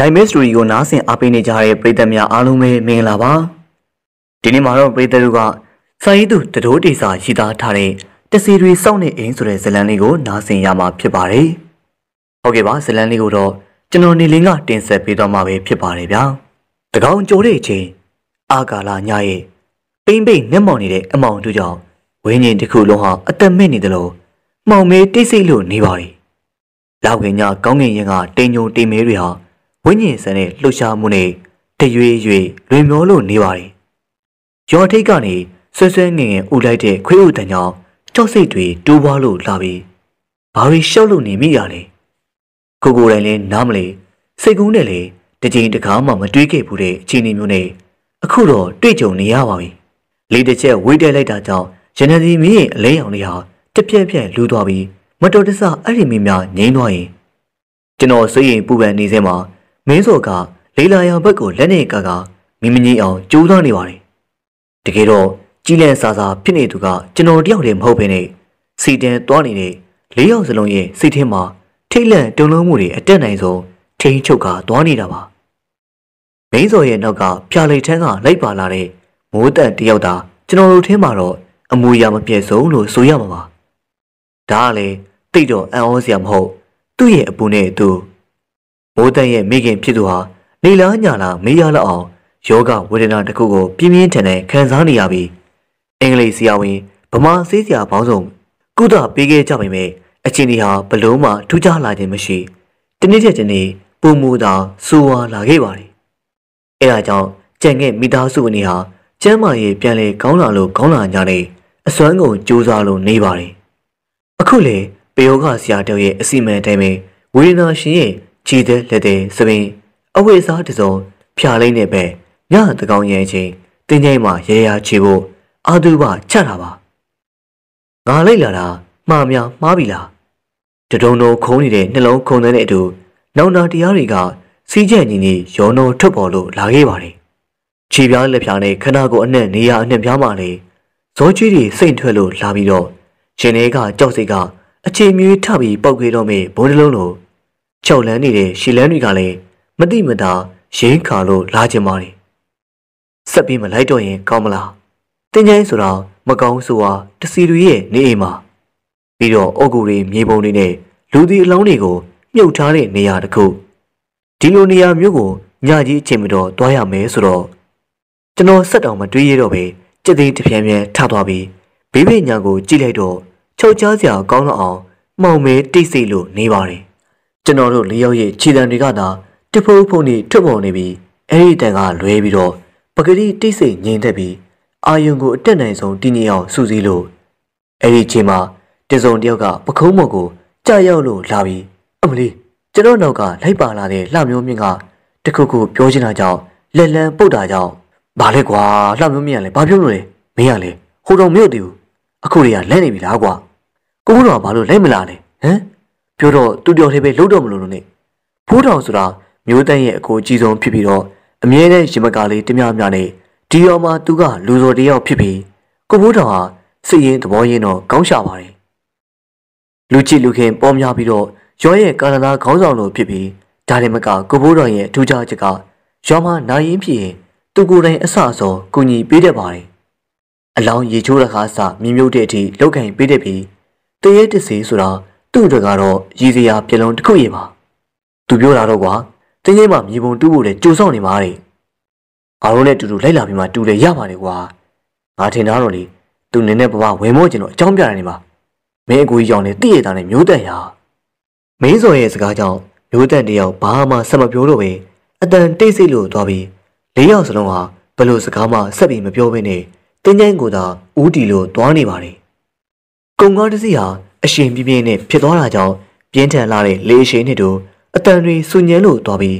နိုင်မဲစတိုရီကိုနားဆင်အားပေးနေကြတဲ့ပရိသတ်များအားလုံးပဲမင်္ဂလာပါဒီနေ့မှာတော့ပရိသတ်တို့ကစာရေးသူတရိုးတေစာရှိသားထားတဲ့တစီတွေစောင့်နေအိမ်ဆိုတဲ့ဇလံလေးကို နားဆင်ရမှာဖြစ်ပါတယ်ဟုတ်ကဲ့ပါဇလံလေးကိုတော့ကျွန်တော်နေလင်းကတင်ဆက်ပေးသွားမှာပဲဖြစ်ပါတယ်ဗျာတကောင်ကြိုးတဲ့အချိန်အာကာလာညရဲ့ပိမ့်ပိမ့်မျက်မှောင်နေတဲ့အမောင်တို့ကြောင့်ဝင်းကျင်တစ်ခုလုံးဟာအသက်မဲ့နေတယ်လို့မှောင်မဲတိတ်ဆိတ်လို့နေပါလေလောက်ကင်ညကောင်းကင်ရင်ကတင်ညိုတင်မဲတွေဟာဝိညာဉ်ဆန်တဲ့လှုပ်ရှားမှုနဲ့တရွေ့၍လွင်မျောလို့နေပါတယ်။ရော်ထိတ်ကနေဆွဲဆွဲငင်ငင်ဥလိုက်တဲ့ခွေးဥတန်ကြောင့်ကြောက်စိတ်တွေတိုးပွားလို့လာပြီးဘာတွေရှောက်လို့နေမိရလဲ။ကိုကိုယ်တိုင်လည်းနားမလဲစိတ်ကူးနဲ့လည်းတကြိမ်တကားမှမတွေးခဲ့ဘူးတဲ့အခြေအနေမျိုးနဲ့အခုတော့တွေ့ကြုံနေရပါပြီ။လေးတစ်ချက်ဝေးတက်လိုက်တာကြောင့်ရန်စီမင်းရဲ့အလဲရောင်တွေဟာတစ်ပြက်ပြက်လူသွားပြီးမတော်တဆအဲ့ဒီမင်းများငိမ့်သွားရင်ကျွန်တော်စိတ်ရင်ပူပန်နေစဲမှာမင်းစောကလေလာယာဘက်ကိုလက်နဲ့ကကမင်းမငိမ့်အောင်ကြိုးစားနေပါတယ်။တကယ်တော့ကြည်လန့်စားစားဖြစ်နေသူကကျွန်တော်တယောက်တည်းမဟုတ်ဘဲနဲ့စီတန်းသွားနေတဲ့လေးယောက်စလုံးရဲ့စိတ်ထဲမှာထိတ်လန့်တုန်လှုပ်မှုတွေအတက်နိုင်ဆုံးထိန်းချုပ်ကသွားနေတာပါ။မင်းစောရဲ့နောက်ကဖြာလိတ်ထန်းကလိုက်ပါလာတဲ့မိုးတက်တယောက်သာကျွန်တော်တို့ထဲမှာတော့အမူအရာမပြည့်စုံလို့ဆိုရမှာပါ။ဒါကလေတိတ်တော့အံ့ဩစရာမဟုတ်သူ့ရဲ့အပူနဲ့သူ့မိုးတန့်ရဲ့မိခင်ဖြစ်သူဟာနေလားညလားမေးရလောက်အောင်ယောဂဝေဒနာတစ်ခုကိုပြင်းပြင်းထန်ထန်ခံစားနေရပြီးအင်္ဂလိပ်ဆရာဝန်ဗမာဆေးဆရာပေါင်းစုံကုသပေးခဲ့ကြပေမဲ့အချင်းဒီဟာဘလုံးမှထူးခြားလာခြင်းမရှိတနေ့တစ်တနေ့ပုံမူတာစူဝါလာခဲ့ပါတယ်အဲဒါကြောင့်ကြံခဲ့မိသားစုအနေဟာကျမ်းမာရေးပြန်လဲကောင်းလာလို့ကောင်းလာကြတဲ့အစွမ်းကုန်ကြိုးစားလို့နေပါတယ်အခုလေပေယောဂဆရာတော်ရဲ့အစီအမံတိုင်းပဲဝေဒနာရှင်ရဲ့ခြေသည်လက်သည်စပင်အဝိစားတစုံဖြာလိုက်တဲ့ပဲညတကောင်ရဲ့အချိန်တင်းကျိုင်းမှာရေရာချေဖို့အာသူဘချက်လာပါငါလိုက်လာတာမှားများမှားပြီလားတဒုံတော်ခုံးနေတဲ့နှလုံးခုန်တဲ့အတူနောင်နာတရားတွေကစီးကျက်ညီညီရောနှောထွက်ပေါ်လို့လာခဲ့ပါတယ်ခြေပြားလက်ပြားနဲ့ခနာကိုအနှက်နေရအနှက်ပြားမှလေဇောကျွေးတွေစိတ်ထွက်လို့လာပြီးတော့ရှင်တွေကကြောက်စိတ်ကအခြေမြွေးထပြီးပောက်ခဲ့တော့မေဘုံတလုံးလို့ချောက်လန်းနေတဲ့ရှီလန်းတွေကလည်းမတိမတာရင်းခါလို့လာကြပါလေဆက်ပြီးမလိုက်တော့ရင် ကောင်းမလားတင်းချိုင်းဆိုတော့မကောင်းဆိုဟာတစီတွေရဲ့နေအိမ်မှာပြီးတော့အုတ်ဂူတွေမြေပုံတွေနဲ့လူဒီအလောင်းတွေကိုမြုပ်ထားတဲ့နေရာတစ်ခုဒီလိုနေရာမျိုးကိုညကြီးအချိန်မတော်သွားရမယ်ဆိုတော့ကျွန်တော်ဆက်တောင်မတွေးရတော့ပဲကြက်သိန်းတစ်ပြန်ပြန်ထသွားပြီးဘေးဘေးညာကိုကြည့်လိုက်တော့ချုပ်ချားစရာကောင်းတော့အောင်မှောင်မဲတိတ်ဆိတ်လို့နေပါတယ်ကျွန်တော်တို့လေးယောက်ရဲ့ခြေတံတွေကသာတဖုတ်ဖုတ်နဲ့ထွက်ပေါ်နေပြီးအဲ့ဒီတန်က လွဲပြီးတော့ပကတိတိတ်ဆိတ်ငြိမ်သက်ပြီးအာယုံကိုအတက်နိုင်ဆုံးတည်ငြိမ်အောင်စူးစီးလို့အဲ့ဒီချိန်မှာတစုံတယောက်ကပခုံးမော်ကိုကြာရောက်လို့လာပြီးအမလီကျွန်တော်နောက်ကလိုက်ပါလာတဲ့လှမျိုးမြင့်ကတခုခုပြောချင်တာကြောင့်လက်လန်းပုတ်တာကြောင့်ဘာလဲကွာလှမျိုးမြင့်ကလည်းဘာပြောလို့လဲမင်းကလည်းဟိုတော့မရောက်သေးဘူးအခုတွေကလန့်နေပြီလားကွာကိုကတော့ဘာလို့လိုက်မလာလဲဟမ်ပြောတော့သူတယောက်တည်းပဲလှုပ်တော့မလို့လို့နဲ့ဖိုးထောင်ဆိုတာမျိုးတန်းရဲ့အကိုအကြီးဆုံးဖြစ်ပြီးတော့အမြဲတမ်းရင်မကာလေးတမျှမျှနဲ့ဒီရောမှာသူကလူစော်တယောက်ဖြစ်ပြီးကိုဖိုးထောင်ဟာစိတ်ရင်းသဘောရင်းတော့ကောင်းရှာပါတယ်လူချစ်လူခင်ပေါ်များပြီးတော့ရောရဲ့ကာရနာခေါင်းဆောင်လိုဖြစ်ပြီးဒါလည်းမကကိုဖိုးထောင်ရဲ့ထူးခြားချက်ကရောမှာနိုင်ရင်ဖြစ်ရင်သူကိုယ်တိုင်အဆအစောကူညီပေးတတ်ပါတယ်အလောင်းရေချိုးတဲ့ခါစမြင်မြုပ်တဲ့အထိလောက်ကန်ပေးတတ်ပြီးတရေတစီဆိုတာသူ့အတွက်ကတော့ရည်စရာ ပြည်လုံးတစ်ခုရေပါသူပြောတာတော့ကွာတင်းကြီးမှမြေပုံတူးဖို့လဲကြိုးဆောင်နေပါလေငါတို့နဲ့တူတူလိုက်လာပြီးမှတူတယ်ရပါတယ်ကွာငါထင်တာတော့လေသူနင်းတဲ့ဘဝဝင်မို့ကျင်တော့အကြောင်းပြတယ်နေပါမင်းအကူကြီးကြောင့်လေတိရတာနဲ့မျိုးတက်ရာမင်းစော်ရဲ့စကားကြောင့်မျိုးတက်တယောက်ဘာမှဆက်မပြောတော့ပဲအတန်တိတ်ဆိတ်လို့သွားပြီးလေးယောက်စလုံးဟာဘလို့စကားမှဆက်ပြီးမပြောဘဲနဲ့တင်းကျိုင်းကိုသာဦးတီလို့သွားနေပါတယ်ကုံကားတစ်စီးဟာအရှင်ပြင်းပြင်းနဲ့ဖြစ်သွားတာကြောင့်ပြင်းထန်လာတဲ့လေအရှိန်နဲ့တို့အတန်တွေဆူညံလို့သွားပြီး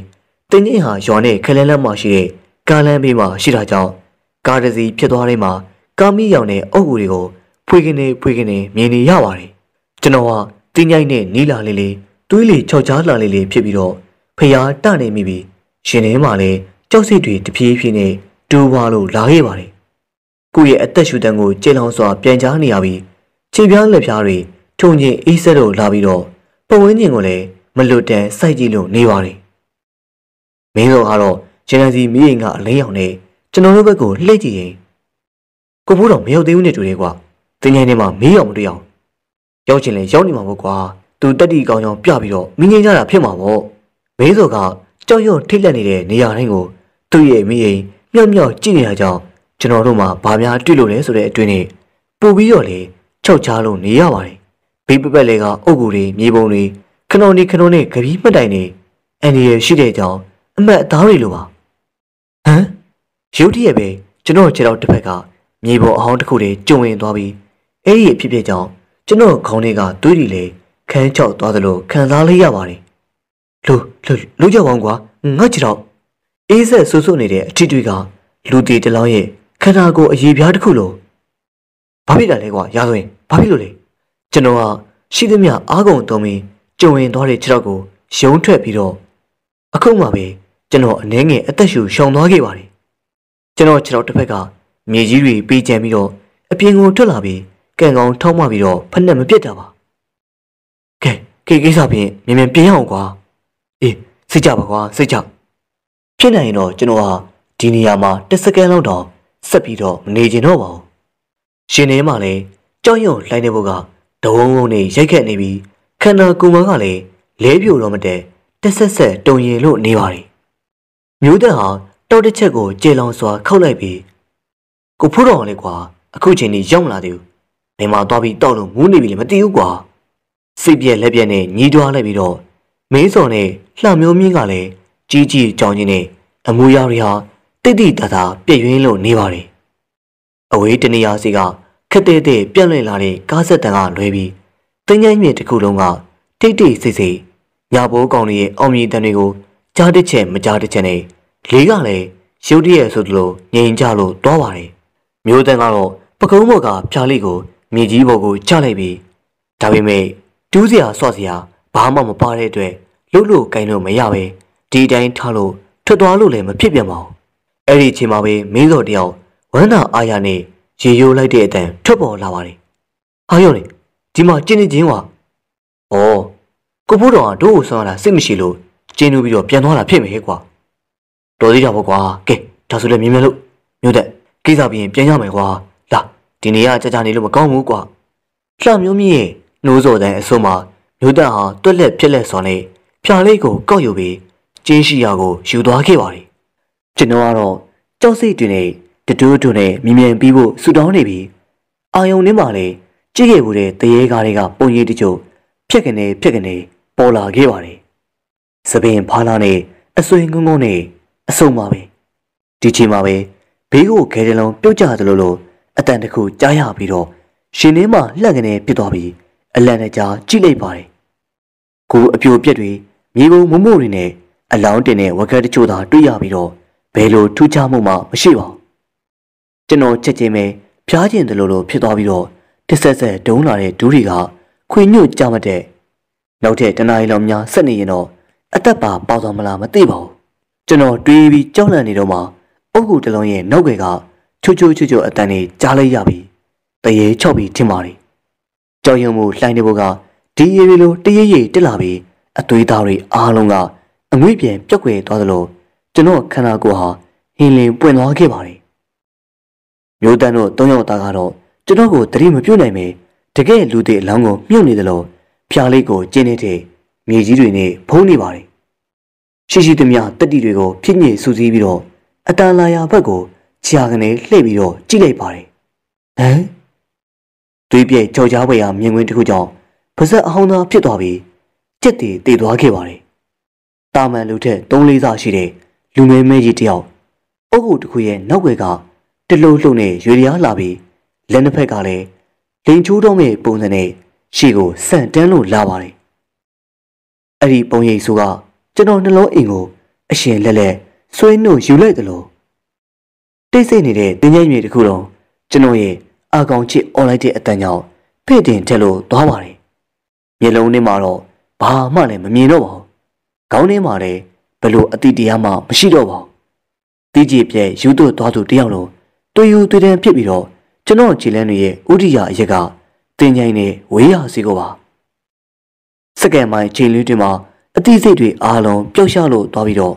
တင်းကြီးဟာရွာနဲ့ခလန်းလမ်းမှာရှိတဲ့ကားလမ်းဘေးမှာရှိတာကြောင့်ကားတစ်စီးဖြစ်သွားတဲ့မှာကာမီရောင်နဲ့အုပ်အူတွေကိုဖွေးကနေဖွေးကနေမြင်နေရပါတယ်ကျွန်တော်ဟာတင်းညိုက်နဲ့နီးလာလေးလေးတွေးလေချောက်ချားလာလေးလေးဖြစ်ပြီးတော့ဖျားတနေမိပြီးရှင်ထဲမှာလည်းကြောက်စိတ်တွေတပြေးပြေးနဲ့ဒူပါလို့လာခဲ့ပါတယ်ကိုယ့်ရဲ့အသက်ရှူတန်းကိုကြေလောင်စွာ ပြန်ချားနေရပြီးခြေပြားလက်ပြားတွေခြုံငင်အေးဆက်တို့လာပြီးတော့ပဝင်းကျင်ကိုလည်းမလွတ်တမ်းစိုက်ကြည့်လို့နေပါတယ်။မင်းတို့ကတော့ဂျန်စီမီးရင်ကအလင်းရောင်နဲ့ကျွန်တော်တို့ဘက်ကိုလှည့်ကြည့်ရင်ကိုဖိုးတော်မရောက်သေးဘူးနဲ့တွေ့တယ်ကွာ။တင်ငယ်ထဲမှာမီးအောင်မတွေ့အောင်ရောက်ချင်လဲရောက်နေမှာပေါ့ကွာ။သူတက်တီကောင်းကြောင်ပြပြီးတော့မင်းငင်းကြတာဖြစ်မှာပေါ့။မင်းတို့ကကြောက်ရွံ့ထိတ်လန့်နေတဲ့နေရာတိုင်းကိုသူ့ရဲ့မီးရင်မြောက်မြောက်ကြည့်နေတာကြောင့်ကျွန်တော်တို့မှာဗာများတွေ့လို့လဲဆိုတဲ့အတွင်းနဲ့ပို့ပြီးတော့လေချုပ်ချလို့နေရပါတယ်ဘေးပပတ်လေကအုပ်ကူတွေမြေပုံတွေခနုံနေခနုံနဲ့ကပီးမှတ်တိုင်နေအန်ဒီရရှိတဲ့ကြောင်အမတ်အသားတွေလိုပါဟမ်ရုတ်တရက်ပဲကျွန်တော်ခြေတော့တစ်ဖက်ကမြေပေါ်အဟောင်းတစ်ခုတည်းကျုံဝင်သွားပြီးအဲ့ဒီအဖြစ်ဖြစ်ကြောင်ကျွန်တော်ခေါင်းထဲကတွေးတယ်လေခန်းချောက်သွားသလိုခံစားလေးရပါတယ်လို့လို့လို့ကြောက်အောင်ကွာငါ့ခြေတော့အေးဆက်ဆူဆူနေတဲ့အထီတွေကလူတီတလောင်းရဲ့ခန္ဓာကိုယ်အရေးပြားတစ်ခုလိုဘာဖြစ်တာလဲကွာရာသွင်းဘာဖြစ်လို့လဲကျွန်တော်ဟာရှိသမျှအားကုန်သုံးပြီးကျုံဝင်သွားတဲ့ခြေထောက်ကိုယုံထွက်ပြီးတော့အခုမှပဲကျွန်တော်အနှဲငယ်အသက်ရှူရှောင်သွားခဲ့ပါတယ်ကျွန်တော်ခြေထောက်တစ်ဖက်ကမြေကြီးတွေပေးကြံပြီးတော့အပြင်ကိုထွက်လာပြီးကံကောင်းထောက်မှပြီးတော့ဖက်နဲ့မပြတ်တာပါကဲကေကိစ္စဖြင့်မြန်မြန်ပြင်ရအောင်ကွာအေးစိတ်ကြပါကွာစိတ်ကြဖြစ်နိုင်ရင်တော့ကျွန်တော်ဟာဒီနေရာမှာတစ်စကန်းလောက်တော့ဆက်ပြီးတော့မနေကျင်တော့ပါဘူးရှင်နေမှာလည်းကြောက်ရွံ့လှိုင်းနေဖို့ကတဝုံဝုံနဲ့ရိုက်ခတ်နေပြီးခန္ဓာကိုယ်မှာကလည်းလဲပြိုတော့မတဲတက်ဆက်ဆက်တုံရင်လို့နေပါတယ်မျိုးသက်ဟာတောက်တစ်ချက်ကိုကျေလောင်စွာခောက်လိုက်ပြီးကိုဖိုးတော်လေကွာအခုချိန်ကြီးရောက်လာသေးဘူးနေမှာသွားပြီးတောက်လို့မူးနေပြီလေမသိဘူးကွာစိတ်ပြက်လက်ပြက်နဲ့ညီးတွားလိုက်ပြီးတော့မင်းစော်နဲ့လှမျိုးမင်းကလည်းကြီးကြီးကြောင်ကြီးနဲ့အမူအရာတွေဟာတိတ်တိတသာ ပြည့်ရင်းလို့နေပါတယ်အဝေးတနေရာစီကခက်တဲ့တဲ့ပြန့်လွင့်လာတဲ့ကားဆက်တန်ကလွဲပြီးတင်းငယ်မြင့်တစ်ခုလုံးကတိတ်တိတ်ဆိတ်ဆိတ်ညာဘိုးကောင်တွေရဲ့အောင်မြင်တန်တွေကိုကြားတစ်ချက်မကြားတစ်ချက်နဲ့လေးကလည်းရုတ်တရက်ဆိုသလိုငြိမ်ကြလို့တွားပါတယ်မျိုးတန်ကတော့ပကုံးဘော်ကဖြားလိကိုမြေကြီးဘော်ကိုချလိုက်ပြီးဒါပေမဲ့တူးစရာဆော့စရာဘာမှမပါတဲ့အတွက်လှုပ်လို့ကင်လို့မရပဲဒီတိုင်းထားလို့ထွက်သွားလို့လည်းမဖြစ်ပြန်ပါဘူးအဲ့ဒီအချိန်မှာပဲမင်းစော်တယောက်ဝမ်းသာအာရနဲ့ရေရိုးလိုက်တဲ့အတန်ထွက်ပေါ်လာပါတယ်။ဟာရော့လေဒီမှာကျင်းနေချင်းကွာ။အော်ကိုဖိုးတော်ကတို့ကိုဆောင်းလာစိတ်မရှိလို့ကျင်းနေပြီးတော့ပြန်သွားတာဖြစ်မယ်ကွာ။တော်သေးကြပါကွာ။ကဲဒါဆိုလည်းမြင်မြင်လို့မြို့သက်ကိစ္စပြီးရင်ပြန်ရမယ်ကွာ။လာဒီနေရကြာကြာနေလို့မကောင်းဘူးကွာ။လှမျိုးမြင့်ရဲ့နှိုးစော်တဲ့အဆိုးမှာမြို့သက်ဟာတွက်လက်ဖြစ်လက်ဆော်နေဖြာလေးကိုကောက်ယူပြီးကျင်းရှိရာကိုယူသွားခဲ့ပါတယ်။ကျွန်တော်ကတော့ကြောက်စိတ်တွေနဲ့တတိုးတိုးနဲ့မြင်မြန်ပြီးဖို့ဆူတောင်းနေပြီ အာယုံနှင်းမှာလည်းကြည့်ခဲ့မှုတဲ့တရေကားတွေက ပုံရိပ်တချို့ဖြက်ကနေဖြက်ကနေပေါ်လာခဲ့ပါတယ်။သပင်ဖားလာနဲ့အဆွေငုံငုံနဲ့အဆုံပါပဲ။ဒီချိန်မှာပဲဘေးကိုခဲတလုံးပြုတ်ကျသလိုလိုအတန်တခုကြားရပြီးတော့ရှင်နှင်းမှာလှက်ကနေပြစ်သွားပြီးအလန့်နဲ့ကြားကြိလိုက်ပါတယ်။ကိုအပြိုပြက်တွေမြေပုံမုံမို့တွေနဲ့အလောင်းတင်တဲ့ဝက်ကတ်တချို့သာတွေ့ရပြီးတော့ဘယ်လိုထူးခြားမှုမှမရှိပါဘူးကျွန်တော်ချက်ချင်းပဲဖျားကျင်တယ်လို့လို့ဖြစ်သွားပြီးတော့တစ်ဆက်ဆက်ဒုံးလာတဲ့ဒူးတွေကခွေညွတ်ကြမတဲ့နောက်ထပ်တနားရီလောက်များဆက်နေရင်တော့အသက်ပါပေါဆောင်မလားမသိပါဘူးကျွန်တော်တွေးပြီးကြောက်လန့်နေတော့မှအုပ်ကူတလုံးရဲ့နောက်ွယ်ကချိုချိုချိုချိုအတန်တွေကြားလိုက်ရပြီတရေချောက်ပြီးထင်ပါတယ်ကြောက်ရွံ့မှုလှိုင်းတဲ့ဘုကဒီရေတွေလိုတရေရေတက်လာပြီးအသွေးသားတွေအားလုံးကအငွေ့ပြန်ပြက်ွယ်သွားသလိုကျွန်တော်ခန္ဓာကိုယ်ဟာဟင်းလင်းပွင့်သွားခဲ့ပါတယ်မျိုးတန်းတို့၃ယောက်သားကတော့ကျွန်တော်ကိုတတိမပြုတ်နိုင်ပေတကယ်လူတွေအလောင်းကိုမြုပ်နေတယ်လို့ဖျားလေးကိုကျင်းနေတဲ့မြေကြီးတွေနဲ့ဖုံးနေပါတယ်ရှိရှိသမျှတက်တီတွေကို ဖြစ်ညစ်စူးစီးပြီးတော့အတန်လာယာဘက်ကိုခြာကနေလှည့်ပြီးတော့ကြည့်လိုက်ပါတယ်ဟမ်တွေးပြဲကြော်ကြားပွဲရာမြင်ကွင်းတစ်ခုကြောင့်ပါဇက်အဟောင်းသားဖြစ်သွားပြီးจิตတွေတည်သွားခဲ့ပါတယ်တာမန်လူထက်၃-၄ဆရှိတဲ့လူမဲမဲကြီးတယောက်အုပ်ဟုတစ်ခုရဲ့နောက်ွယ်ကတလုံးလုံးနဲ့ရွေရလာပြီးလက်နှစ်ဖက်ကလည်းလိန်ချိုးတော့မဲ့ပုံစံနဲ့ရှေ့ကိုဆန့်တန်းလို့လာပါတယ်အဲ့ဒီပုံရိပ်ဆိုကကျွန်တော်နှလုံးအိမ်ကို အရှင်လက်လက်ဆွေးနှုတ်ယူလိုက်တယ်လို့တိတ်ဆိတ်နေတဲ့တင်းကျိုင်မြေတစ်ခုလုံးကျွန်တော်ရဲ့အာကောင်ချစ်အွန်လိုက်တဲ့အတန်းကြောင့်ဖိတင်ထက်လို့သွားပါတယ်မျက်လုံးထဲမှာတော့ဘာမှလည်းမမြင်တော့ပါဘူးခေါင်းထဲမှာလည်းဘလို့အတိတရားမှမရှိတော့ပါဘူးတိကျပြည့်ယူသွသွားသူတယောက်လုံးတွေယူတွေတန်ဖြစ်ပြီးတော့ကျွန်တော်ခြေလန်းတွေရဲ့ဥဒိယအရက်ကတင်ញိုင်နဲ့ဝေးရစေကိုပါစကံမိုင်ခြေလင်းတွေမှာအတိစိတ်တွေအားလုံးပျောက်ရှလို့သွားပြီးတော့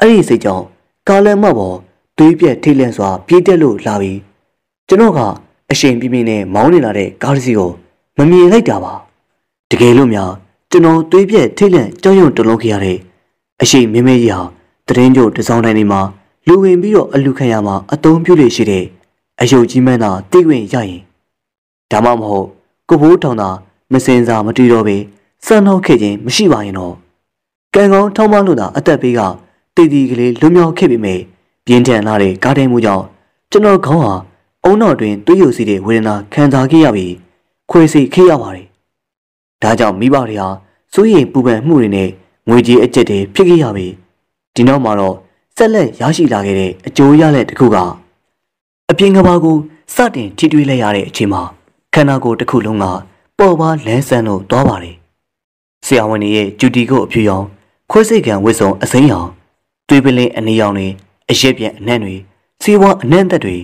အဲ့ဒီစိတ်ကြောင့်ကာလန်မပေါ်သွေးပြက်ထိလန့်စွာ ပြေးတက်လို့လာပြီးကျွန်တော်ကအချိန်ပြင်းပြင်းနဲ့မောင်းနေလာတဲ့ကားတစ်စီးကိုမမြင်လိုက်တာပါတကယ်လို့များကျွန်တော်သွေးပြက်ထိလန့်ကြောက်ရွံ့တလုံးခဲ့ရတဲ့အချိန်မင်းမကြီးဟာတရင်ကျို့တစောင်းတိုင်းတွေမှာလူဝင်ပြီးတော့အလူခံရမှာအသုံးပြုလေရှိတဲ့အယုတ်ကြီးမှန်းသာတိဝင်ရရင်ဒါမှမဟုတ်ကိုဘိုးထောင်သာမစင်စာမတီးတော့ပဲစံနှောက်ခဲ့ခြင်းမရှိပါရင်တော့ကံကောင်းထောင်းမလို့သာအသက်ပေးကတည်တည်ကလေးလွမြောက်ခဲ့ပြီမယ်ပြင်းထန်လာတဲ့ဂါဒဲမှုကြောင့်ကျွန်တော်ခေါင်းဟာအုံတော်တွင်တွေးရစီတဲ့ဝေဒနာခံစားခဲ့ရပြီးခွေစိတ်ခဲ့ရပါတယ်ဒါကြောင့်မိဘတွေဟာစိုးရိမ်ပူပန်မှုတွေနဲ့ငွေကြေးအကျက်တွေဖြစ်ခဲ့ရပြီးဒီနောက်မှာတော့ဆက်လက်ရရှိလာခဲ့တဲ့အကျိုးရလဒ်တစ်ခုကအပြင်ကဘာကိုစတင်ထိတွေ့လိုက်ရတဲ့အချိန်မှာခန္ဓာကိုယ်တစ်ခုလုံးက ပေါ်ပါလန်းဆန်းလို့သွားပါတယ်။ဆရာဝန်ရဲ့ဂျူတီကိုအဖြူရောင်ခွဲစိတ်ကံဝစ်စုံအစိမ်းရောင်တွေးပလင်းအနီရောင်တွေအရက်ပြန်အနှံ့တွေစီးပွားအနှံ့သက်တွေ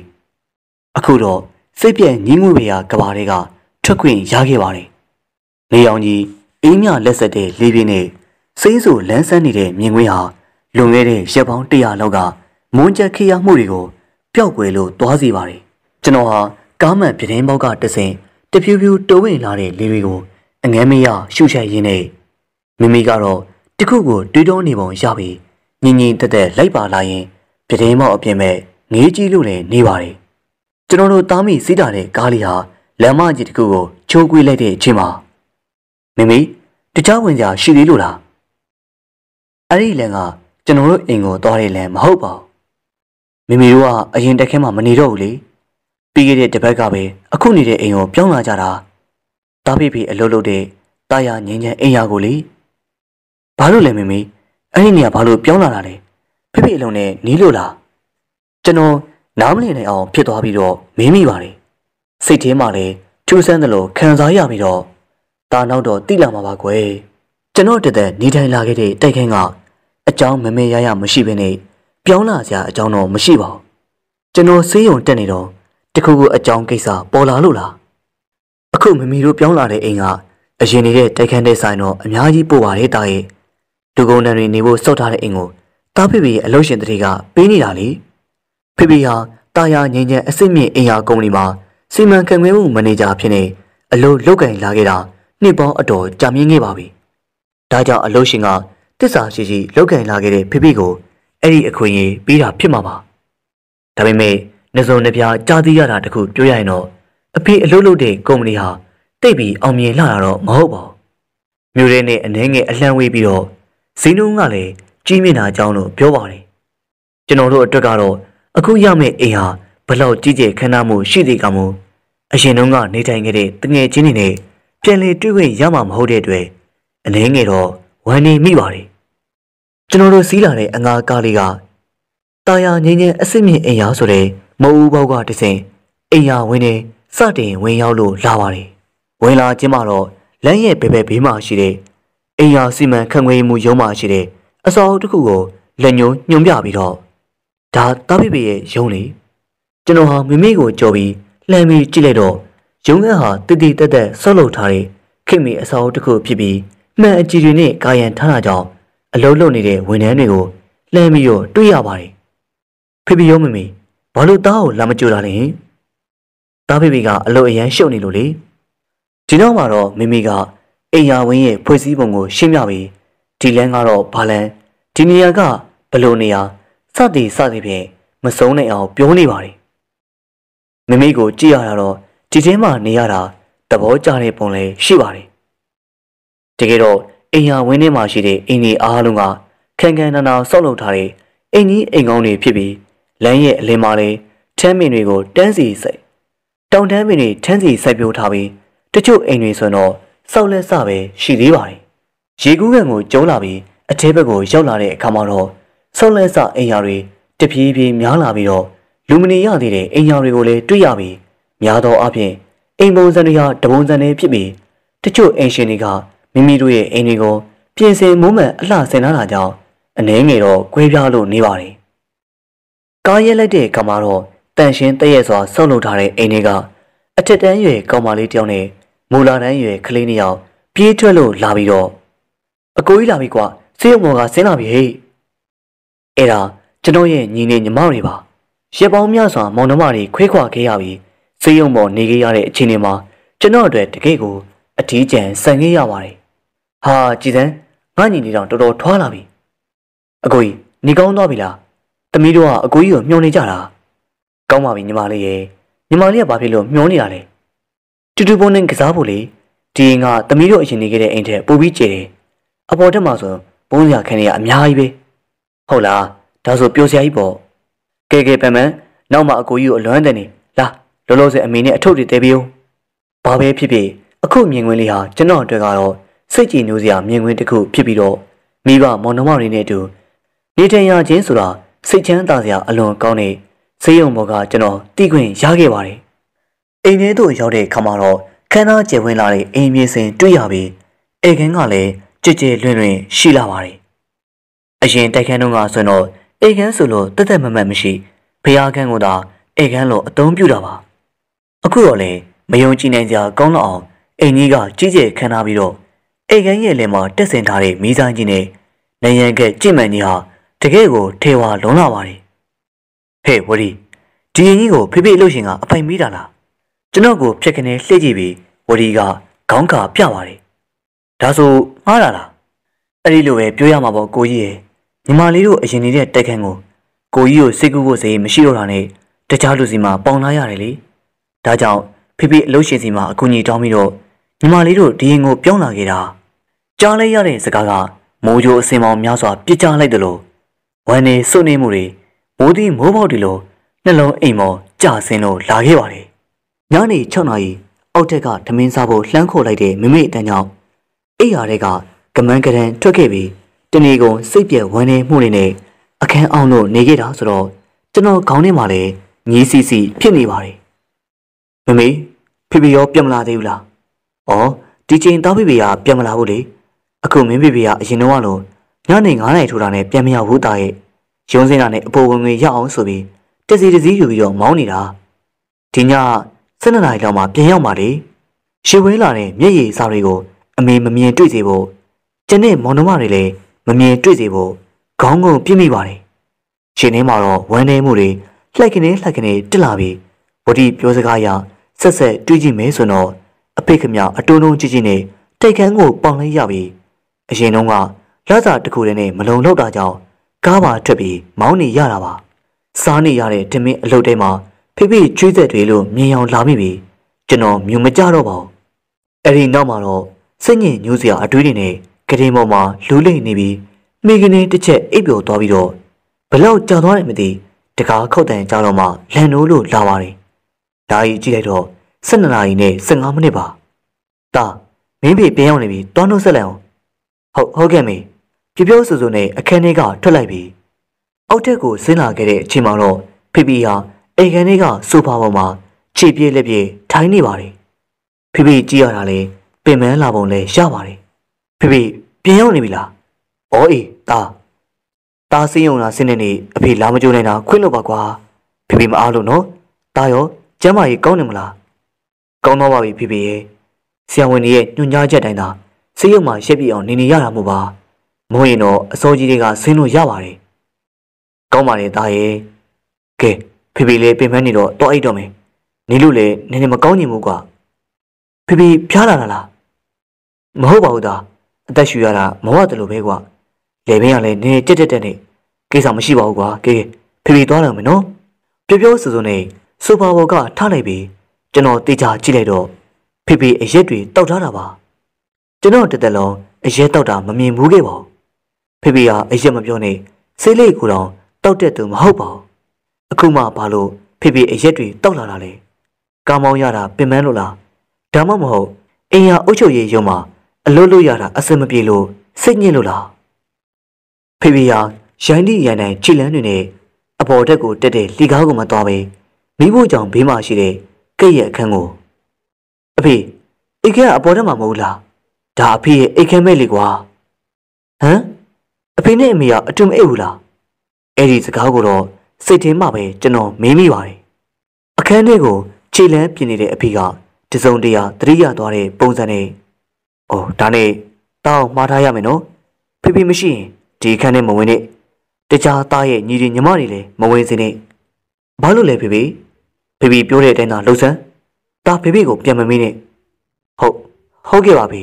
အခုတော့စိတ်ပြက်ငင်းငွေ့ပရာကဘာတွေကထွက်ခွင့်ရခဲ့ပါတယ်။နေအောင်ကြီးအေးမြလက်ဆက်တဲ့လေပြင်းနဲ့စိမ့်ဆူလန်းဆန်းနေတဲ့မြင်ကွင်းဟာလွန်ခဲ့တဲ့ရက်ပေါင်း100လောက်ကမွန်းချက်ခေရမှုတွေကိုပျောက်ကွယ်လို့သွားစီပါတယ်ကျွန်တော်ဟာကားမှန်ပြတင်းပေါက်ကတဆင်တဖြူးဖြူးတိုးဝင်လာတဲ့လေတွေကို အငဲမရရှုချက်ရင်းနဲ့မိမိကတော့တခုကိုတွေးတောနေပုံရပြီညင်ညင်တက်တက်လိုက်ပါလာရင်ပြတင်းပေါက်အပြင်မဲ့ငေးကြီးလို့လည်းနေပါတယ်ကျွန်တော်တို့တားမိစီးတာတဲ့ကားလေးဟာလမ်းမကြီးတစ်ခုကို ချိုးကွေးလိုက်တဲ့အချိန်မှာမိမိတခြားဝင်ကြရှိသေးလို့လားအဲ့ဒီလန်ကကျွန်တော်တို့အိမ်ကိုသွားရလဲမဟုတ်ပါဘူးမိမိတို့ကအရင်တက်ခဲမှမနေတော့ဘူးလေပြီးခဲ့တဲ့တပတ်ကပဲအခုနေတဲ့အိမ်ကိုပြောင်းလာကြတာတားဖိဖိအလုပ်လုပ်တဲ့တာယာငင်းချင်အိမ်ယာကိုလေဘာလို့လဲမိမိအဲ့ဒီနေရာဘာလို့ပြောင်းလာတာလဲဖိဖိအလုံးနဲ့နီးလို့လားကျွန်တော်နားမလည်နိုင်အောင် ဖြစ်သွားပြီးတော့မင်းမိပါတယ်စိတ်ထဲမှာလည်းထူးဆန်းသလိုခံစားရပြီးတော့ဒါနောက်တော့တိလာမှာပါကွယ်ကျွန်တော်တသက်နေထိုင်လာခဲ့တဲ့တိုက်ခန်းကအကြောင်းမမေရရမရှိဘဲနဲ့ပြောင်းလာစရာအကြောင်းတော့မရှိပါဘူးကျွန်တော်ဆေးရုံတက်နေတော့တခုခုအကြောင်းကိစ္စပေါ်လာလို့လားအခုမမီတို့ပြောင်းလာတဲ့အိမ်က အရင်နေတဲ့တိုက်ခန်းတဲ့ဆိုင်တော့အများကြီးပို့ပါတယ်တာရဲ့ဒူကုန်းတန်တွေနေဖို့စောက်ထားတဲ့အိမ်ကိုတာဖိဖိရဲ့အလုပ်ရှင်တွေက ပေးနေတာလေဖိဖိဟာတာယာငင်းချင်းအစ်စ်မြင့်အိမ်ယာကုမ္ပဏီမှာစီမံခန့်ခွဲမှုမန်နေဂျာဖြစ်နေအလုပ်လုပ်ကင်လာခဲ့တာနှစ်ပေါင်းအတော်ကြာမြင့်ခဲ့ပါပြီဒါကြောင့်အလုပ်ရှင်ကတစ္ဆာရှိရှိလောက်ကင်လာခဲ့တဲ့ဖိဖိကိုအဲ့ဒီအခွင့်အရေးပေးတာဖြစ်မှာပါ။ဒါပေမဲ့နှစုံနှပြကြားသိရတာတခုပြောရရင်တော့အဖေအလုပ်လုပ်တဲ့ကုမ္ပဏီဟာတိတ်ပြီးအောင်မြင်လာတာတော့မဟုတ်ပါဘူး။မြို့ထဲနဲ့အနှဲငယ်အလှမ်းဝေးပြီးတော့ဇင်းနှုံးကလည်းကြီးမြင့်တာကြောင်းလို့ပြောပါတယ်။ကျွန်တော်တို့အတွက်ကတော့အခုရမယ့်အိမ်ဟာဘလောက်ကြီးကျယ်ခမ်းနားမှုရှိသေးကမို့အရင်တုန်းကနေထိုင်ခဲ့တဲ့တငယ်ချင်းတွေနဲ့ပြန်လည်တွေ့ခွင့်ရမှာမဟုတ်တဲ့အတွက်အနှဲငယ်တော့ဝမ်းနေမိပါတယ်ကျွန်တော်တို့စီးလာတဲ့အငါကားလေးကတာယာငိမ့်ငိမ့်အစစ်မြင့်အင်ရာဆိုတဲ့မအူပေါက်ကတစင်အင်ရာဝင်းနေစတင်ဝင်ရောက်လို့လာပါတယ်ဝင်လာခြင်းမှာတော့လမ်းရဲ့ဘယ်ဘက်ဘေးမှာရှိတဲ့အင်ရာစီမံခန့်ခွဲမှုရုံးမှာရှိတဲ့အစောတစ်ခုကိုလက်ညှိုးညွှန်ပြပြီးတော့ဒါတာပိပိရဲ့ရုံးလေကျွန်တော်ဟာမိမိကိုကြော်ပြီးလှမ်းပြီးကြည့်လိုက်တော့ရုံးကဟာတည်တည်တက်တက်ဆော့လုပ်ထားတဲ့ခိမိအစောတစ်ခုဖြစ်ပြီးမှန်အကြည်တွေနဲ့ကာယံထားတာကြောင့်အလုံးလုံးနေတဲ့ဝန်ထမ်းတွေကိုလှမ်းပြီးတော့တွေ့ရပါတယ်။ဖေဖေရောမမေဘာလို့သားကိုလာမကြိုတာလဲ။သားဖေဖေကအလုံးအရန်ရှုပ်နေလို့လေ။ဒီနောက်မှာတော့မေမေကအိမ်ယာဝင်းရဲ့ဖွဲ့စည်းပုံကို ရှင်းပြပြီးဒီလန်းကတော့ဘာလန်ဒီနေရာကဘလို့နေရာစသည်စသည်ဖြင့်မဆုံးနိုင်အောင်ပြောနေပါတယ်။မမေကို ကြည့်ရတာတော့ဒီထဲမှာနေရတာသဘောကျတဲ့ပုံလည်းရှိပါတယ်။တကယ်တော့အိမ်ယာဝင်းထဲမှာရှိတဲ့အိမ်တွေအားလုံးကခံခံနာနာ ဆောက်လုပ်ထားတဲ့အိမ်ကြီးအိမ်ကောင်းတွေဖြစ်ပြီးလမ်းရဲ့အလင်းမှာလည်းထမ်းမင်တွေကို တန်းစီစိုက် တောင်တန်းမင်တွေထမ်းစီစိုက်ပျိုးထားပြီးတချို့အိမ်တွေဆိုတော့ဆောက်လက်စပဲရှိသေးပါတယ်ရေကူးကန်ကိုကျုံးလာပြီးအထဲဘက်ကိုရောက်လာတဲ့အခါမှာတော့ဆောက်လက်စအိမ်ယာတွေတပြေးပြေးများလာပြီးတော့လူမနေရသေးတဲ့အိမ်ယာတွေကိုလည်းတွေ့ရပြီးများသောအားဖြင့်အိမ်ပုံစံတွေကတပုံစံတွေဖြစ်ပြီးတချို့အိမ်ရှင်တွေကမိမိတို့ရဲ့အိမ်တွေကိုပြင်ဆင်မုံမှန်အလှဆင်ထားတာကြောင့်အနှဲငယ်တော့ကွဲပြားလို့နေပါတယ်။ကားရဲလိုက်တဲ့ကမာတော့တန်ရှင်းတရက်စွာဆောက်လုပ်ထားတဲ့အိမ်တွေကအထက်တန်းရွယ်ကောင်မလေးတယောက်နဲ့မူလာတန်းရွယ်ကလေးနှစ်ယောက်ပြေးထွက်လို့လာပြီးတော့အကိုကြီးလာပြီကွာ စေးုံမော်ကဆင်းလာပြီဟဲ့အဲ့ဒါကျွန်တော်ရဲ့ညီနေညီမတွေပါရေပောင်းများစွာမောင်နှမတွေခွဲခွာခဲ့ရပြီးစေးုံမော်နေခဲ့ရတဲ့အချိန်တွေမှာကျွန်တော်အတွက်တကယ့်ကိုအထီးကျန်ဆန်ခဲ့ရပါတယ်ဟာကြည်စမ်းငါညီနေတောင်တော်တော်ထွားလာပြီအကိုကြီးနေကောင်းသွားပြီလားသမီးတို့ကအကိုကြီးကိုမျှော်နေကြတာကောင်းပါပြီညီမလေးရေညီမလေးကဘာဖြစ်လို့မျှော်နေတာလဲတူတူပုံနဲ့ကစားဖို့လေဒီငါသမီးတို့အရင်နေခဲ့တဲ့အိမ်ထက်ပိုပြီးကျယ်တယ်အပေါ်တက်မှာဆိုဘုန်းစရာခန်းတွေကအများကြီးပဲဟုတ်လားဒါဆိုပျော်စရာကြီးပေါ့ကဲကဲပန်ပန်နောက်မှအကိုကြီးကိုအလွမ်းတန်နေလာလောလောဆယ်အမေနဲ့အထုပ်တွေတဲပေးဦးဘာပဲဖြစ်ဖြစ်အခုမြင်ကွင်းလေးဟာကျွန်တော်အတွက်ကတော့စိတ်ကြည်နိုးစရာမြင်ကွင်းတစ်ခုဖြစ်ပြီးတော့မိဘမောင်နှမတွေနဲ့အတူနေထိုင်ရခြင်းဆိုတာစိတ်ချမ်းသာစရာအလွန်ကောင်းတဲ့ဈေးရုံပေါ်ကကျွန်တော်တီးခွင့်ရခဲ့ပါတယ်။အိမ်ထဲသို့ရောက်တဲ့အခါမှာတော့ခန်းသားကျယ်ဝန်းလာတဲ့အိမ်မြေစင်တွေ့ရပြီးဧကန်ကလည်းကြည်ကြည်လွင်လွင်ရှိလာပါတယ်။အရင်တိုက်ခန်းတုန်းကဆိုတော့ဧကန်ဆိုလို့တက်တက်မမတ်မရှိဖျားခန်းကသာဧကန်လိုအသုံးပြုတာပါ။အခုတော့လေမယုံကြည်နိုင်စရာကောင်းလောက်အောင်အိမ်ကြီးကကြီးကျယ်ခမ်းထားပြီးတော့အိမ်ခန်းရဲ့လင်မှာတက်ဆင်ထားတဲ့မီးဆိုင်ကြီးနဲ့နယံကက်ကြင့်မှန်ကြီးဟာတကယ်ကိုထေဝါလုံးလာပါတယ်ဟေးဝရီဒီရင်ကြီးကိုဖိဖိလှုပ်ရှင်ကအပိုင်မိတာလားကျွန်တော်ကိုဖျက်ခနဲလှည့်ကြည့်ပြီးဝရီကခေါင်းကာပြပါတယ်ဒါဆိုမှားတာလားအဲ့ဒီလိုပဲပြောရမှာပေါ့ကိုကြီးရဲ့ညီမလေးတို့အရင်နေတဲ့တိုက်ခန်းကိုကိုကြီးကိုစိတ်ကူးဖို့စေမရှိတော့တာနဲ့တခြားလူစီမှာပေါင်လာရတယ်လေဒါကြောင့်ဖိဖိအလို့ရှင်စီမှာအကူအညီတောင်းပြီးတော့ညီမလေးတို့ဒီရင်ကိုပြောင်းလာခဲ့တာကြားလိုက်ရတဲ့စကားကမိုးကြိုးအစင်ပေါင်းများစွာပြစ်ချလိုက်တယ်လို့ဝမ်းနေစွန့်နေမှုတွေမိုးသီးမိုးပေါက်တွေလိုနှလုံးအိမ်ပေါ်ကြဆင်းလို့လာခဲ့ပါတယ်။ညနေ6နာရီအောက်ထက်ကထမင်းစားဖို့လှမ်းခေါ်လိုက်တဲ့မိမိအတန်းကြောင့်အိယာတွေကကမန်းကရန်ထွက်ခဲ့ပြီးတနေ့ကုန်စိတ်ပြက်ဝမ်းနေမှုတွေနဲ့အခန်းအောင်လို့နေခဲ့တာဆိုတော့ကျွန်တော်ခေါင်းထဲမှာလည်းငြီးစီစီဖြစ်နေပါတယ်။မမေဖေဖေရော ပြန်မလာသေးဘူးလား။အော်ဒီချိန်သားဖေဖေကပြန်မလာဘူးလေ။အခုမင်းဖေဖေကအရင်တော့လို့ညနေ9နာရီထိုးတာနဲ့ပြန်မရောက်ဘူးတာရဲ့ရုံးစင်းတာနဲ့အပေါ်ဝင်ငွေရအောင်ဆိုပြီးတက်စီတစည်းယူပြီးတော့မောင်းနေတာဒီည12နာရီလောက်မှပြန်ရောက်ပါလေရှေဝဲလာတဲ့မျက်ရည်စားတွေကိုအမေမမြင်တွေ့စေဖို့ကျင်းနဲ့မောင်နှမတွေလည်းမမြင်တွေ့စေဖို့ခေါင်းကုန်ပြစ်မိပါတယ်ရှင်ထဲမှာတော့ဝမ်းနေမှုတွေလှိုက်ကနေလှိုက်ကနေတက်လာပြီးဝတိပြောစကားရဆက်ဆက်တွေးကြည့်မယ်ဆိုတော့အဖေခမအတုံးတုံးကြည့်ကြည့်နဲ့တိတ်ခန်းကိုပေါင်လိုက်ရပြီးအရင်တုန်းကလစာတစ်ခုတည်းနဲ့မလုံလောက်တာကြောင့်ကားပါထွက်ပြီးမောင်းနေရတာပါ စားနေရတဲ့တင်မင်းအလုပ်တဲမှာဖိဖိကျွေးဆက်တွေလို့မြင်အောင်လာမိပြီကျွန်တော်မြုံမကြတော့ပါဘူးအဲ့ဒီနောက်မှာတော့စိတ်ညစ်ညူးစရာအတွေးတွေနဲ့ကရင်ပေါ်မှာလူးလိမ့်နေပြီးမိကနေတစ်ချက်အိပ်ပျော်သွားပြီးတော့ဘလောက်ကြာသွားတယ်မသိတကားခောက်တန်ကြတော့မှလန်နိုးလို့လာပါတယ်ဒါကြီးကြည့်လိုက်တော့12နာရီနဲ့15မိနစ်ပါဒါမင်းဖေပြန်ရောက်နေပြီတွားနှုတ်ဆက်လိုက်အောင်ဟုတ်ဟုတ်ကဲ့မေပြပြဆူဆူနဲ့အခန်းထဲကထွက်လိုက်ပြီအောက်ထက်ကိုဆင်းလာခဲ့တဲ့အချိန်မှာတော့ဖီဖီဟာအိမ်ခန်းထဲကဆိုဖာပေါ်မှာ ခြေပြည့်လက်ပြည့်ထိုင်နေပါတယ်ဖီဖီကြည့်ရတာလဲပင်ပန်းလာပုံလဲရပါတယ်ဖီဖီပြင်ရောက်နေပြီလားအော်အေးตาตาစင်းုံလာစင်းနေနေအဖေလာမကြိုးနိုင်တာခွင့်လို့ပါကွာဖီဖီမအားလို့နော်ตาရော ကျမ်းမာရေးကောင်းနေမလားကောင်းတော့ပါပြီဖီဖီရဲ့ဆရာဝန်ကြီးရဲ့ညွှန်ကြားချက်တိုင်းသာဆေးရုံမှာရက်ပြည့်အောင်နေနေရတာမို့ပါမဟုတ်ရင်တော့အစောကြီးတွေကဆင်းလို့ရပါတယ်ကောင်းပါတယ်သားရဲ့ကဲဖေဖေလေးပြင်ပန်းနေတော့တော့အိတ်တော့မယ်နေလို့လည်းနည်းနည်းမကောင်းညင်ဘူးကွာဖေဖေဖျားလာတာလားမဟုတ်ပါဘူးသားအသက်ရှူရတာမဝတယ်လို့ပဲကွာလေပင်ကလည်းနည်းနည်းတက်တက်တက်နေကိစ္စမရှိပါဘူးကွာကဲဖေဖေသွားတော့မယ်နော်ပြောပြောဆိုဆိုနဲ့ဆိုဖာပေါ်ကထားလိုက်ပြီးကျွန်တော်တေချာကြည့်လိုက်တော့ဖေဖေအရက်တွေတောက်ထားတာပါကျွန်တော်တသက်လုံးအရဲတောက်တာမမြင်ဘူးခဲ့ပါဘူးဖေဖေကအရဲမပြောနဲ့ဆေးလေးကိုတော့တောက်တဲ့သူမဟုတ်ပါဘူးအခုမှဘာလို့ဖေဖေအရက်တွေတောက်လာတာလဲကာမောင်းရတာပင်မလို့လားဒါမှမဟုတ်အင်ရအုတ်ချုပ်ရေးရုံမှာအလွတ်လွတ်ရတာအဆင်မပြေလို့စိတ်ညစ်လို့လားဖေဖေဟာရိုင်းတိရိုင်းတိုင်းခြေလန်းတွေနဲ့အပေါ်ထက်ကိုတက်တဲ့လီကားကိုမသွားပဲမိဖို့ကြောင့်ဘေးမှာရှိတဲ့ကဲ့ရဲ့အခန်းကိုအဖေအိတ်ကအပေါ်ထက်မှာမဟုတ်လားဒါအဖေရဲ့အိတ်ခဲမဲ့လေကွာဟမ်အဖေနဲ့အမေကအတူမအိပ်ဘူးလားအဲ့ဒီစကားကိုတော့စိတ်ထဲမှာပဲကျွန်တော်မေးမိပါတယ်အခန်းထဲကိုခြေလန်းပြင်နေတဲ့အဖေကတစုံတရာသတိရသွားတဲ့ပုံစံနဲ့အော်ဒါနဲ့တောင်းမှားထားရမယ်နော်ဖေဖေမရှိရင်ဒီအခန်းထဲမဝင်နဲ့တခြားသားရဲ့ညီတွေညီမတွေလည်းမဝင်စေနဲ့ဘာလို့လဲဖေဖေဖေဖေပြောတဲ့အတိုင်းသာလှုပ်ဆန်းဒါဖေဖေကိုပြန်မမေးနဲ့ဟုတ်ဟုတ်ကဲ့ပါဖေ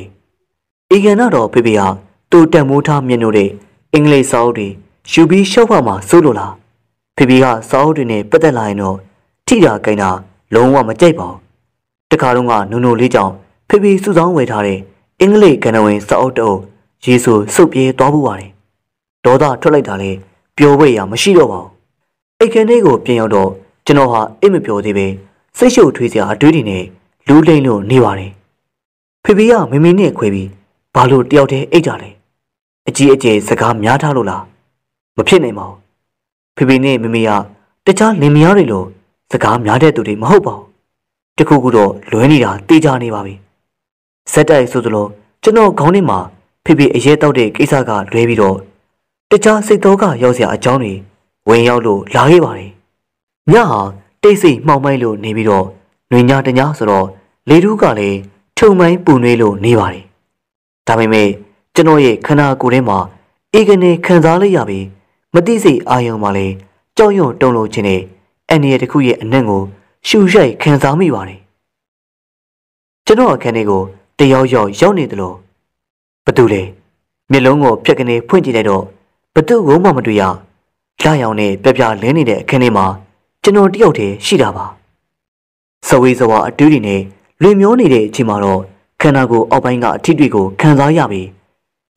ဤကဏ္ဍတော်ဖေဖေဟာတိုတက်မိုးထားမြင်လို့တဲ့အင်္ဂလိပ်စာအုပ်တွေယူပြီးရှောက်ပါမှာစိုးလို့လားဖေဖေကစာအုပ်တွေနဲ့ပတ်သက်လာရင်တော့ ထိတာကိန်းတာလုံးဝမကြိုက်ပါဘူးတခါတော့ကနုံနုံလေးကြောင့်ဖေဖေစုဆောင်ဝယ်ထားတဲ့အင်္ဂလိပ်ကဏ္ဍဝင်စာအုပ်တို့ရေဆိုစုပ်ပြေးသွားဖို့ပါတယ်ဒေါသထွက်လိုက်တာလေပျော်ဝဲရမရှိတော့ပါဘူးအိတ်ခင်းလေးကိုပြင်ရောက်တော့ကျွန်တော်ဟာအိတ်မပျော်သေးပဲစိတ်ရှုပ်ထွေးစရာအတွေးတွေနဲ့လူလိမ့်လို့နေပါတယ်ဖေဖေကမမေနဲ့ခွဲပြီးဘာလို့တယောက်တည်းအိတ်တာလဲအကြီးအကျယ်စကားများထားလို့လားမဖြစ်နိုင်ပါဘူးဖေဖေနဲ့မမေကတခြားလင်မယားတွေလို စကားများတဲ့သူတွေမဟုတ်ပါဘူးတခုခုတော့လွဲနေတာတေးကြနေပါပြီဇက်တိုက်ဆိုသလိုကျွန်တော်ခေါင်းထဲမှာဖေဖေအရေးတောက်တဲ့ကိစ္စကလွဲပြီးတော့တခြားစိတ်တော်ကရောက်စရာအကြောင်းတွေဝင်ရောက်လို့လာခဲ့ပါတယ်ညဟာတိတ်ဆိတ်မှောင်မိုက်လို့နေပြီးတော့ညညတညဆိုတော့လေတူးကလည်းထုံမိုင်းပူနွေးလို့နေပါတယ်ဒါပေမဲ့ကျွန်တော်ရဲ့ခန္ဓာကိုယ်ထဲမှာအေကနေခံစားလိုက်ရပြီးမသိစိတ်အာရုံမှာလည်းကြောက်ရွံ့တုန်လှုပ်ခြင်းနဲ့အန္တရာယ်တစ်ခုရဲ့အနက်ကို ရှူရှိုက်ခံစားမိပါတယ်ကျွန်တော်အခန်းထဲကိုတယောက်ယောက်ရောက်နေသလိုဘသူလဲမျက်လုံးကိုဖြက်ကနေဖွင့်ကြည့်လိုက်တော့ဘသူ့ကိုမှမတွေ့ရလာရောင်နဲ့ပြပြလဲနေတဲ့အခန်းထဲမှာကျွန်တော်တယောက်တည်းရှိတာပါစဝေးစဝါအတူးတွေနဲ့လွင်မျောနေတဲ့အချိန်မှာတော့ခန္ဓာကိုယ်အောက်ပိုင်းကအထိတွေ့ကို ခံစားရပြီး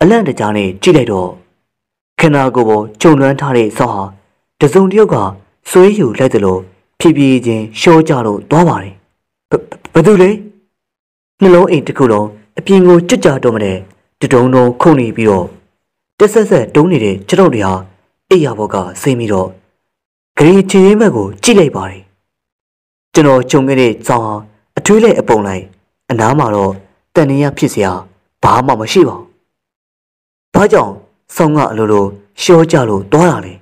အလန့်တကြားနဲ့ကြည့်လိုက်တော့ခန္ဓာကိုယ်ပေါ်ကျုံလွန်းထားတဲ့ဆောက်ဟာတစုံတစ်ယောက်ကဆွေးယူလိုက်သလိုဖြည်းဖြည်းချင်းရှော့ကြတော့သွားပါတယ်ဘသူလဲနှလုံးအိမ်တစ်ခုလုံးအပြင်ကိုကြွကြတော့မတဲ့တတုံတုံခုန်နေပြီးတော့တက်ဆက်ဆက်တုံးနေတဲ့ခြေထောက်တွေဟာအိယာဘော်ကဆင်းပြီးတော့ဂရီချင်ရင်ဘက်ကိုကြိလိုက်ပါတယ်ကျွန်တော်ကြုံခဲ့တဲ့ကြောင်ဟာအထွေးလိုက်အပုံလိုက်အနားမှာတော့တန်နေရဖြစ်စရာဘာမှမရှိပါဘူး။ဘာကြောင့်ဆောင်းကအလိုလို ရှော့ကြလို့တွားတာလဲ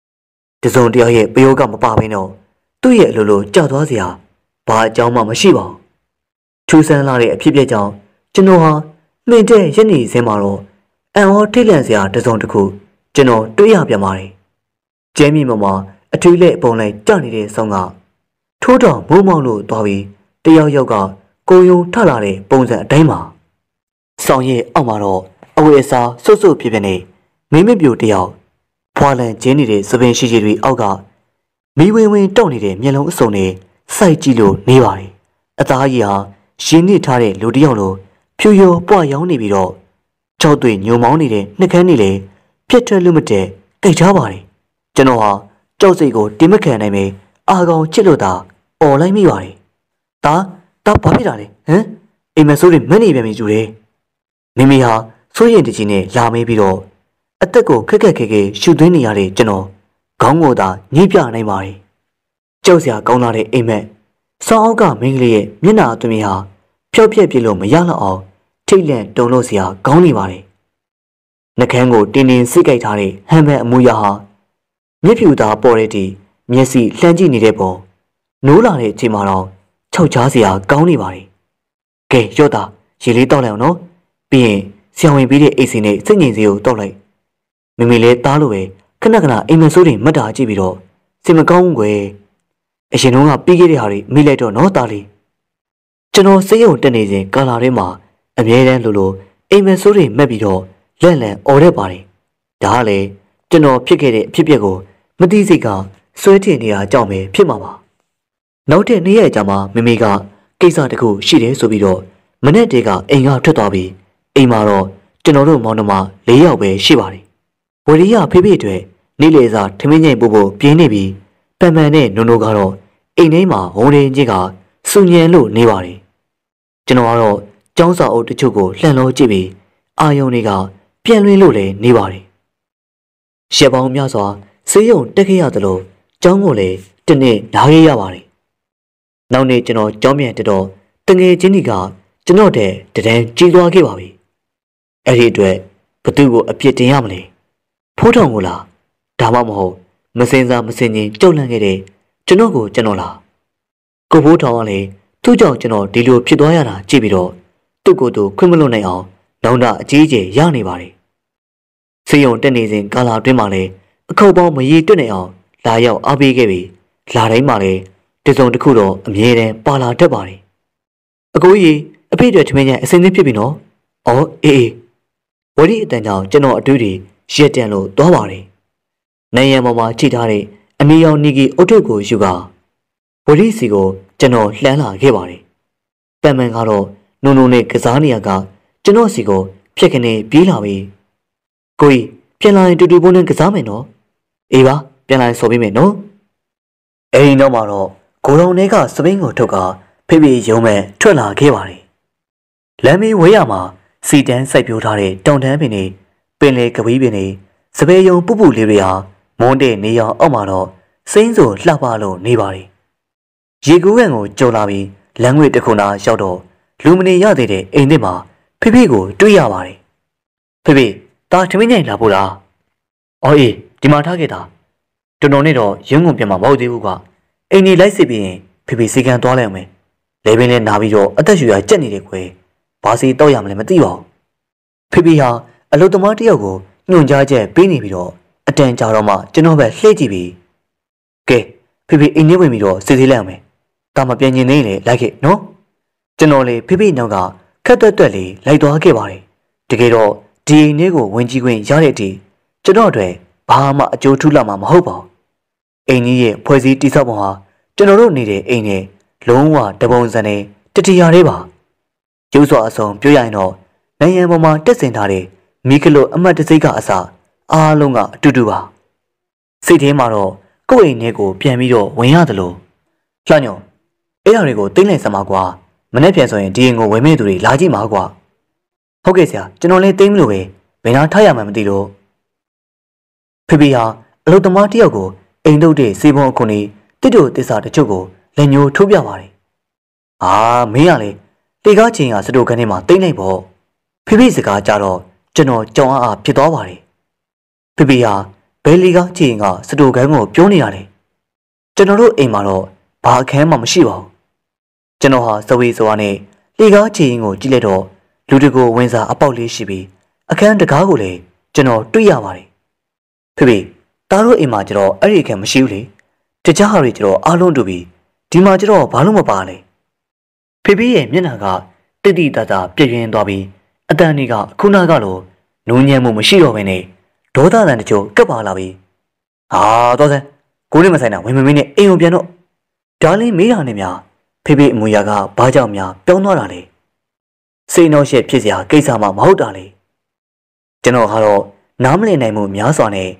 ။တစုံတယောက်ရဲ့ပယောကမပါဘဲတော့သူ့ရဲ့အလိုလိုကြောက်သွားစရာဘာအကြောင်းမှမရှိပါဘူး။ထူးဆန်းလာတဲ့အဖြစ်အပျက်ကြောင့်ကျွန်တော်ဟာလွင့်တဲ့ရက်နေစင်းမှာတော့အံ့ဩထိတ်လန့်စရာတစုံတစ်ခုကျွန်တော်တွေ့ရပြန်ပါတယ်။ကျဲမိမမအထွေးလက်ပုံလိုက်ကြနေတဲ့ဆောင်းကထိုးတော်မိုးမောင်းလို့သွားပြီးတယောက်ယောက်ကကိုယုံထလာတဲ့ပုံစံအတိုင်းပါဆောင်ရဲ့အောက်မှာတော့အဝယ်အစားစွတ်စွတ်ဖြစ်ဖြစ်နေမိမပြိုတယောက်ဖွာလန်ကျင်းနေတဲ့စပင်ရှိရှိတွေအောက်ကမိဝင်ဝင် တောက်နေတဲ့မျက်လုံးအစုံနဲ့စိုက်ကြည့်လို့နေပါတယ်အသားကြီးဟာရင်းနစ်ထားတဲ့လူတယောက်လိုဖြူရောပွားရောင်းနေပြီးတော့ကြောက်သွေ့ညုံမောင်းနေတဲ့နှကန်းတွေလည်းပြက်ထွက်လို့မတဲကြိတ်ထားပါတယ်ကျွန်တော်ဟာကြောက်စိတ်ကိုတင်မခံနိုင်ပေအာကောင်ချစ်လို့သာអော်လိုက်မိပါတယ်ဒါတောက်ဘာဖြစ်တာလဲဟမ်အိမ်မဆိုးတွေမနေပြန်ပြီကျူတယ်မိမိဟာစိုးရင်တကြီးနဲ့လာမေးပြီးတော့အသက်ကိုခက်ခက်ခဲခဲရှူသွင်းနေရတဲ့ကျွန်တော်ခေါင်းကိုသာညှိပြနိုင်ပါတယ်ကြောက်စရာကောင်းလာတဲ့အိမ်မက်ဆောင်းအောက်ကမင်းကလေးရဲ့မျက်နှာအသွင်ဟာဖျောက်ဖျက်ပြလို့မရတော့အောင်ထိတ်လန့်တုန်လို့စရာကောင်းနေပါတယ်နှကန်းကိုတင်းတင်းစိတ်ကြိုက်ထားတဲ့ဟန်ဘက်အမူအရာဟာမျက်ဖြူသားပေါ်တဲ့တီမျက်စိလှမ်းကြည့်နေတဲ့ပုံနိုးလာတဲ့အချိန်မှာတော့ချုပ်ချားစရာကောင်းနေပါလေကဲရော့တာရေလေးတောက်လိုက်အောင်နော်ပြီးရင်ဆရာဝင်ပြီးတဲ့အိတ်စင်နဲ့စိတ်ငြိမ်စေကိုတောက်လိုက်မိမိလည်းသားလိုပဲခဏခဏအိမ်မဆိုးတွေမတ်တာကြည့်ပြီးတော့စင်မကောင်းဘူးကွယ်အရင်တုန်းကပြီးခဲ့တဲ့ဟာတွေမိလိုက်တော့နော်သားလေးကျွန်တော်စိတ်ယုံတက်နေစဉ်ကာလာထဲမှာအမြဲတမ်းလိုလိုအိမ်မဆိုးတွေမက်ပြီးတော့လက်လန်អော်ရက်ပါတယ်ဒါကလေကျွန်တော်ဖြစ်ခဲ့တဲ့အဖြစ်အပျက်ကိုမသိစိတ်ကဆွဲထင်နေတာကြောင့်ပဲဖြစ်မှာပါနောက်တဲ့နေ့ရက်ကြာမှာမမေကကိစ္စတခုရှိတယ်ဆိုပြီးတော့မနေ့တည်းကအိမ်ကထွက်သွားပြီးအိမ်မှာတော့ကျွန်တော်တို့မောင်နှမ၄ယောက်ပဲရှိပါတယ်။ဝရိယဖေဖေတွေနေ့လေစာထမင်းငိမ့်ပို့ဖို့ပြင်းနေပြီးပန်ပန်နဲ့နုံနုံကတော့အိမ်ထဲမှာဝန်ရင်းကြီးကစူညံလို့နေပါတယ်။ကျွန်တော်ကတော့ကျောင်းစာအုပ်တချို့ကိုလှန်လို့ကြည့်ပြီးအာယုံတွေက ပြန်လွင်လို့လည်းနေပါတယ်။ရှက်ပေါင်းများစွာဆေးရုံတက်ခဲ့ရတယ်လို့ကျောင်းကိုလည်းတနေ့ဓာခဲ့ရပါတယ်နောက်နေ့ကျွန်တော်ကြောင်းမြန်တတော်တငယ်ချင်းတွေကကျွန်တော်တဲ့တဒန်းကြီးသွားခဲ့ပါပြီအဲ့ဒီအတွက်ဘသူ့ကိုအပြစ်တင်ရမလဲဖိုးထောင်ကိုလားဒါမှမဟုတ်မစင်စားမစင်ချင်းကြောက်လန့်ခဲ့တဲ့ကျွန်တော်ကိုကျွန်တော်လားကိုဖိုးထောင်ကလည်းသူ့ကြောင့်ကျွန်တော်ဒီလိုဖြစ်သွားရတာကြည့်ပြီးတော့သူ့ကိုယ်သူခွင့်မလွတ်နိုင်အောင်လောင်းတာအကြီးအကျယ်ရနေပါတယ်စေယုံတက်နေစဉ်ကာလာအတွင်းမှာလည်းအခေါပေါင်းမရေတွက်နိုင်အောင်လာရောက်အားပေးခဲ့ပြီးလာတိုင်းမှာလည်းတစ်စုံတစ်ခုတော့အမြဲတမ်းပါလာတတ်ပါတယ်။အကိုကြီးအဖေတွေထမင်းညံအစင်းသင်းဖြစ်ပြီနော်။အော်အေးအေးဝရီအတန်ကြောင့်ကျွန်တော်အတွေ့တွေရက်တန်လို့သွားပါတယ်။နိုင်ရံပေါ်မှာထိထားတဲ့အမီရောင်နီကီအုတ်ထုပ်ကိုယူကာဝရီစီကို ကျွန်တော်လှမ်းလာခဲ့ပါတယ်။တန်မန်ကတော့နုံနုံနဲ့ကစားနေရကကျွန်တော်စီကို ဖြက်ကနေပြေးလာပြီ။ကိုကြီးပြန်လာရင်တူတူပုံးနဲ့ကစားမယ်နော်။အေးပါပြန်လာရင်ဆော်ပေးမယ်နော်။အဲဒီနောက်မှာတော့ဂိုတော်ထဲကစပင်းကိုထုတ်ကာဖေဖေရုံးမဲ့ထွက်လာခဲ့ပါတယ်။လမ်းမေးဝေးရမှာစီတန်းစိုက်ပျိုးထားတဲ့တောင်တန်းပင်တွေပင်လေကပီးပင်တွေစပယ်ယုံပုပုလေးတွေဟာမွန်းတဲ့နေရောင်အောက်မှာတော့စိမ့်စိုလှပလို့နေပါတယ်။ရေကူးကန်ကိုကြော်လာပြီးလမ်းငွေတစ်ခုနာရောက်တော့လူမနေရသေးတဲ့အိမ်သစ်မှာဖေဖေကို တွေ့ရပါတယ်။ဖေဖေဒါထမင်းညိုင်လာဖို့လား။အော်အေးဒီမှာထားခဲ့တာ။တော်တော်နဲ့တော့ရင်းကုန်ပြန်မှာမဟုတ်သေးဘူးကွာ။အိမ်ကြီးလိုက်စစ်ပြီးရင်ဖေဖေစီကံသွားလိုက်အောင်မယ်လေပင်လည်းနာပြီးတော့အသက်ရှူရကြက်နေတယ်ကွယ်ဘာစီတောက်ရမလဲမသိပါဘူးဖေဖေဟာအလုသမားတယောက်ကိုညွန်ကြားချက်ပေးနေပြီးတော့အတန်ကြာတော့မှကျွန်တော်ပဲလှည့်ကြည့်ပြီးကဲဖေဖေအိမ်ထဲဝင်ပြီးတော့စစ်သေးလိုက်အောင်မယ်ဒါမှပြန်ကျင်နေလေလိုက်ခဲ့နော်ကျွန်တော်လေဖေဖေနောက်ကခက်တွက်တွက်လေးလိုက်သွားခဲ့ပါတယ်တကယ်တော့ဒီအိမ်ထဲကိုဝင်ကြည့်ခွင့်ရတဲ့အထိကျွန်တော်အတွက်ဘာမှအကျိုးထူးလာမှာမဟုတ်ပါဘူးအိမ်ကြီးရဲ့ဖွဲ့စည်းတိဆောက်ပုံဟာကျွန်တော်တို့နေတဲ့အိမ်နဲ့လုံးဝတပုံစံနဲ့တတိယလေးပါရုပ်စွာအဆုံးပြောရရင်တော့နိုင်ငံပေါ်မှာတက်ဆင်ထားတဲ့မိကလို့အမတ်တစိတ်ကအစအားလုံးကအတူတူပါစိတ်ထဲမှာတော့ကိုယ့်အိမ်ထဲကိုပြန်ပြီးတော့ဝင်ရတယ်လို့လှညော်အဲ့ရတွေကိုတိမ့်လိုက်စမှာကွာမနေ့ပြန်ဆိုရင်ဒီအိမ်ကိုဝင်မဲ့သူတွေလာကြည့်မှာကွာဟုတ်ကဲ့ဆရာကျွန်တော်လည်းတိမ့်မလို့ပဲဘယ်နာထားရမှမသိလို့ဖေဖေဟာအလုသမားတယောက်ကိုအိမ်တုတ်တဲ့စေဘုံအခွန်လေးတစ်တို့တစ္ဆာတချို့ကိုလက်ညိုးထိုးပြပါတယ်။အာမင်းကလေလေကားချင်းကစတိုကန်းထဲမှာတိတ်လိုက်ပေါ့။ဖိဖိစကားကြတော့ကျွန်တော်ကြောင်အားအားဖြစ်သွားပါတယ်။ဖိဖိဟာဘယ်လေကားချင်းကစတိုကန်းကို ပြုံးနေရတယ်။ကျွန်တော်တို့အိမ်မှာတော့ဘာအခမ်းမှမရှိပါဘူး။ကျွန်တော်ဟာစဝေးစွာနဲ့လေကားချင်းကိုကြည့်လိုက်တော့လူတကိုဝင်စားအပေါက်လေးရှိပြီး အခန်းတကားကိုလည်းကျွန်တော်တွေ့ရပါတယ်။ဖိဖိတားတို့အိမ်မှာကျတော့အဲ့ဒီခံမရှိဘူးလေတကြဟာတွေကျတော့အားလုံးတူပြီးဒီမှာကျတော့ဘာလို့မပါလဲဖေဖေရဲ့မျက်နှာကတိတိတတပြည့်ရင်းသွားပြီးအတန်တွေကခုနကလိုနူးညံ့မှုမရှိတော့ဘဲနဲ့ဒေါသတန်တချို့ကပ်ပါလာပြီးဟာတော့စမ်းကိုလေးမဆိုင်တာဝင်မမင်းနဲ့အိမ်ကိုပြန်တော့ဒါလင်းမေးတာနဲ့များ ဖေဖေအမူအရာကဘာကြောင့်များပြောင်းသွားတာလဲစိတ်နှောရှက်ဖြစ်စရာကိစ္စမှမဟုတ်တာလေကျွန်တော်ကတော့နားမလည်နိုင်မှုများစွာနဲ့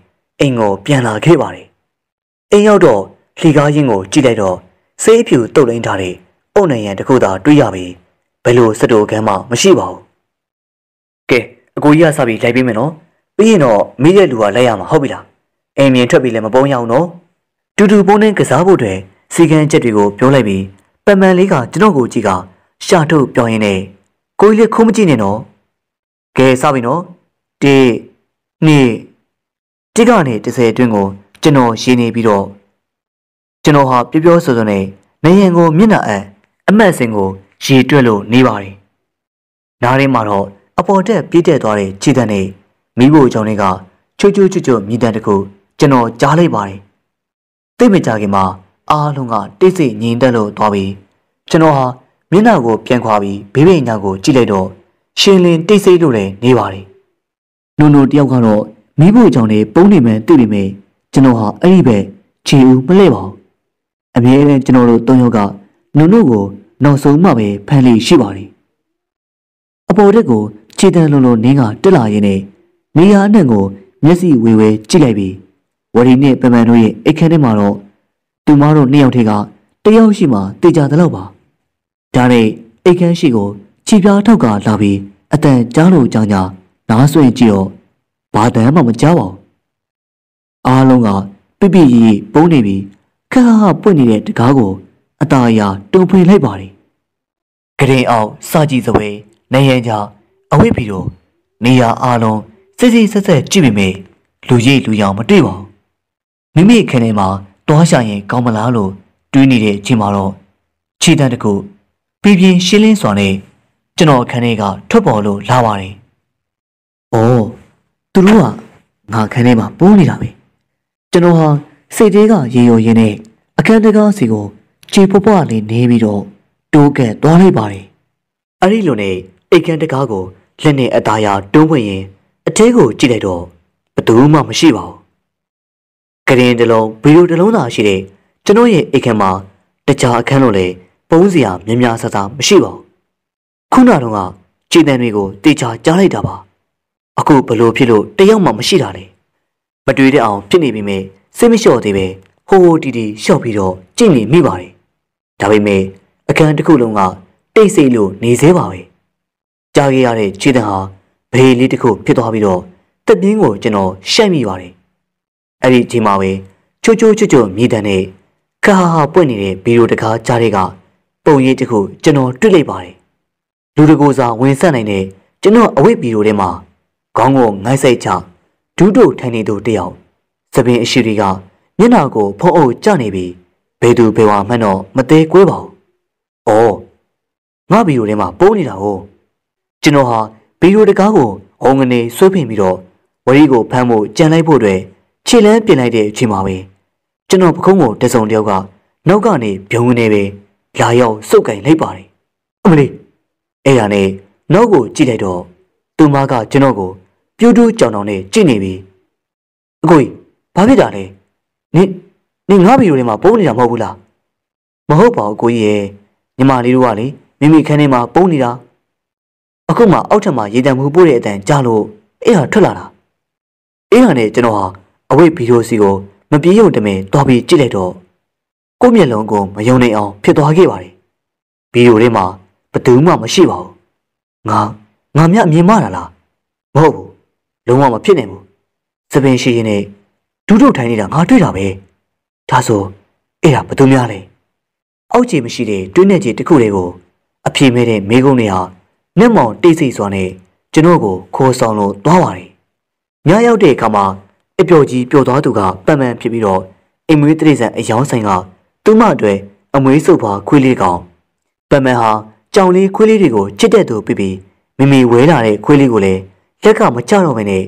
အိမ်ကိုပြန်လာခဲ့ပါတယ်။အိမ်ရောက်တော့လှီကားရင်ကိုကြည့်လိုက်တော့ဆေးဖြူတုတ်လိမ့်ထားတဲ့အုတ်နံရံတစ်ခုသာတွေ့ရပြီ။ဘယ်လိုစတိုကမ်းမှမရှိပါဘူး။ကဲအကိုကြီးကစပြီးလိုက်ပေးမယ်နော်။ပြီးရင်တော့မိတဲ့လူကလိုက်ရမှာဟုတ်ပြီလား။အိမ်မြင်ထွက်ပြီးလည်းမပုံရအောင်နော်။တူတူပုံးနဲ့ကစားဖို့တွေစီကံချက်တွေကိုပြောလိုက်ပြီးပမှန်လေးကကျွန်တော်ကိုကြည့်ကရှာထုတ်ပြောင်းရင်းနဲ့ကိုကြီးလေးခုံးမကြည့်နဲ့နော်။ကဲစပြီနော်။1 2တစ်ကနေ30အတွင်းကိုကျွန်တော်ရှင်းနေပြီးတော့ကျွန်တော်ဟာပြပြောဆိုဆိုနဲ့နေရင်ကိုမျက်နှာအံအမှတ်စဉ်ကိုရေတွက်လို့နေပါတယ်။နားထဲမှာတော့အပေါ်တက် ပြည့်တက်သွားတဲ့ခြေတံနဲ့မိဖို့ကြောင့်တွေကချွတ်ချွတ်ချွတ်ချွတ်မြည်တံတစ်ခုကျွန်တော်ကြားလိုက်ပါတယ်။သိမကြခင်မှာအားလုံးကတိတ်ဆိတ်ငြိမ်သက်လို့သွားပြီးကျွန်တော်ဟာမျက်နှာကိုပြန်ခွာပြီးဘေးဘေးညာကိုကြည့်လိုက်တော့ရှင်လင်းတိတ်ဆိတ်လို့လည်းနေပါတယ်။နုံနုံတယောက်ကတော့မိဖို့ကြောင့်လည်းပုံနေမှန်သိပြီမယ်ကျွန်တော်ဟာအဲ့ဒီပဲခြေဦးမလဲပါဘူးအမြဲတမ်းကျွန်တော်တို့တုံယောက်ကနုံတို့ကို နောက်ဆုံးမှပဲဖမ်းလို့ရှိပါတယ်အပေါ်တက်ကိုခြေတန်းလုံးလုံးနင်းကတက်လာရင်းနဲ့နေရာအနှံ့ကိုမျက်စိဝေဝေကြည့်လိုက်ပြီးဝရီနဲ့ပမန်တို့ရဲ့အိတ်ခမ်းထဲမှာတော့သူမတို့နှစ်ယောက်ထဲကတယောက်ရှိမှတေချာသလောက်ပါဒါနဲ့အိတ်ခမ်းရှိကို ခြေပြားထောက်ကလာပြီးအတန်ကြားလို့ကြောင်ညာနားဆွင့်ကြည့်တော့ဘာတမ်းမှမကြားပါဘူးအားလုံးကပြပြရီပုံနေပြီးခါခါပွင့်နေတဲ့တကားကိုအตาရာတုံဖွေလိုက်ပါတယ်ဂရင်အောင်စာကြည့်စွဲနေရန်ကြအဝိဖီတို့နေရာအားလုံးစစ်စစ်ဆက်ဆက်ကြည့်ပေမဲ့လူရိပ်လူရောင်မတွေ့ပါဘူးမိမိခင်းထဲမှာတွားရှာရင်ကောင်းမလားလို့တွေးနေတဲ့အချိန်မှာတော့ခြေတန်းတစ်ခုပြပြင်းရှင်းလင်းစွာနဲ့ကျွန်တော်ခန်းထဲကထွက်ပေါ်လို့လာပါတယ်။အော်သူတို့ကငါခန်းထဲမှာပုန်းနေတာပဲကျွန်တော်ဟာစိတ်သေးကရေရောရင်းနဲ့အခန်းတကားစီကိုခြေပွပွလေးနေပြီးတော့တိုးကက်သွားလိုက်ပါတယ်အဲ့ဒီလိုနဲ့အိတ်ခန်းတကားကိုလက်နဲ့အသားရတွန်းဖွင့်ရင် အထဲကိုကြည့်လိုက်တော့ဘသူမှမရှိပါဘူးကရင်တလုံးဗီဒီယိုတလုံးသာရှိတဲ့ကျွန်တော်ရဲ့အိတ်ခန်းမှာတခြားအခန်းလိုလည်းပုံးစရာများများဆဆမရှိပါဘူးခုနကတော့ကခြေတံတွေကိုတေချာကြားလိုက်တာပါအခုဘလို့ဖြစ်လို့တယောက်မှမရှိတာလေမတွေ့တဲ့အောင် ဖြစ်နေပြီမဲ့စိတ်မလျှော့သေးပဲဟိုဟိုတီတီလျှော့ပြီးတော့ကြင်နေမိပါတယ်ဒါပေမဲ့အခန်းတစ်ခုလုံးကတိတ်ဆိတ်လို့နေသေးပါပဲကြားခဲ့ရတဲ့ခြေတံဟာဘေးလေးတစ်ခုဖြစ်သွားပြီးတော့တက်ပြင်းကိုကျွန်တော်ရှိုက်မိပါတယ်အဲ့ဒီချိန်မှာပဲချိုချိုချွတ်ချွတ်မြေတံနဲ့ခါဟာပွင့်နေတဲ့ဗီဒီယိုတကားကြားတဲ့ကပုံရိပ်တစ်ခုကျွန်တော်တွေ့လိုက်ပါတယ်လူတကူစာဝင်ဆက်နိုင်တဲ့ကျွန်တော်အဝိဗီဒီယိုထဲမှာခေါင်းကိုငိုက်ဆိုင်ချဒူးတို့ထိုင်နေသူတယောက်သပင်အရှိတွေကမျက်နှာကိုဖုံးအုပ်ကျနေပြီးဘယ်သူဘယ်ဝါမှန်းတော့မသေးကွဲပါဘူး။အော်ငါဗီဒီယိုထဲမှာပိုးနေတာဟုတ်ကျွန်တော်ဟာဗီဒီယိုတကားကိုအောင်ငနေဆွဲဖင်ပြီးတော့ဝရီကိုဖမ်းဖို့ကြံလိုက်ဖို့တွေခြေလန်းပြင်လိုက်တဲ့အချိန်မှာပဲကျွန်တော်ပကုံးကိုတစုံတယောက်ကနောက်ကနေဗျုံနေပဲလာရောက်စုပ်ကင်လိုက်ပါတယ်။အမလေးအဲ့ဒါနဲ့နောက်ကိုကြည့်လိုက်တော့သူမကကျွန်တော်ကို ပြိုးတိုးကြောင်တောင်နဲ့ကြည့်နေပြီအကိုကြီးဘာဖြစ်တာလဲနင်နင်ငါ့ဗီဒီယိုထဲမှာ ပုံနေတာမဟုတ်ဘူးလားမဟုတ်ပါဘူးကိုကြီးရဲ့ညီမလေးတို့ကလေမိမိခန်းထဲမှာပုံနေတာအခုမှအောက်ထပ်မှာရေတံမှုပို့တဲ့အတန်ကြားလို့အဲ့ဟာထွက်လာတာအဲ့ဟာနဲ့ကျွန်တော်ဟာအဝိဗီဒီယိုစီကိုမပြေရုံတမဲသွားပြီးကြည့်လိုက်တော့ကိုမျက်လုံးကိုမယုံနိုင်အောင်ဖြစ်သွားခဲ့ပါတယ်ဗီဒီယိုထဲမှာဘယ်သူမှမရှိပါဘူးငါငါမြမြင်မတာလားမဟုတ်ဘူးလုံးဝမဖြစ်နိုင်ဘူးစပင်ရှိရင်နဲ့ဒူးထုတ်ထိုင်နေတာငါတွေ့တာပဲဒါဆိုအဲ့ဒါဘသူများလဲအောက်ခြေမရှိတဲ့တွင်းနဲ့ကြီးတစ်ခုတည်းကိုအပြေမဲတဲ့မိကုံးတွေဟာမျက်မှောင်တိတ်ဆိတ်စွာနဲ့ကျွန်တော်ကို ခေါ်ဆောင်လို့သွားပါတယ်ညရောက်တဲ့အခါမှာအပျော်ကြီးပျော်သွားသူကပန်ပန်ဖြစ်ပြီးတော့အိမ်မွေးတရိစံအယောင်းဆိုင်က သူ့မအတွက်အမွေးစုပ်ဖွာခွေးလေးကောင်ပန်ပန်ဟာကြောင်လေးခွေးလေးတွေကိုချစ်တဲ့သူဖြစ်ပြီးမိမိဝဲလာတဲ့ခွေးလေးကိုလည်းလက်ကမကျတော့ဘဲနဲ့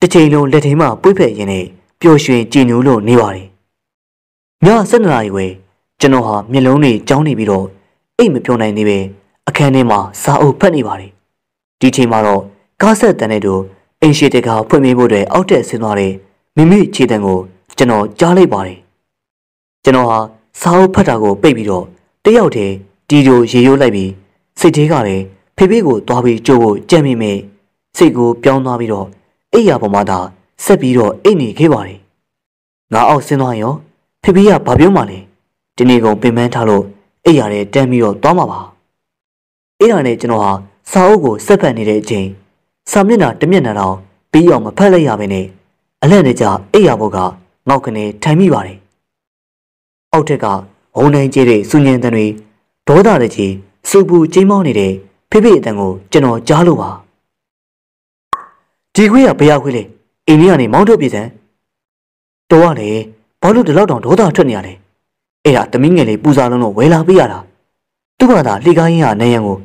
တစ်ချိန်လုံးလက်ထဲမှာပွေ့ဖက်ရင်းနဲ့ပျော်ရွှင်ကြည်နူးလို့နေပါတယ်။ည7နာရီဝယ်ကျွန်တော်ဟာမျက်လုံးတွေကြောင်းနေပြီးတော့အိတ်မပြောနိုင်သေးပဲအခန်းထဲမှာစာအုပ်ဖတ်နေပါတယ်။ဒီချိန်မှာတော့ကားဆက်တန်တဲ့သူအင်ရှိတကာဖွင့်ပေးဖို့အတွက်အောက်တက်ဆင်းသွားတဲ့မိမိခြေတံကိုကျွန်တော်ကြားလိုက်ပါတယ်။ကျွန်တော်ဟာစာအုပ်ဖတ်တာကိုပိတ်ပြီးတော့တယောက်တည်းတီတိုရေရိုးလိုက်ပြီးစိတ်သေးကလည်းဖေဖေကိုသွားပြီးကြိုးဖို့ကြံ့မိမယ်စိတ်ကိုပြောင်းသွားပြီးတော့အိယာပေါ်မှာသာဆက်ပြီးတော့အိတ်နေခဲ့ပါတယ်ငါအောက်ဆင်းသွားရောဖေဖေကဘာပြောမှလဲဒီနေ့ကုန်ပင်ပန်းထားလို့အိယာနဲ့တန်းပြီးတော့သွားမှာပါအိယာနဲ့ကျွန်တော်ဟာစာအုပ်ကိုဆက်ဖတ်နေတဲ့အချိန်စာမျက်နှာတစ်မျက်နှာတော့ပြီးအောင်မဖတ်လိုက်ရပဲနဲ့အလန့်တကြအိယာဘုတ်ကငေါက်ကနေထိုင်မိပါတယ်အောက်ထက်ကဝုံနိုင်ကျဲတဲ့စူညင်တန်တွေဒေါသတကြီးစူပူကျိမောင်းနေတဲ့ဖေဖေအတန်ကိုကျွန်တော်ကြားလို့ပါဒီခွေးကဘယ်ရောက်ခွေးလဲအိမ်လေးကနေမောင်းထုတ်ပြည်စံတော်ရတယ်ဘာလို့ဒီလောက်တောင်ဒေါသထွက်နေရလဲအဲ့ဒါသမီးငယ်လေးပူဇာလုံးတော့ဝယ်လာပေးရတာသူ့ဘာသာလေကားရင်းဟာနန်းရံကို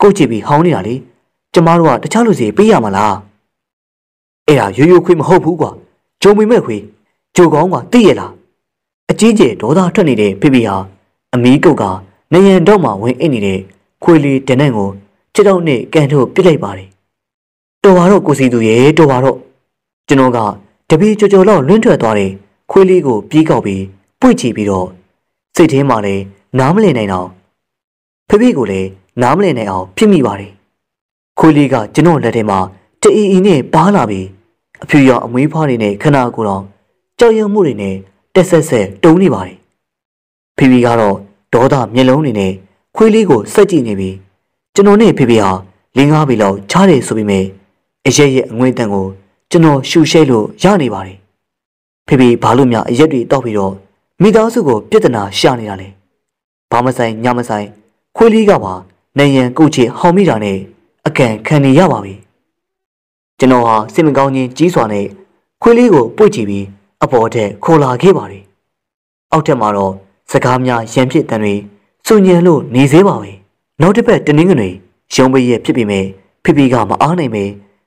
ကုတ်ချပြီးဟောင်းနေတာလေကျမတို့ကတခြားလူစီပေးရမှာလားအဲ့ဒါရိုးရိုးခွေးမဟုတ်ဘူးကွာဂျုံမိမဲ့ခွေးဂျိုကောင်းကသိရလားအကြီးကျယ်ဒေါသထွက်နေတဲ့ဖေဖေဟာအမီးကုတ်ကနရံတော့မှဝင်အိတ်နေတဲ့ခွေလေးတနန့်ကိုခြေတော့နဲ့ကန်တို့ပြစ်လိုက်ပါတယ်တော်ပါတော့ကိုစီသူရဲ့တော်ပါတော့ကျွန်တော်ကတပီကြော်ကြော်လောက်လွင့်ထွက်သွားတယ်ခွေးလေးကိုပြေးကောက်ပြီးပွေ့ချီပြီးတော့စိတ်ထဲမှာလည်းနားမလည်နိုင်တော့ဖဖေကိုလည်းနားမလည်နိုင်အောင် ဖြစ်မိပါတယ်ခွေးလေးကကျွန်တော်လက်ထဲမှာတအီအီနဲ့ပါလာပြီးအဖြူရောင်အမွေးဖွားတွေနဲ့ခနာကိုယ်တော်ကြောက်ရွံ့မှုတွေနဲ့တက်ဆက်ဆက်တုံးနေပါတယ်ဖေဖေကတော့ဒေါသမျက်လုံးတွေနဲ့ခွေးလေးကိုစက်ကြည့်နေပြီးကျွန်တော်နဲ့ဖေဖေဟာလင်းကားပြီလောက်ချားတယ်ဆိုပေမဲ့အရက်ရဲ့အငွေ့တန်ကို ကျွန်တော်ရှူရှဲလို့ရနေပါတယ်ဖေဖေဘာလို့များအရက်တွေတောက်ပြီးတော့မိသားစုကိုပြဿနာရှာနေတာလဲဘာမဆိုင်ညမဆိုင်ခွေးလေးကပါနေရန်ကုတ်ချေဟောင်မိတာနဲ့အကန်ခံနေရပါပြီကျွန်တော်ဟာစိတ်မကောင်းခြင်းကြီးစွာနဲ့ခွေးလေးကိုပွေ့ကြည့်ပြီးအပေါ်ထက်ခေါ်လာခဲ့ပါတယ်အောက်ထက်မှာတော့စကားများရန်ဖြစ်တန်တွေစုံညံလို့နေသေးပါပဲနောက်တစ်ပတ်တနင်္ဂနွေရုံးပိရဲ့ဖြစ်ပေမဲ့ဖီဖီကမအားနိုင်ပဲ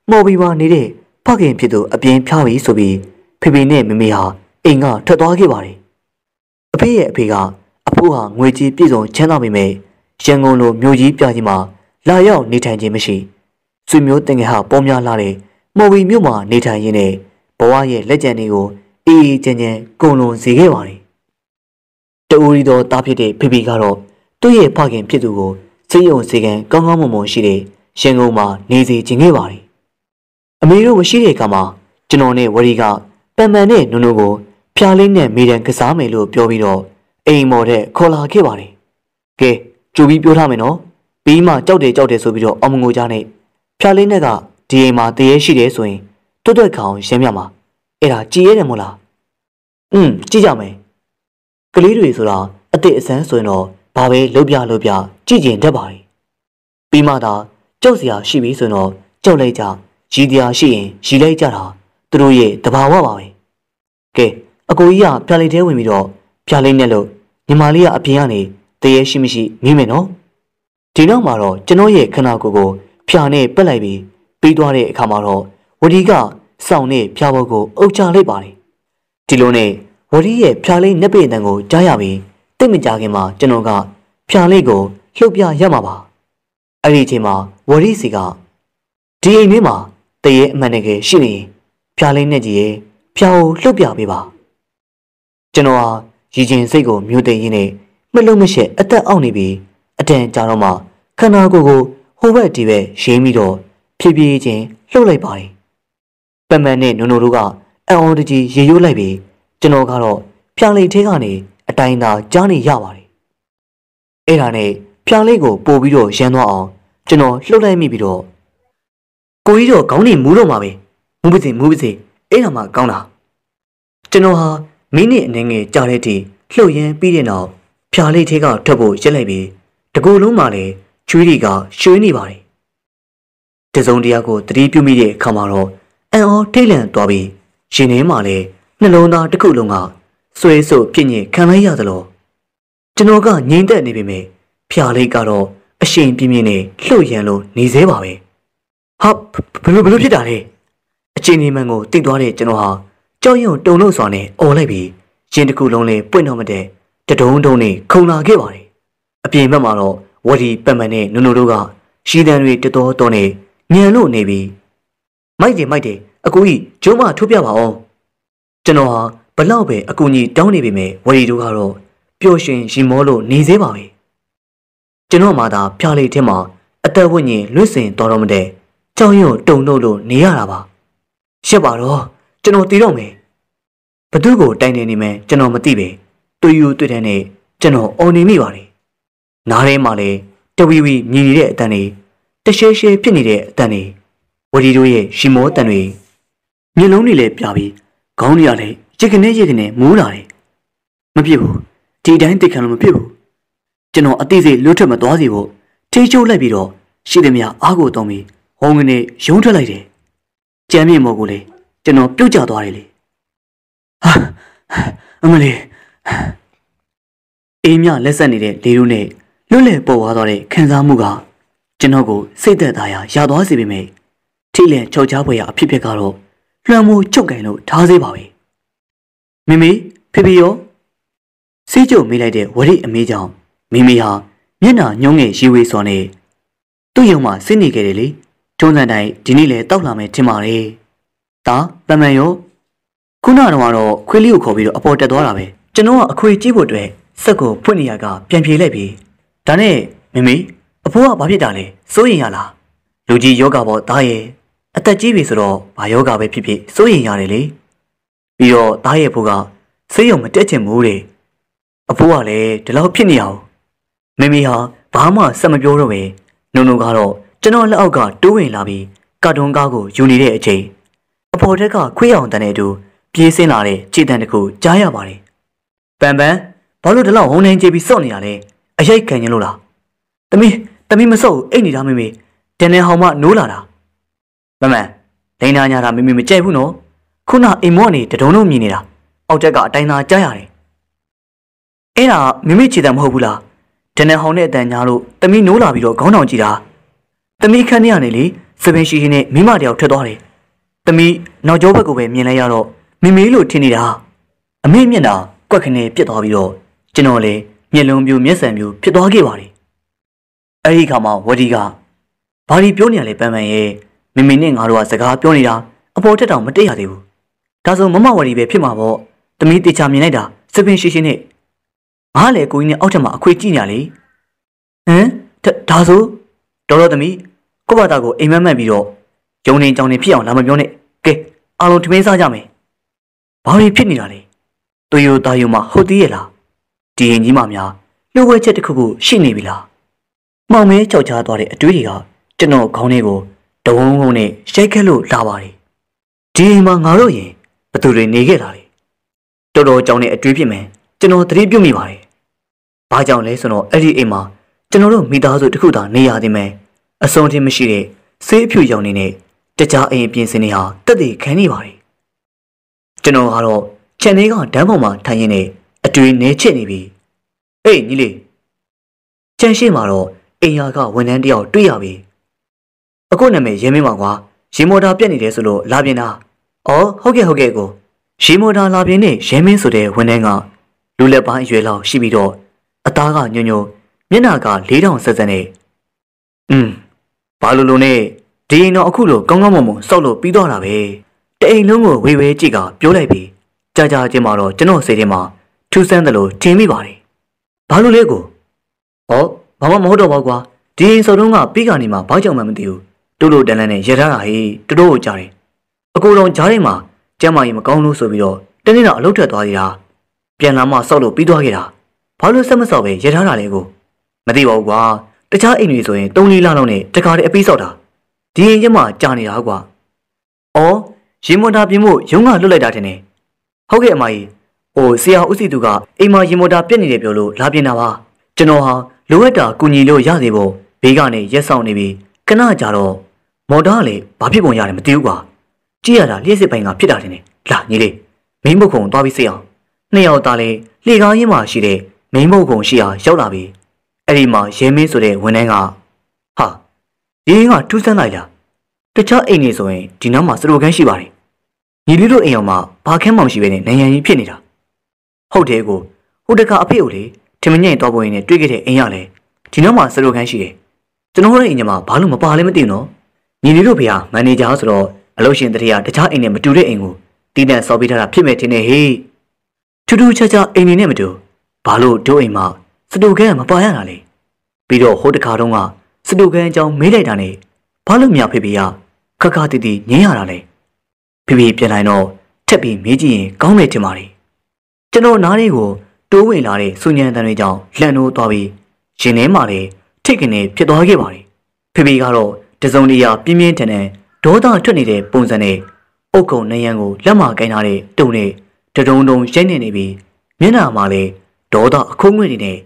မော်ဘီပါနေတဲ့ဖခင်ဖြစ်သူ အပြင်းဖြားပြီဆိုပြီးဖီဖီနဲ့မမေဟာအိမ်ကထွက်သွားခဲ့ပါတယ်အဖေရဲ့အဖေကအဖိုးဟာငွေကြေးပြည့်စုံချမ်းသာပေမဲ့ရန်ကုန်လိုမြို့ကြီးပြကြီးမှာလာရောက်နေထိုင်ခြင်းမရှိဆွေမျိုးတင်ငယ်ဟာပေါများလာတဲ့မော်ဝီမြို့မှာနေထိုင်ရင်းနဲ့ဘဝရဲ့လက်ကျန်တွေကိုအေးအေးချမ်းချမ်းကုန်လွန်စေခဲ့ပါတယ်တူရီတော်တားဖြစ်တဲ့ဖီဖီကတော့သူ့ရဲ့ဖခင်ဖြစ်သူကိုစေးရုံစေကန်ကောင်းကောင်းမွန်မွန်ရှိတဲ့ရင်ကုန်မှာနေစီခြင်းခဲ့ပါတယ်။အမေတို့မရှိတဲ့အခါမှာကျွန်တော်နဲ့ဝရီကပန်ပန်နဲ့နုံနုံကိုဖျားလေးနဲ့မိတန်ကစားမယ်လို့ပြောပြီးတော့အိမ်မော်တဲ့ခေါ်လာခဲ့ပါတယ်။ကဲကြိုပြီးပြောထားမယ်နော်။ပြီးမှကြောက်တယ်ကြောက်တယ်ဆိုပြီးတော့အမငိုကြနဲ့ဖျားလေးနဲ့ကဒီအိမ်မှာတရေရှိတယ်ဆိုရင်တွတ်တွတ်ခေါင်ရှင်းပြမှာ။အဲ့ဒါကြည်ရတယ်မို့လား။อืมကြည်ကြမယ်။ကလေးတွေဆိုတာအစ်စ်အစမ်းဆိုရင်တော့ဘာပဲလုပ်ပြလုပ်ပြကြည်ကျင်တတ်ပါလေပြီးမှသာကြောက်စရာရှိပြီဆိုတော့ကြောက်လိုက်ကြရည်တရားရှိရင်ရည်လိုက်ကြတာသူတို့ရဲ့တဘာဝပါပဲကဲအကိုကြီးကပြာလေးထဲဝင်ပြီးတော့ပြာလေးနဲ့လို့ညီမလေးကအပြင်ကနေတရေရှိမရှိမိမယ်နော်ဒီနောက်မှာတော့ကျွန်တော်ရဲ့ခနာကိုကို ဖြာနဲ့ပက်လိုက်ပြီးပြီးသွားတဲ့အခါမှာတော့ဝဒီကစောင်းနဲ့ဖြာဘောကိုအုပ်ချလိုက်ပါတယ်ဒီလိုနဲ့ဝဒီရဲ့ဖြာလေးနှစ်ပေတန်ကိုကြားရပြီးသိမကြခင်မှာကျွန်တော်ကဖြာလေးကိုလှုပ်ပြရမှာပါအဲ့ဒီအချိန်မှာဝရီစီကဒီအိမ်ထဲမှာတရေအမှန်တကယ်ရှိနေဖြာလေးနဲ့ကြီးရဲ့ဖြာကိုလှုပ်ပြပေးပါကျွန်တော်ဟာရည်ကျင်စိတ်ကိုမြို့တင်ရင်းနဲ့မလုံးမရှက်အသက်အောင့်နေပြီး အတန်ကြာတော့မှ ခန္ဓာကိုယ်ကိုဟိုဘက်ဒီဘက်ရင်းပြီးတော့ဖြည်းဖြည်းချင်းလှုပ်လိုက်ပါတယ်ပမန်နဲ့နုံနုံတို့ကအံ့ဩတကြီးရေရိုးလိုက်ပြီးကျွန်တော်ကတော့ဖြာလေးထဲကနေအတိုင်းသာကြားနေရပါတယ်။အဲ့ဒါနဲ့ဖြောင်လေးကို ပို့ပြီးတော့ရမ်းသွားအောင်ကျွန်တော်လှုပ်လိုက်မိပြီးတော့ကိုကြီးတော့ခေါင်းနေမူးတော့မှာပဲမူးပါစေမူးပါစေအဲ့ဒါမှကောင်းတာကျွန်တော်ဟာမိနစ်အနည်းငယ်ကြာတဲ့အထိလှုပ်ရမ်းပြီးတဲ့နောက်ဖြာလေးထဲကထွက်ဖို့ရက်လိုက်ပြီးတကူလုံးမှလည်းချွေးတွေကရွှေနေပါတယ်တစုံတရာကိုတတိပြုမိတဲ့အခါမှာတော့အံ့ဩထိတ်လန့်သွားပြီးရှင်ထဲမှာလည်းနှလုံးသားတစ်ခုလုံးကဆွဲဆိုပြင်းညင်ခံလိုက်ရသလိုကျွန်တော်ကငြိမ်သက်နေပေမဲ့ဖျားလေးကတော့အရှင်ပြင်းပြင်းနဲ့လှုပ်ရန်လို့နေသေးပါပဲဟာဘလို့ဘလို့ဖြစ်တာလဲအချိန်နေမှန်ကိုတင်သွားတဲ့ကျွန်တော်ဟာကြောက်ရွံ့တုန်လှုပ်စွာနဲ့အော်လိုက်ပြီးရင်တစ်ခုလုံးလဲပွင့်တော့မတဲ့တဒုံဒုံနဲ့ခုန်လာခဲ့ပါတယ်အပြင်ဘက်မှာတော့ဝဒီပန်ပန်နဲ့နုံနုံတို့ကရှီတန်တွေတတော်တော်နဲ့ညံလို့နေပြီးမိုက်တယ်မိုက်တယ်အကိုကြီးဂျုံးမထုတ်ပြပါအောင်ကျွန်တော်ဟာဘလောက်ပဲအကူအညီတောင်းနေပေမဲ့ဝရီတို့ကတော့ပျော်ရွှင်ရင်မောလို့နေသေးပါပဲကျွန်တော်မှသာဖြားလေးထင်းမှာအသက်ဝိညာဉ်လွတ်စင်တော်တော်မတဲ့ကြောင်ရုံတုံတော့လို့နေရတာပါ ရှက်ပါတော့ကျွန်တော်တည်တော့မယ်ဘသူ့ကိုတိုင်နေနေမယ်ကျွန်တော်မသိပဲတွေ့ယူတွေ့တဲ့နဲ့ကျွန်တော်အော်နေမိပါတယ်နားထဲမှာလည်းတဝီဝီမြည်နေတဲ့အတန်တွေတရှဲရှဲဖြစ်နေတဲ့အတန်တွေဝရီတို့ရဲ့ရှီမောတန်တွေမျက်လုံးတွေလည်းပြပြီးခေါင်းတွေကလည်းရစ်ကနေရစ်ကနေမိုးလာတယ်မပြစ်ဘူးဒီတိုင်းတိတ်ခံလို့မပြစ်ဘူးကျွန်တော်အသေးစိတ်လွတ်ထွက်မသွားစေဖို့ထိချိုးလိုက်ပြီးတော့ရှိသမျှအားကိုတုံးပြီးဟောင်းကနေရုံးထွက်လိုက်တယ်ကြမ်းမြင့်မော်ကိုလေကျွန်တော်ပြုတ်ကျသွားတယ်လေဟာအမလေးအေးမြလက်ဆက်နေတဲ့လေတို့နဲ့လွတ်လည်ပေါ်သွားတော့တဲ့ခံစားမှုကကျွန်တော်ကိုစိတ်သက်သာရာရသွားစေပေမဲ့ထိလန့်ချောက်ချားဖွယ်ရာအဖြစ်ဖြစ်ကတော့လွှမ်းမိုးချုပ်ကန်လို့ထားစေပါပဲမိမိဖေဖေရောစီးကျုံမိလိုက်တဲ့ဝရိအမေကြောင့်မိမိဟာမျက်နှာညှုံးငယ်ရီဝေစော်နေ သူ့ယုံမှာစစ်နေခဲ့တယ်လေထုံးစံတိုင်းဒီနေ့လဲတောက်လာမယ်ထင်ပါတယ်ဒါတမန်ရောခုနကတော့တော့ခွေးလေးကိုခေါ်ပြီးတော့အပေါ်တက်သွားတာပဲကျွန်တော်ကအခွေကြည့်ဖို့အတွက်စက်ကိုဖွင့်နေရကပြန်ပြေလိုက်ပြီဒါနဲ့မိမိအဖိုးကဘာဖြစ်တာလဲစိုးရင်ရလားလူကြီးယောဂါပေါ်သားရဲ့အသက်ကြီးပြီဆိုတော့ဘာယောဂါပဲဖြစ်ဖြစ်စိုးရင်ရတယ်လေပြီးတော့သားရဲ့ဖိုးကဆေးရုံမတက်ချင်ဘူးတဲ့အဖိုးကလည်းဒီလောက်ဖြစ်နေအောင်မမေဟာဘာမှဆက်မပြောတော့ပဲနုံနုံကတော့ကျွန်တော်လက်အောက်ကတိုးဝင်လာပြီးကာတွန်ကားကိုယူနေတဲ့အချိန်အဖော်ထက်ကခွေးအောင်တန်တဲ့အတူပြေးဆင်းလာတဲ့ခြေတံတစ်ခုကြားရပါတယ်ပန်ပန်ဘာလို့ဒီလောက်ဟုံနှိုင်းကြပြီးစော့နေရလဲအရိုက်ခံရင်လို့လားတမီးတမီးမစော့ဘူးအိတ်နေတာမေမေတန်နေဟောင်မနိုးလာတာမမလိန်နာညာတာမေမေမကြိုက်ဘူးနော်ခုနအိမ်မော့နေတဒုံလုံးမြင်နေတာအောက်တက်ကအတိုင်းသာကြားရတယ်အဲ့ဒါမိမိခြေတံမဟုတ်ဘူးလားဒနန်ဟောင်နဲ့အတန်ညာလို့တမီနိုးလာပြီးတော့ခေါင်းဆောင်ကြည့်တာတမီခန်းထဲကနေလေစပင်ရှိရှိနဲ့မိမတယောက်ထွက်သွားတယ်တမီနောက်ကျောဘက်ကိုပဲမြင်လိုက်ရတော့မိမေလို့ထင်နေတာအမေမျက်နှာကွက်ခနဲပြစ်သွားပြီးတော့ကျွန်တော်လည်းမျက်လုံးပြိုမျက်စံပြိုဖြစ်သွားခဲ့ပါတယ်အဲ့ဒီခါမှာဝဒီကဘာဒီပြောနေရလဲပန်ပန်ရဲ့မိမေနဲ့ငါတို့ကစကားပြောနေတာအပေါ်ထက်တောင်မတည့်ရသေးဘူးဒါဆိုမမဝရီပဲဖြစ်မှာပေါ့။တမီးတေချာမြင်လိုက်တာစပင်ရှိရှိနဲ့ငါလည်းကိုကြီးနဲ့အောက်ထက်မှာအခွေကြည့်ညာလေ။ဟမ်ဒါဆိုတော်တော်တမီးကို့ဘာသာကိုအိမ်မက်မက်ပြီးတော့ယုံနေကြောင်နေဖြစ်အောင်လာမပြောနဲ့။ကဲအားလုံးထမင်းစားကြမယ်။ဘာတွေဖြစ်နေတာလဲ။သွေးရိုသားရိုမှာဟုတ်သေးရဲ့လား။ဒီရင်ကြီးမှများလှုပ်ဝဲချက်တစ်ခုခုရှိနေပြီလား။မောင်မဲကြောက်ချားသွားတဲ့အတွေးတွေကကျွန်တော်ခေါင်းထဲကိုတဝုန်းဝုန်းနဲ့ရှိုက်ခက်လို့လာပါတယ်။ဒီအိမ်မှာငါတို့ရင်ဘသူတွေနေခဲ့တာလဲတော်တော်ကြောင်တဲ့အတွေးဖြစ်မယ်ကျွန်တော်သတိပြုမိပါတယ်။ဘာကြောင့်လဲဆိုတော့အဲ့ဒီအိမ်မှာ ကျွန်တော်တို့မိသားစုတစ်ခုသာနေရသည်မယ်အဆုံးထိမရှိတဲ့ဆေးအဖြူရောင်နေနဲ့တခြားအိမ်ပြင်ဆင်နေဟာတက်တည်ခံနေပါတယ်။ကျွန်တော်ကတော့ခြံထဲကဓာတ်ပေါ်မှာထိုင်ရင်းနဲ့အတွေးနေချစ်နေပြီ။အေးညီလေးခြံရှိမှာတော့အိမ်ယာက ဝန်ထမ်းတယောက်တွေ့ရပြီ။အခုနာမည်ရင်းမင်းပါကွာရေမော်တာပြက်နေတယ်ဆိုလို့လာပြင်တာ။။အော်ဟုတ်ကဲ့ဟုတ်ကဲ့ကို။ရီမိုတာလာပြင်းနဲ့ရဲမင်းဆိုတဲ့ဝန်ထမ်းကလူလက်ပိုင်းအရွယ်လောက်ရှိပြီးတော့အသားကညွညွမျက်နှာက၄တောင်ဆက်စက်နေ။อืมဘာလို့လို့နဲ့ဒီရင်တော့အခုလိုကောင်းကောင်းမွန်မွန်စောက်လို့ပြီးတော့တာပဲ။တအိမ်လုံးကိုဝေဝဲကြည့်ကပြောလိုက်ပြီးကြာကြာချင်းမှာတော့ကျွန်တော်စိတ်ထဲမှာထူးဆန်းတယ်လို့ထင်မိပါတယ်။ဘာလို့လဲကို။အော်ဘာမှမဟုတ်တော့ပါကွာ။ဒီရင်စော်တုံးကပြီးကနေမှဘာကြောင့်မှမသိဘူး။တို့လိုတန်လန်းနဲ့ရထားတာဟေးတို့တို့ကိုကြားတယ်အကိုတော်ကြားထဲမှာကျမ်းမာရေးမကောင်းလို့ဆိုပြီးတော့တနေ့တော့အလုပ်ထွက်သွားသေးတာပြန်လာမှဆောက်လို့ပြီးသွားခဲ့တာဘာလို့ဆက်မဆောက်ပဲရထားတာလဲကိုမသိပါဘူးကွာတခြားအိမ်တွေဆိုရင်၃လလောက်နဲ့တခါတည်းအပြီးဆောက်တာဒီအိမ်ကျမှကြာနေတာကွာအော်ရေမွန်တာပြင်ဖို့ရုံးကလွတ်လိုက်တာထင်တယ်ဟုတ်ကဲ့အမကြီးဟိုဆရာဦးစီသူကအိမ်မှာရေမွန်တာပြက်နေတယ်ပြောလို့လာပြင်တာပါကျွန်တော်ဟာလိုအပ်တာကူညီလို့ရသေးဖို့ဘေးကနေရက်ဆောင်နေပြီးခဏကြာတော့မော်တာကလည်းဘာဖြစ်ပုံရတယ်မသိဘူးကွာကြည့်ရတာလျှက်စစ်ပိုင်းကဖြစ်တာတင်နေလာညီလေးမင်းမုတ်ခုံသွားပြီးစိတ်အောင်နှစ်ယောက်သားလဲလေကားရင်းမှာရှိတဲ့မင်းမုတ်ခုံရှိရာရောက်လာပြီအဲ့ဒီမှာရဲမင်းဆိုတဲ့ဝန်ထမ်းကဟာဒီကထူးဆန်းလိုက်လားတခြားအိမ်နေဆိုရင်ဒီနောက်မှာစရိုကန်းရှိပါတယ်ညီလေးတို့အိမ်အောင်မှာဘာခင်းမှမရှိဘဲနဲ့နိုင်ငံကြီးဖြစ်နေတာဟုတ်တယ်ကိုဟိုတကအဖေကိုလေထင်မညံ့သွားပေါ်ရင်တွေ့ခဲ့တဲ့အိမ်ရလေဒီနောက်မှာစရိုကန်းရှိတယ်ကျွန်တော်တို့အိမ်ကမှာဘာလို့မပါလဲမသိဘူးနော်ညီလေးတို့ဖေကမန်နေဂျာဆိုတော့အလို့ရှင်တရေကတခြားအိမ်နဲ့မတူတဲ့အိမ်ကိုတီးနှံဆော်ပေးထားတာဖြစ်မယ်ထင်တယ်ဟေးထူးထူးခြားခြားအိမ်နေနဲ့မတူဘာလို့တို့အိမ်မှာ စတူကန်မပါရတာလဲပြီးတော့ဟိုတခါတုန်းကစတူကန်အကြောင်းမေးလိုက်တာနဲ့ဘာလို့မြဖေဖေကခက်ခါတီတီငင်းရတာလဲဖေဖေပြန်လိုက်တော့ထက်ပြီးမေးကြည့်ရင် ကောင်းမယ်ထင်ပါတယ်ကျွန်တော်နားလေးကိုတိုးဝင်လာတဲ့စုညံတန်တွေကြောင့်လန့်လို့သွားပြီးရင်ထဲမှာလည်းထိတ်ကနေဖြစ်သွားခဲ့ပါတယ်ဖေဖေကတော့တစုံတရာပြင်းပြင်းထန်ထန်ဒေါသထွက်နေတဲ့ပုံစံနဲ့အုတ်ကုံနယံကိုလက်မကင်ထားတဲ့တုံနဲ့တဒုံဒုံရိုက်နေနေပြီးမျက်နှာမှာလည်းဒေါသအခုံးငွေ့နေတဲ့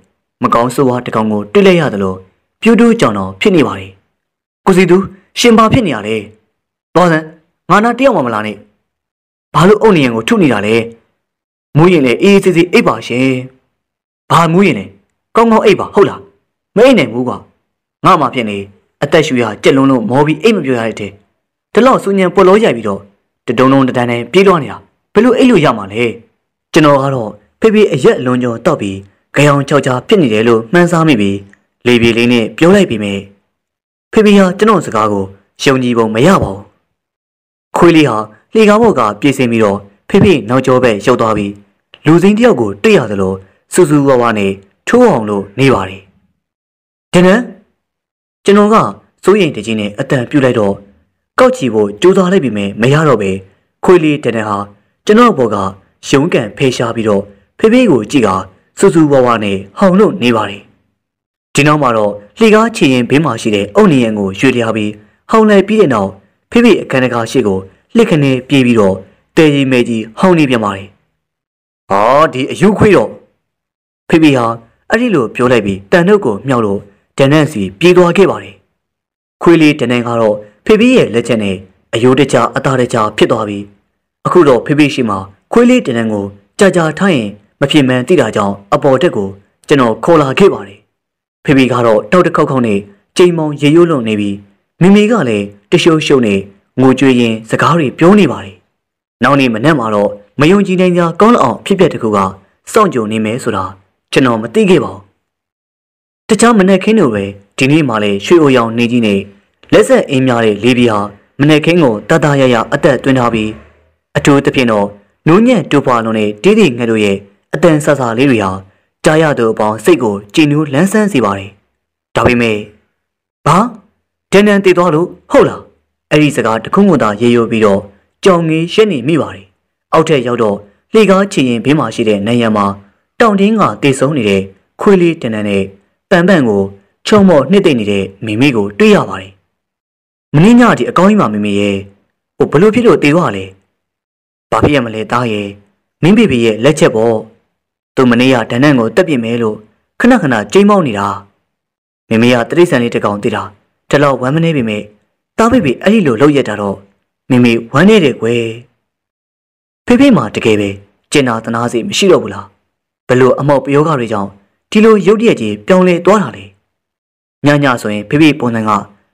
မကောင်းဆိုးဝါးတကောင်ကိုတွေ့လိုက်ရတယ်လို့ပြူတူးကြောင်တော်ဖြစ်နေပါတယ်။ကိုစီသူရှင်ဘာဖြစ်နေရလဲ။တော်စံငါနာတယောက်မှမလာနဲ့။ဘာလို့အုတ်နယံကိုထုတ်နေတာလဲ။မူးရင်လေအေးအေးဆေးဆေးအိပ်ပါရှင်။ဘာမူးရင်လဲ။ကောင်းကောင်းအိပ်ပါဟုတ်လား။မအိပ်နိုင်ဘူးကွာ။ငါမှဖြစ်နေအသက်ရှူရကြက်လုံးလုံးမောပြီးအိပ်မပြောရတဲ့တဲ့။ဒီလောက်စူညံပွက်လို့ရိုက်ပြီးတော့တဒုံဒုံတဒန်းနဲ့ပြေးလွှားနေတာဘယ်လိုအဲ့လိုရမှာလဲကျွန်တော်ကတော့ဖေဖေအရက်လွန်ကျော်တောက်ပြီးခေါင်းချောက်ချာဖြစ်နေတယ်လို့မှန်းဆမိပြီးလေပြေလေးနဲ့ပြောလိုက်ပြီးမယ်ဖေဖေဟာကျွန်တော်စကားကိုယုံကြည်ပုံမရပါဘူးခွေးလေးဟာလေကားဘော့ကပြေးစင်းပြီးတော့ဖေဖေနောက်ကျောဘက်ရောက်သွားပြီးလူစိမ်းတယောက်ကိုတွေ့ရသလိုစူစူဝါဝါနဲ့ထိုးအောင်လို့နေပါတယ်ဒနန်ကျွန်တော်ကစိုးရိမ်တကြီးနဲ့အတန်ပြုတ်လိုက်တော့ကောက်ချီဖို့ကြိုးစားလိုက်ပြီမဲ့မရတော့ပဲခွေလေးတန်တန်ဟာကျွန်တော်ဘောကရုံးကန်ဖေရှားပြီးတော့ဖေဖေးကိုကြည့်ကစူစူဝါဝါနဲ့ဟောင်လို့နေပါတယ်ဒီနောက်မှာတော့လှေကားချီရင်ဘေးမှာရှိတဲ့အုတ်နေရံကိုရွေလျားပြီးဟောင်လဲပြီးတဲ့နောက်ဖေဖေးအခန်းတကာရှိကိုလှစ်ခနဲ့ပြေးပြီးတော့တဲကြီးမဲကြီးဟောင်နေပြန်ပါတယ်ဟာဒီအယုခွေတော့ဖေဖေးဟာအဲ့ဒီလိုပြောလိုက်ပြီးတန်နှုတ်ကိုမြှောက်လို့တန်နန့်စီပြေးသွားခဲ့ပါတယ်ခွေလေးတန်နန့်ကတော့ဖေဖေရဲ့လက်ချက်နဲ့အယိုးတကြအသားတကြဖြစ်သွားပြီအခုတော့ဖေဖေရှိမှခွေးလေးတင်တန်းကိုကြာကြာထားရင်မဖြစ်မှန်သိတာကြောင့်အပေါ်တက်ကိုကျွန်တော်ခေါ်လာခဲ့ပါတယ်ဖေဖေကတော့တောက်တစ်ခေါက်ခေါက်နဲ့ချိန်မောင်ရေရိုးလွန်နေပြီးမိမိကလည်းတရှုံရှုံနဲ့ငိုကြွေးရင်းစကားတွေပြောနေပါတယ်နောက်နေ့မနက်မှာတော့မယုံကြည်နိုင်ကြကောင်းလောက်ဖြစ်ပျက်တကူကစောင့်ကြုံနေမယ်ဆိုတာကျွန်တော်မသိခဲ့ပါဘူးတခြားမနက်ခင်းတို့ပဲဒီနေ့မှလည်းရွှေအိုရောင်နေကြီးနဲ့လက်ဆက်အင်းများတဲ့လေးပြည်ဟာမနေ့ကင်းကိုတတရရအသက်တွင်းထားပြီးအထူးသဖြင့်တော့နူးညံ့တိုးပွားလွန်တဲ့တေးသေးငှက်တို့ရဲ့အတန်ဆဆလေးတွေဟာကြားရသူအပေါင်းစိတ်ကို ကြည်နူးလန်းဆန်းစေပါတယ်။ဒါပေမဲ့ဘာတန်တန်တည်သွားလို့ဟုတ်လားအဲ့ဒီစကားတခုံခုံသာရေရိုပြီးတော့ကြောင်ငေးရှက်နေမိပါတယ်။အောက်ထက်ရောက်တော့လှေကားချီရင်ဘေးမှာရှိတဲ့နံရံမှာ တောင်တင်းကတည်ဆုံနေတဲ့ခွေးလေးတန်တန်နဲ့ပန်ပန်ကိုချုံမော့နှစ်သိမ့်နေတဲ့မိမိကိုတွေ့ရပါတယ်မင်းညဒီအကောင်းကြီးမမေမေရဲ့ဟိုဘလို့ဖြစ်လို့တေသွားလဲဘာဖြစ်ရမလဲတားရဲ့မင်းဘေဘေရဲ့လက်ချက်ပေါ့သူမနေ့ကဒဏ္ဍန်ကိုတက်ပြစ်မယ်လို့ခဏခဏကြိမ်းမောင်းနေတာမေမေကတရိတ်ဆန်လေးတစ်ကောင်တေးတာတလောက်ဝမ်းမနေပေမဲ့တားဘေဘေအဲ့ဒီလိုလောက်ရက်တာတော့မေမေဝမ်းနေတယ်ကွယ်ဖေဖေမှာတကယ်ပဲကျင်နာတနာစီမရှိတော့ဘူးလားဘလို့အမောက်ပယောဂတွေကြောင့်ဒီလိုရုတ်တရက်ကြီးပြောင်းလဲသွားတာလေညညဆိုရင်ဖေဖေပုံစံက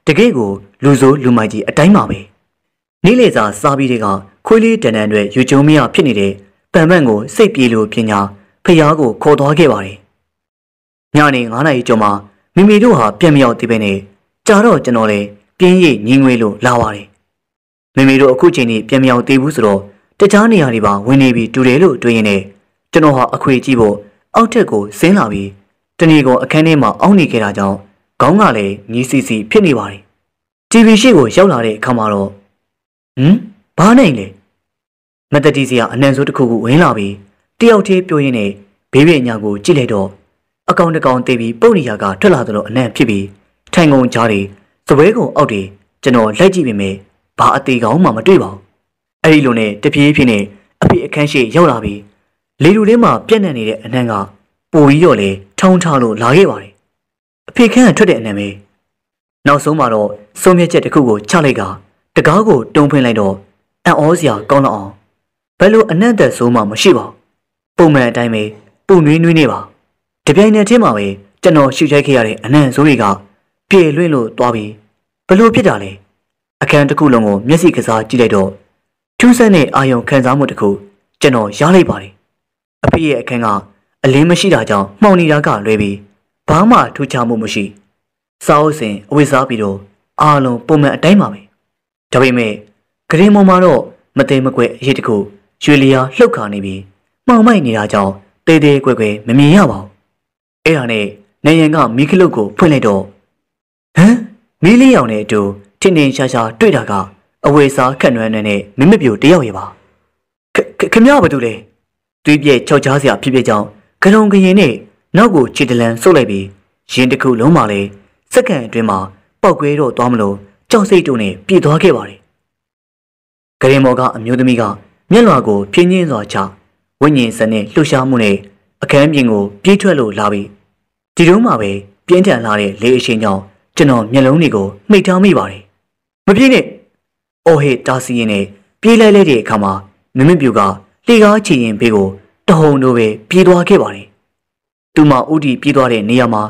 တကယ့်ကိုလူစိုးလူမိုက်ကြီးအတိုင်းပါပဲနေ့လေစာစားပြီးတဲ့ကခွေးလေးတန်တန်တွေယူကျုံမရဖြစ်နေတဲ့ပန်ပန့်ကိုစိတ်ပြေလို့ပညာဖျားကို ခေါ်သွားခဲ့ပါတယ်ညနေ9နာရီကျော်မှာမိမိတို့ဟာပြန်မရောက်သေးပဲနဲ့ကြာတော့ကျွန်တော်လည်းပြင်းရိပ်ငင်းငွေလို့လာပါတယ်မိမိတို့အခုချိန်ထိပြန်မရောက်သေးဘူးဆိုတော့တခြားနေရာတွေပါဝင်နေပြီးတူတယ်လို့တွေးရင်းနဲ့ကျွန်တော်ဟာအခွေကြည့်ဖို့အောက်ထက်ကိုဆင်းလာပြီးတနေကုန်အခန်းထဲမှာအောင်းနေခဲ့တာကြောင့်ခေါင်းကလည်းငီးစီစီ ဖြစ်နေပါတယ်။ TV ရှိကိုရောက်လာတဲ့အခါမှာတော့ဟမ်ဘာနိုင်လဲမတတိစီကအနံစိုးတစ်ခုခုဝင်လာပြီးတယောက်သေးပြောရင်းနဲ့ဘေးပြညာကိုကြည့်လိုက်တော့အကောင်တကောင်တေးပြီးပုတ်နေရကထွက်လာတော့အနံဖြစ်ပြီးထိုင်ကုန်ကြားတွေသပွဲကုန်အောက်တွေကျွန်တော်လိုက်ကြည့်ပေမဲ့ဘာအသေးကောင်မှမတွေ့ပါဘူးအဲ့ဒီလိုနဲ့တပြေးပြေးနဲ့အဖေအခန်းရှိရောက်လာပြီးလေလူထဲမှာပြန့်နှံ့နေတဲ့အနှံ့ကပိုပြီးတော့လေထောင်းထားလို့လာခဲ့ပါတယ်အဖေခန့်ထွက်တဲ့အနံပဲနောက်ဆုံးမှာတော့ဆုံးမြတ်ချက်တစ်ခုကိုချလိုက်ကတကားကို တုံဖွင့်လိုက်တော့အံ့ဩစရာကောင်းတော့အောင်ဘယ်လိုအနံ့သက်ဆိုးမှမရှိပါ ပုံမှန်အတိုင်းပဲပူနွေးနွေးနေပါတပြိုင်နက်တည်းမှာပဲကျွန်တော်ရှုချိုက်ခဲ့ရတဲ့အနံ့ဆိုးတွေကပြေလွင့်လို့သွားပြီးဘလို့ဖြစ်တာလဲအခန်းတစ်ခုလုံးကိုမျက်စိကစားကြည့်လိုက်တော့ထူးဆန်းတဲ့အာယုံခံစားမှုတစ်ခုကျွန်တော်ရလိုက်ပါတယ်အဖေရဲ့အခန်းကအလင်းမရှိတာကြောင့်မှောင်နေတာကလွဲပြီးဘာမှထူးခြားမှုမရှိစားအုပ်စဉ်အဝတ်စားပြီးတော့အားလုံးပုံမှန်အတိုင်းပါပဲဒါပေမဲ့ဂရင်မော်မှာတော့မသိမကွဲအရေးတခုရွှေလျားလှုပ်ခါနေပြီးမှောင်မိုက်နေတာကြောင့်တဲတဲကွဲကွဲမမြင်ရပါဘူးအဲ့ဒါနဲ့နေရန်က မိခလုတ်ကိုဖွင့်လိုက်တော့ဟမ်မီးလေးရောင်နဲ့အတူထင်ထင်ရှားရှားတွေ့တာကအဝေစားခက်နွမ်းနွမ်းနဲ့မိမပြိုတယောက်ရပါခခမရဘာတူလဲတွေးပြဲချောက်ချားစရာဖြစ်ဖြစ်ကြောင်းဂရုံကရင်နဲ့နောက်ကိုခြေတလန်ဆုပ်လိုက်ပြီးရင်တစ်ခုလုံးမှလည်းစက္ကန့်အတွင်းမှာပောက်ကွဲတော့သွားမလို့ကြောက်စိတ်တုန်နဲ့ပြေးသွားခဲ့ပါတယ်။ဂရင်မော်ကအမျိုးသမီးကမျက်လွာကိုဖြင်းညင်းစွာချဝိညာဉ်စနစ်လှုပ်ရှားမှုနဲ့အခန်းပြင်ကိုပြေးထွက်လို့လာပြီးဒီတုန်းမှပဲပြင်းထန်လာတဲ့လေအရှင်ကြောင့်ကျွန်တော်မျက်လုံးတွေကိုမှိတ်ထားမိပါတယ်။မပြေးနဲ့။အော်ဟေတာစီရင်နဲ့ပြေးလိုက်လိုက်တဲ့အခါမှာမမပြူကလေကားချီရင်ဘေးကိုတဟုန်တို့ပဲပြေးသွားခဲ့ပါတယ်သူမဦးတီပြေးသွားတဲ့နေရာမှာ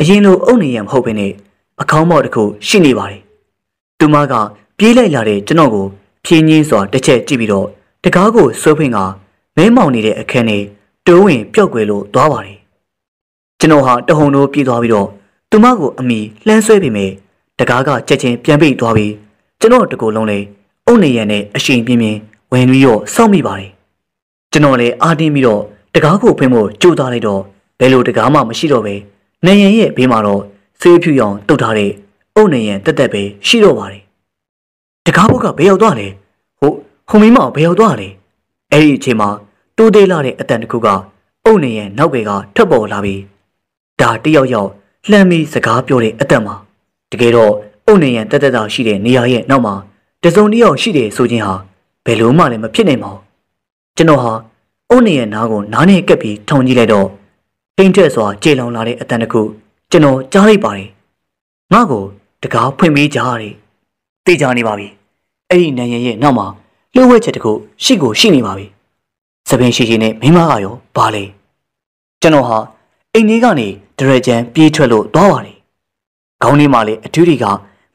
အရင်လိုအုပ်နေရမဟုတ်ဘဲနဲ့အကောင်းမော့တစ်ခုရှိနေပါတယ်။သူမကပြေးလိုက်လာတဲ့ကျွန်တော်ကိုဖြင်းချင်းစွာတစ်ချက်ကြည့်ပြီးတော့တကားကိုဆွဲဖွင့်ကမဲမောင်နေတဲ့အခန်းနဲ့တိုးဝင်ပျောက်ကွယ်လို့သွားပါတယ်။ကျွန်တော်ဟာတဟုန်တို့ပြေးသွားပြီးတော့သူမကိုအမိလှမ်းဆွဲပြီးမယ်တကားကချက်ချင်းပြန်ပိတ်သွားပြီးကျွန်တော်တကူလုံးလေးအုပ်နေရနဲ့အရှိန်ပြင်းပြင်းဝင်ပြီးတော့စောင့်မိပါတယ်။ကျွန်တော်လည်းအာတင်းပြီးတော့တကားကိုဖွင့်ဖို့ကြိုးစားလိုက်တော့ဘယ်လိုတကားမှမရှိတော့ပဲနေရင်ရဲ့ဘေးမှာတော့ဆေးဖြူရောင်တုတ်ထားတဲ့အုတ်နေရင်တက်တက်ပဲရှိတော့ပါတယ်တကားဘုတ်ကဘယ်ရောက်သွားလဲဟုတ်ဟိုမိမကဘယ်ရောက်သွားလဲအဲ့ဒီအချိန်မှာတိုးသေးလာတဲ့အတန်တစ်ခုကအုတ်နေရင်နောက်ဘက်ကထွက်ပေါ်လာပြီးဒါတယောက်ယောက်လှမ်းပြီးစကားပြောတဲ့အတန်မှာတကယ်တော့အုတ်နေရင်တက်တက်တာရှိတဲ့နေရာရဲ့နောက်မှာတစုံတယောက်ရှိတယ်ဆိုခြင်းဟာဘယ်လိုမှလည်းမဖြစ်နိုင်ပါဘူးကျွန်တော်ဟာအုတ်နေရင်နားကိုနားနဲ့ကပ်ပြီးထောင်ကြည့်လိုက်တော့တိမ်ကျက်စွာကြေလောင်လာတဲ့အတန်တခုကျွန်တော်ကြားလိုက်ပါတယ်ငါ့ကို တကားဖွင့်ပေးကြတယ်သိကြနေပါပြီအဲ့ဒီနိုင်ရင်ရဲ့နောက်မှာလှုပ်ဝဲချက်တခုရှိကိုရှိနေပါပြီသပင်ရှိရှိနဲ့မိမကရောဘာလဲကျွန်တော်ဟာအိမ်လေးကနေဒရကြံပြေးထွက်လို့သွားပါတယ်ခေါင်းထဲမှာလည်းအထူးတွေက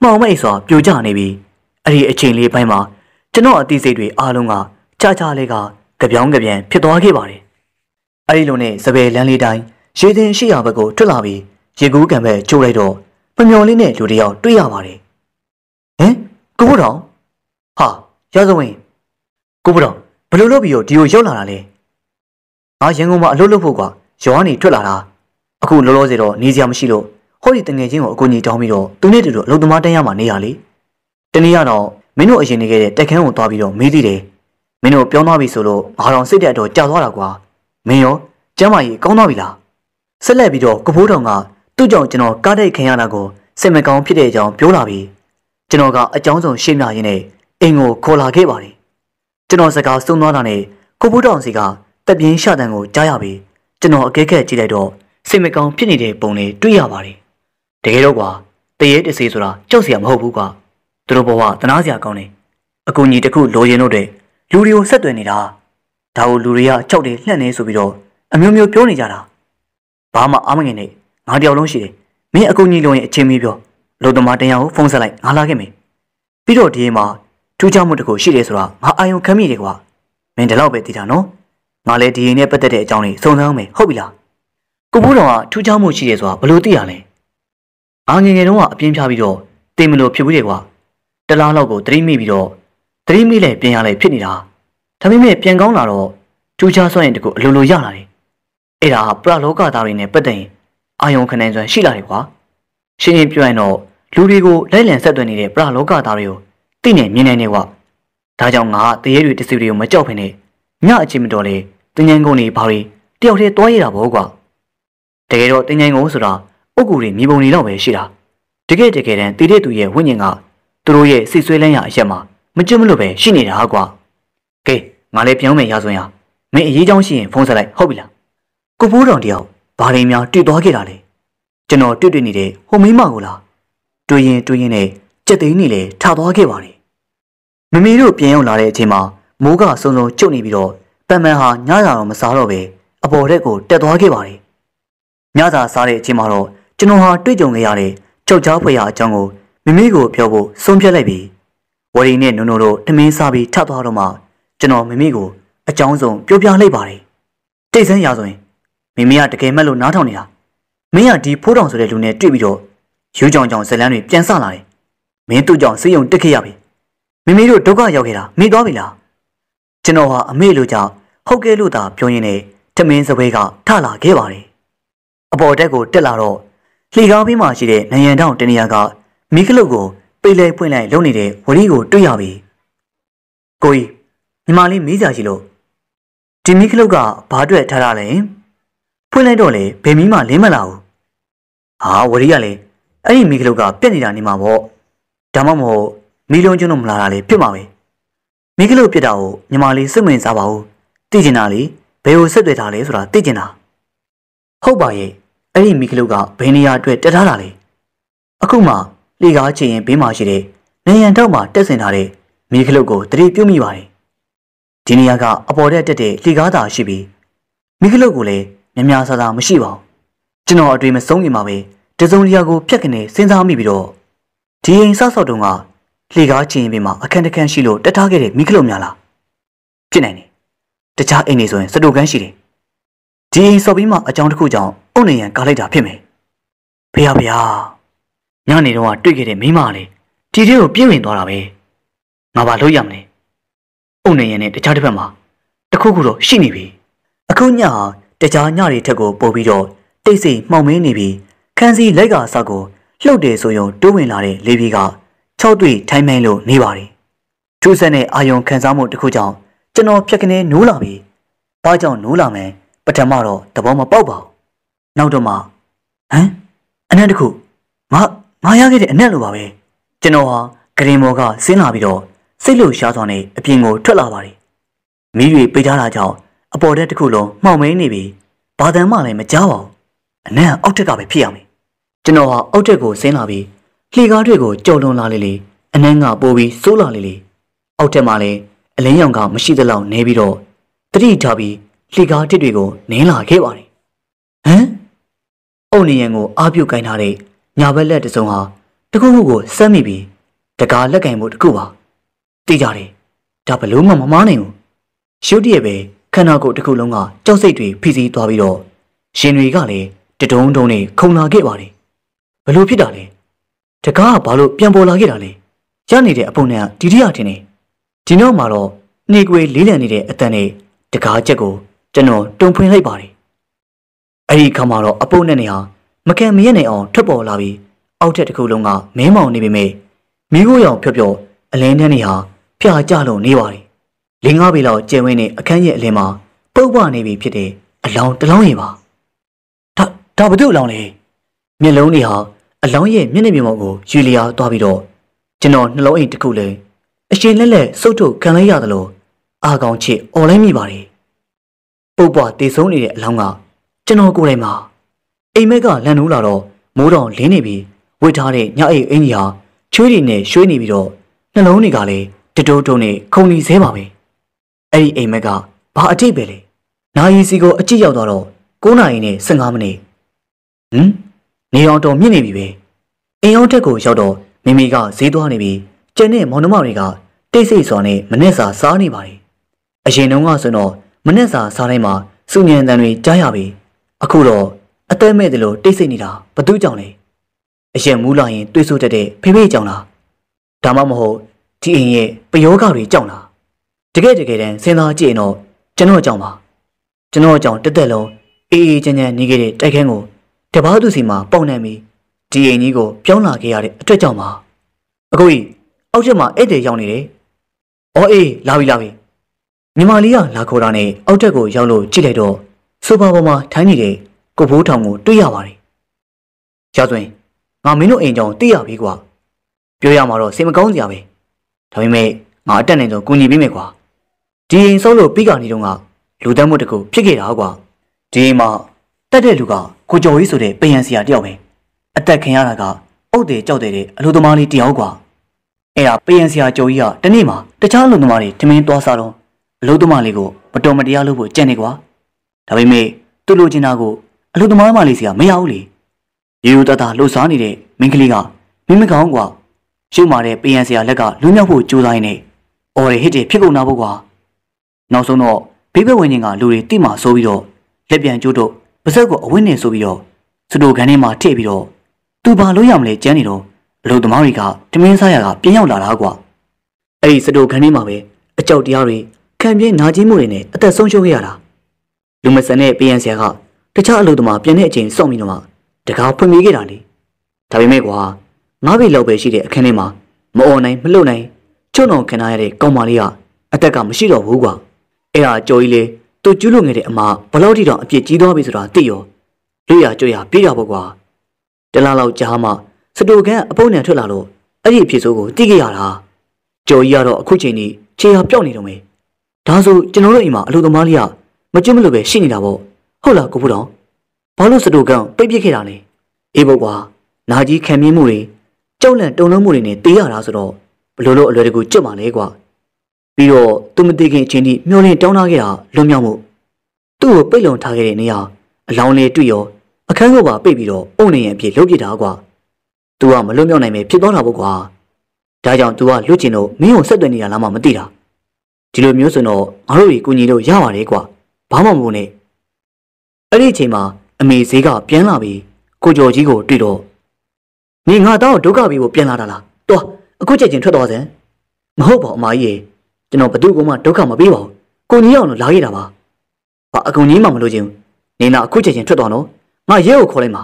မှောင်မိတ်စွာပြိုကျနေပြီးအဲ့ဒီအချိန်လေးပိုင်းမှာကျွန်တော်အသိစိတ်တွေအားလုံးကကြာကြာလေးကကြပြောင်းကြပြန်ဖြစ်သွားခဲ့ပါတယ်အဲဒီလိုနဲ့စပယ်လမ်းလေးတိုင်းရေတင်ရှိရာဘက်ကိုထွက်လာပြီးရေကူးကံဘက်ကျိုးလိုက်တော့ပမျော်လေးနဲ့လူတယောက်တွေ့ရပါတယ်ဟင်ကိုဘတော်ဟာရသဝင်ကိုဘတော်ဘလို့လုပ်ပြီးတော့ဒီကိုရောက်လာတာလဲငါရန်ကုန်မှာအလုပ်လုပ်ဖို့ကရွာနေထွက်လာတာအခုလောလောဆယ်တော့နေစရာမရှိလို့ဟိုဒီတငယ်ချင်းကိုအကူကြီးတောင်းပြီးတော့သူနဲ့တူတူအလုပ်သမားတန်းရမှာနေရလေတနေ့ကတော့မင်းတို့အရင်နေခဲ့တဲ့တက်ခန်းကိုသွားပြီးတော့မေးသေးတယ်မင်းတို့ပြောင်းသွားပြီဆိုလို့ငါတော်စိတ်တက်တော့ကြာသွားတာကွာမင်းရောကျမ်းမာရေးကောင်းသွားပြီလားဆက်လက်ပြီးတော့ကပိုးတောင်ကသူ့ကြောင့်ကျွန်တော်ကားတိုက်ခံရတာကိုစိတ်မကောင်းဖြစ်တဲ့အကြောင်းပြောလာပြီးကျွန်တော်ကအကြောင်းဆုံးရှင်းပြရင်းနဲ့အိမ်ကိုခေါ်လာခဲ့ပါတယ်ကျွန်တော်စကားစုံသွားတာနဲ့ကပိုးတောင်စီကတက်ပြင်းရှာတန်ကိုကြားရပြီးကျွန်တော်အကဲခက်ကြည့်လိုက်တော့စိတ်မကောင်းဖြစ်နေတဲ့ပုံလေးတွေ့ရပါတယ်တကယ်တော့ကွာတရေတစေဆိုတာကြောက်စရာမဟုတ်ဘူးကွာသူတို့ဘဝတနာစရာကောင်းတယ်အကူအညီတစ်ခုလိုရင်းတော့တဲ့လူတွေကိုဆက်သွယ်နေတာဒါကိုလူတွေကကြောက်တယ်လှန့်နေဆိုပြီးတော့အမျိုးမျိုးပြောနေကြတာဘာမှအားမငယ်နဲ့ငါတယောက်လုံးရှိတယ်မင်းအကူကြီးလုံးရဲ့အချင်းမီးပြောလူသမားတယောက်ကိုဖုန်းဆက်လိုက်ငါလာခဲ့မယ်ပြီးတော့ဒီမှာထူးခြားမှုတစ်ခုရှိတယ်ဆိုတာငါအာယုံခံမိတယ်ကွာမင်းဒီလောက်ပဲသိတာနော်ငါလည်းဒီရင်နဲ့ပတ်သက်တဲ့အကြောင်းတွေစုံစမ်းအောင်မယ်ဟုတ်ပြီလားကိုဘိုးတော်ကထူးခြားမှုရှိတယ်ဆိုတာဘယ်လိုသိရလဲငါငယ်ငယ်တုန်းကအပြင်းပြပြီးတော့တင်မလို့ဖြစ်ဘူးတယ်ကွာတလားလောက်ကိုသတိမိပြီးတော့သတိမိလဲပြင်ရလဲဖြစ်နေတာဒါပေမဲ့ပြန်ကောင်းလာတော့ထူးခြားစွမ်းရင်တကူအလိုလိုရလာတယ်အဲ့ဒါပရလောကသားတွေနဲ့ပတ်သက်ရင်အာယုံခနိုင်စွမ်းရှိလာတယ်ကွာရှင်းရှင်းပြောရင်တော့လူတွေကိုလိုက်လံဆက်သွယ်နေတဲ့ပရလောကသားတွေကိုသိနေမြင်နိုင်တယ်ကွာဒါကြောင့်ငါတရေတွေတစီတွေကိုမကြောက်ဖ ೇನೆ ညအချိန်မတော်လေတင်းငန်းကုန်တွေဘာတွေတယောက်တည်းသွားရတာပေါ့ကွာတကယ်တော့တင်းငန်းကုန်ဆိုတာအုတ်ကူတွေမြေပုံတွေတော့ပဲရှိတာတကယ်တကယ်တမ်းတည်တဲ့သူရဲ့ဝိညာဉ်ကသူတို့ရဲ့စိတ်ဆွဲလန်းရအရက်မှာမကျွတ်မလို့ပဲရှိနေတာကွာငါလည်းပြောင်းမယ်ရဆိုရင်မင်းအရေးကြောင်းရှိရင်ဖုန်းဆက်လိုက်ဟုတ်ပြီလားကိုဖိုးတော်တယောက်ဘာတွေများတွေ့သွားခဲ့တာလဲကျွန်တော်တွေ့တွေ့နေတဲ့ဟိုမိမကိုလားတွေ့ရင်တွေ့ရင်နဲ့ကြက်သိန်းနေလေထသွားခဲ့ပါတယ်မမေတို့ပြန်ရောက်လာတဲ့အချိန်မှာမိုးကစုံစုံကျုပ်နေပြီးတော့ပန်ပန်ဟာညစာတော့မစားတော့ပဲအပေါ်ရက်ကိုတက်သွားခဲ့ပါတယ်ညစာစားတဲ့အချိန်မှာတော့ကျွန်တော်ဟာတွေ့ကြုံခဲ့ရတဲ့ကြောက်ကြားဖွယ်ရာအကြောင်းကိုမမေကိုပြောဖို့ဆုံးဖြတ်လိုက်ပြီးဝရီနဲ့နုံနုံတို့ထမင်းစားပြီးထသွားတော့မှကျွန်တော်မိမိကိုအကြောင်းဆုံးပြောပြလိုက်ပါတယ်တိတ်ဆန်းရဆိုရင်မိမိကတကယ်မှလို့နားထောင်နေတာမင်းကဒီဖိုးတောင်ဆိုတဲ့လူနဲ့တွေ့ပြီးတော့ရိုးကြောင်ကြောင်ဇလန်းတွေပြန်ဆလာတယ်မင်းတို့ကြောင့်စိတ်ယုံတက်ခဲ့ရပြီမိမိတို့ဒုက္ခရောက်ခဲ့တာမေ့သွားပြီလားကျွန်တော်ဟာအမေလို့ကြောင့်ဟုတ်ကဲ့လို့သာပြောရင်းနဲ့ထမင်းစပွဲကထလာခဲ့ပါတယ်အပေါ်တက်ကိုတက်လာတော့လှေကားပြီးမှရှိတဲ့နယံတောင်တနေရာက မိခလုတ်ကိုပိတ်လဲပွင့်လိုက်လုံနေတဲ့ဝရီကိုတွေ့ရပြီကိုကြီးညီမလေးမေးကြရှိလို့ဒီမိခလုတ်ကဘာအတွက်ထားတာလဲဖွင့်လိုက်တော့လေဘယ်မီးမှလင်းမလာဘူးဟာဝရီကလေအဲ့ဒီမိခလုတ်ကပြက်နေတာနေမှာပေါ့ဒါမှမဟုတ်မီးလုံးကျွန်းတော့မလာတာလေဖြစ်မှာပဲမိခလုတ်ပြက်တာကိုညီမလေးစိတ်ဝင်စားပါဘူးသိကျင်တာလေဘယ်ကိုဆက်တွေ့ထားလဲဆိုတာသိကျင်တာဟုတ်ပါရဲ့အဲ့ဒီမိခလုတ်ကဘယ်နေရာအတွက်တက်ထားတာလဲအခုမှလေကားချင်ရင်ဘေးမှာရှိတဲ့နေရန်တောက်မှာတက်ဆင်ထားတဲ့မိခလုတ်ကိုတတိပြုတ်မိပါတယ်ဒီနေရာကအပေါ်တက်တက်တဲ့လေကားသာရှိပြီးမိခလုတ်ကိုလည်းများများဆဆမရှိပါဘူးကျွန်တော်အတွေ့မဆုံးခင်မှာပဲတစုံတရာကိုဖျက်ကနေစဉ်းစားမိပြီးတော့ဒီအိမ်ဆော့ဆော့တုံးကလေကားချင်ရင်ပြင်မှာအခန်းတစ်ခန်းရှိလို့တက်ထားခဲ့တဲ့မိခလုတ်များလားဖြစ်နိုင်တယ်တခြားအိမ်တွေဆိုရင်စတိုကန်းရှိတယ်ဒီအိမ်ဆော့ပြီးမှအကြောင်းတစ်ခုကြောင့်အုတ်နေရန်ကာလိုက်တာဖြစ်မယ်ဖေရဖေရညနေတော့တွေ့ခဲ့တဲ့မိမလေးဒီတဲ့ကိုပြင်းဝင်သွားတာပဲငါဘာလုပ်ရမလဲအုံနေရင်လည်းတခြားတစ်ဖက်မှာတခုခုတော့ရှိနေပြီအခုညဟာတခြားညတွေထက်ကိုပိုပြီးတော့တိတ်ဆိတ်မှောင်မင်းနေပြီးခန်းစည်းလိုက်ကာစကိုလှုပ်တယ်ဆိုရင်တိုးဝင်လာတဲ့လေပြေက၆တွေ့ထိုင်းမိုင်းလို့နေပါတယ်ထူးဆန်းတဲ့အာယုံခံစားမှုတစ်ခုကြောင့်ကျွန်တော်ဖြက်ကနေနိုးလာပြီးဘာကြောင့်နိုးလာမယ်ပထမတော့သဘောမပေါက်ပါဘူးနောက်တော့မှဟမ်အနက်တစ်ခုငါငါရခဲ့တဲ့အနက်လိုပါပဲကျွန်တော်ဟာဂရင်မော်ကဆင်းလာပြီးတော့စိတ်လှုပ်ရှားစွာနဲ့အပြင်ကိုထွက်လာပါတယ်။မိတွေပေးထားတာကြောင့်အပေါ်တက်တစ်ခုလုံးမှောင်မဲနေပြီးဘာသံမှလည်းမကြားပါဘူး။အနံ့အောက်ထက်ကပဲဖြစ်ရမယ်။ကျွန်တော်ဟာအောက်ထက်ကိုဆင်းလာပြီးလှေကားတွေကိုကြော်လွန်လာလေလေအနံ့ကပိုးပြီးစိုးလာလေလေအောက်ထက်မှာလည်းအလင်းရောင်ကမရှိသလောက်နေပြီးတော့တတိထားပြီးလှေကားတစ်တွေကိုနင်းလာခဲ့ပါတယ်။ဟမ်အုတ်နေရန်ကိုအာပြုတ်ကင်ထားတဲ့ညာဘက်လက်တစ်စုံဟာတခုခုကိုစမ်းမိပြီးတကားလက်ကင်မှုတစ်ခုပါ။သိကြတယ်ဒါဘလို့မှမမားနိုင်ဘူးရှုပ်တည့်ရဲ့ပဲခန္ဓာကိုယ်တစ်ခုလုံးကကြောက်စိတ်တွေဖိစီးသွားပြီးတော့ရှင်တွေကလည်းတဒုံဒုံနဲ့ခုန်လာခဲ့ပါတယ်ဘလို့ဖြစ်တာလဲတကားကဘာလို့ပြန်ပေါ်လာခဲ့တာလဲရနေတဲ့အပုံနဲ့ဒီတိရထင်တယ်ဒီနောက်မှာတော့နှေကွေလေးလံနေတဲ့အတန်နဲ့တကားချက်ကိုကျွန်တော်တုံဖွင့်လိုက်ပါတယ်အဲ့ဒီခါမှာတော့အပုံနဲ့နေဟာမကံမရက်နိုင်အောင်ထွက်ပေါ်လာပြီးအောက်ထက်တစ်ခုလုံးကမင်းမောင်နေပေမဲ့မိခိုးရောင်ဖြော့ဖြော့အလင်းတန်းတွေဟာဖျားကြလုံနေပါတယ်။လင်းငါးပေလောက်ကျဲဝင်းတဲ့အခန်းရဲ့အလင်းမှာပုတ်ပွနေပြီဖြစ်တဲ့အလောင်းတစ်လောင်းရည်ပါ။ဒါဒါဘာလို့အလောင်းလဲ။မျက်လုံးတွေဟာအလောင်းရဲ့မျက်နှာပြင်ပေါ်ကိုရွေလျားသွားပြီးတော့ကျွန်တော်နှလုံးအိမ်တစ်ခုလဲအရှင်လက်လက်စုတ်ထုတ်ခံလိုက်ရတယ်လို့အာကောင်ချစ်អော်လိုက်မိပါတယ်။ပုတ်ပွတည်ဆုံးနေတဲ့အလောင်းကကျွန်တော်ကိုယ်တိုင်မှာအိမ်မက်ကလန်နိုးလာတော့မိုးတောင်လင်းနေပြီးဝစ်ထားတဲ့ညအိတ်အင်းကြီးဟာချွေးတွေနဲ့ရွှေ့နေပြီးတော့နှလုံးတွေကလည်းတတိုးတိုးနဲ့ခုံနေသေးပါပဲအဲ့ဒီအိမ်မက်ကဘာအထိတ်ပဲလဲနာယီစီကိုအကြည့်ရောက်တော့9နာရီနဲ့15မိနစ်ဟမ်နေအောင်တော်မြင့်နေပြီပဲအင်းအောင်ထက်ကိုရောက်တော့မိမိကဈေးသွားနေပြီကျန်တဲ့မောင်နှမတွေကတိတ်ဆိတ်စွာနဲ့မနှက်စာစားနေပါတယ်အရင်တုန်းကဆိုတော့မနှက်စာစားတိုင်းမှာစုညံတန်တွေကြားရပြီအခုတော့အသက်မဲ့တယ်လို့တိတ်ဆိတ်နေတာဘသူကြောင့်လဲအရင်မူလာရင်တွေးဆိုတတ်တဲ့ဖေဖေကြောင့်လားဒါမှမဟုတ်ဒီအိမ်ရဲ့ပယောဂတွေကြောက်လားတကယ်တကယ်တမ်းစဉ်းစားကြည့်ရင်တော့ကျွန်တော်ကြောက်ပါကျွန်တော်ကြောင့်တက်တက်လုံးအေးအေးချမ်းချမ်းနေခဲ့တဲ့တိုက်ခန်းကို တပားသူစီမှာပေါက်နှံပြီးဒီအိမ်ကြီးကိုပြောင်းလာခဲ့ရတဲ့အတွက်ကြောင့်ပါအခုကြီးအောက်ချက်မှာဧည့်သည်ရောက်နေတယ်။အော်အေးလာပြီလာပြီမြမလေးကလာခေါ်တာနဲ့အောက်တက်ကိုရောက်လို့ကြည့်လိုက်တော့ဆိုဖာပေါ်မှာထိုင်နေတဲ့ကိုဘိုးထောင်ကိုတွေ့ရပါတယ်။ရသွင်ငါမင်းတို့အိမ်ကြောင်သိရပြီကွာပြောရမှာတော့စိတ်မကောင်းစရာပဲ။ဒါပေမဲ့ငါအတက်နေတော့ကူညီပေးမယ်ကွာဒီအိမ်ဆုံးလို့ပြီးကနေတော့ကလူတန်းမှုတကူဖြစ်ခဲ့တာကွာဒီအိမ်မှာတက်တဲ့လူကကိုကျော်ကြီးဆိုတဲ့ပယံစီယာတယောက်ပဲအသက်ခင်ရတာကအုတ်တယ်ကြောက်တယ်တဲ့အလိုသမားလေးတယောက်ကွာအဲ့ဒါပယံစီယာကျော်ကြီးကတနေ့မှတခြားလူသမားတွေထမင်းသွားစားတော့အလိုသမားလေးကိုမတော်မတရားလုပ်ဖို့ကြံ့နေကွာဒါပေမဲ့သူ့လိုချင်တာကို အလိုသမားမလေးစီကမရဘူးလေရေရိုတတာလှူစားနေတဲ့မိန်းကလေးကမိမကောင်းကွာရုပ်မာတဲ့ပယံဆရာလက်ကလွမြောက်ဖို့ကြိုးစားရင်းနဲ့အော်ရဟစ်တွေဖြစ်ကုန်တာပေါ့ကွာနောက်ဆုံးတော့ဘေးဘက်ဝင်ချင်းကလူတွေတိမာဆိုးပြီးတော့လက်ပြန်ကျိုးတော့ပါဇက်ကိုအဝင်းနဲ့ဆိုပြီးတော့စတိုကန်ထဲမှာထည့်ပြီးတော့သူဘာလို့ရမလဲကြမ်းနေတော့အလုပ်သမားတွေကတမင်းစားရကပြင်းရောက်လာတာကွာအဲ့ဒီစတိုကန်ထဲမှာပဲအကြောက်တရားတွေခံပြင်းနာကျင်မှုတွေနဲ့အသက်ဆုံးရှုံးခဲ့ရတာလူမဆန်တဲ့ပယံဆရာကတခြားအလုပ်သမားပြန်တဲ့အချိန်စောင့်ပြီးတော့တကားဖွင့်ပေးခဲ့တာလေဒါပေမဲ့ကွာငါးပေလောက်ပဲရှိတဲ့အခန်းထဲမှာမအော်နိုင်မလှုပ်နိုင်ချုံအောင်ခံရတဲ့ကောင်မလေးကအသက်ကမရှိတော့ဘူးကွာအဲ့ဒါကြော်ကြီးလေသူကျူးလွန်ခဲ့တဲ့အမဘလောက်ထိတော့အပြစ်ကြီးသွားပြီဆိုတာသိရောလေးရကြွရပြေးရပေါ့ကွာတလားလောက်ကြားမှစတိုကန်အပုတ်နံထွက်လာတော့အဲ့ဒီအဖြစ်ဆိုးကိုတိခဲ့ရတာကြော်ကြီးကတော့အခုချိန်ကြီးခြေဟာပြောက်နေတော့မယ်ဒါဆိုကျွန်တော်တို့အိမ်မှာအလိုသမားလေးကမကျွတ်မလို့ပဲရှိနေတာပေါ့ဟုတ်လားကိုဖူတော်ဘာလို့စတိုကန်ပိတ်ပစ်ခဲ့တာလဲအေးပေါ့ကွာနာကြီးခံမြင်မှုတွေကြောက်လန့်တုန်လှုပ်မှုတွေနဲ့တေးရတာဆိုတော့ဘလို့လို့အလွယ်တကူကြွမှာလဲကွာပြီးတော့သူမသိခင်အချိန်ထိမျောလင်းတောင်းလာခဲ့တာလွန်မြောက်မှုသူ့ကိုပိတ်လုံထားခဲ့တဲ့နေရာအလောင်းလေးတွေ့ရောအခန်းကိုပါပိတ်ပြီးတော့အုံနေရအဖြစ်လှုပ်ပြတာကွာ။ तू ကမလွတ်မြောက်နိုင်ပဲဖြစ်သွားတာပေါ့ကွာ။ဒါကြောင့် तू ကလွတ်ကျင်လို့မင်းကိုဆက်သွယ်နေရလားမှမသိတာ။ဒီလိုမျိုးဆိုတော့ငါတို့တွေကုညီလို့ရပါတယ်ကွာ။ဘာမှမဟုတ်နဲ့။အဲ့ဒီအချိန်မှာအမေဈေးကပြန်လာပြီးကိုကျော်ကြီးကိုတွေ့တော့နေငါတောင်းဒုက္ခပေးဖို့ပြင်လာတာလားတော်အခုချက်ချင်းထွက်သွားစမ်းမဟုတ်ပါဘူးအမကြီးကျွန်တော်ဘသူ့ကိုမှဒုက္ခမပေးပါဘူးကိုကြီးအောင်လာရတာပါဘာအကုန်ကြီးမှမလို့ချင်းနေနာအခုချက်ချင်းထွက်သွားနော်ငါရဲကိုခေါ်လိုက်မှာ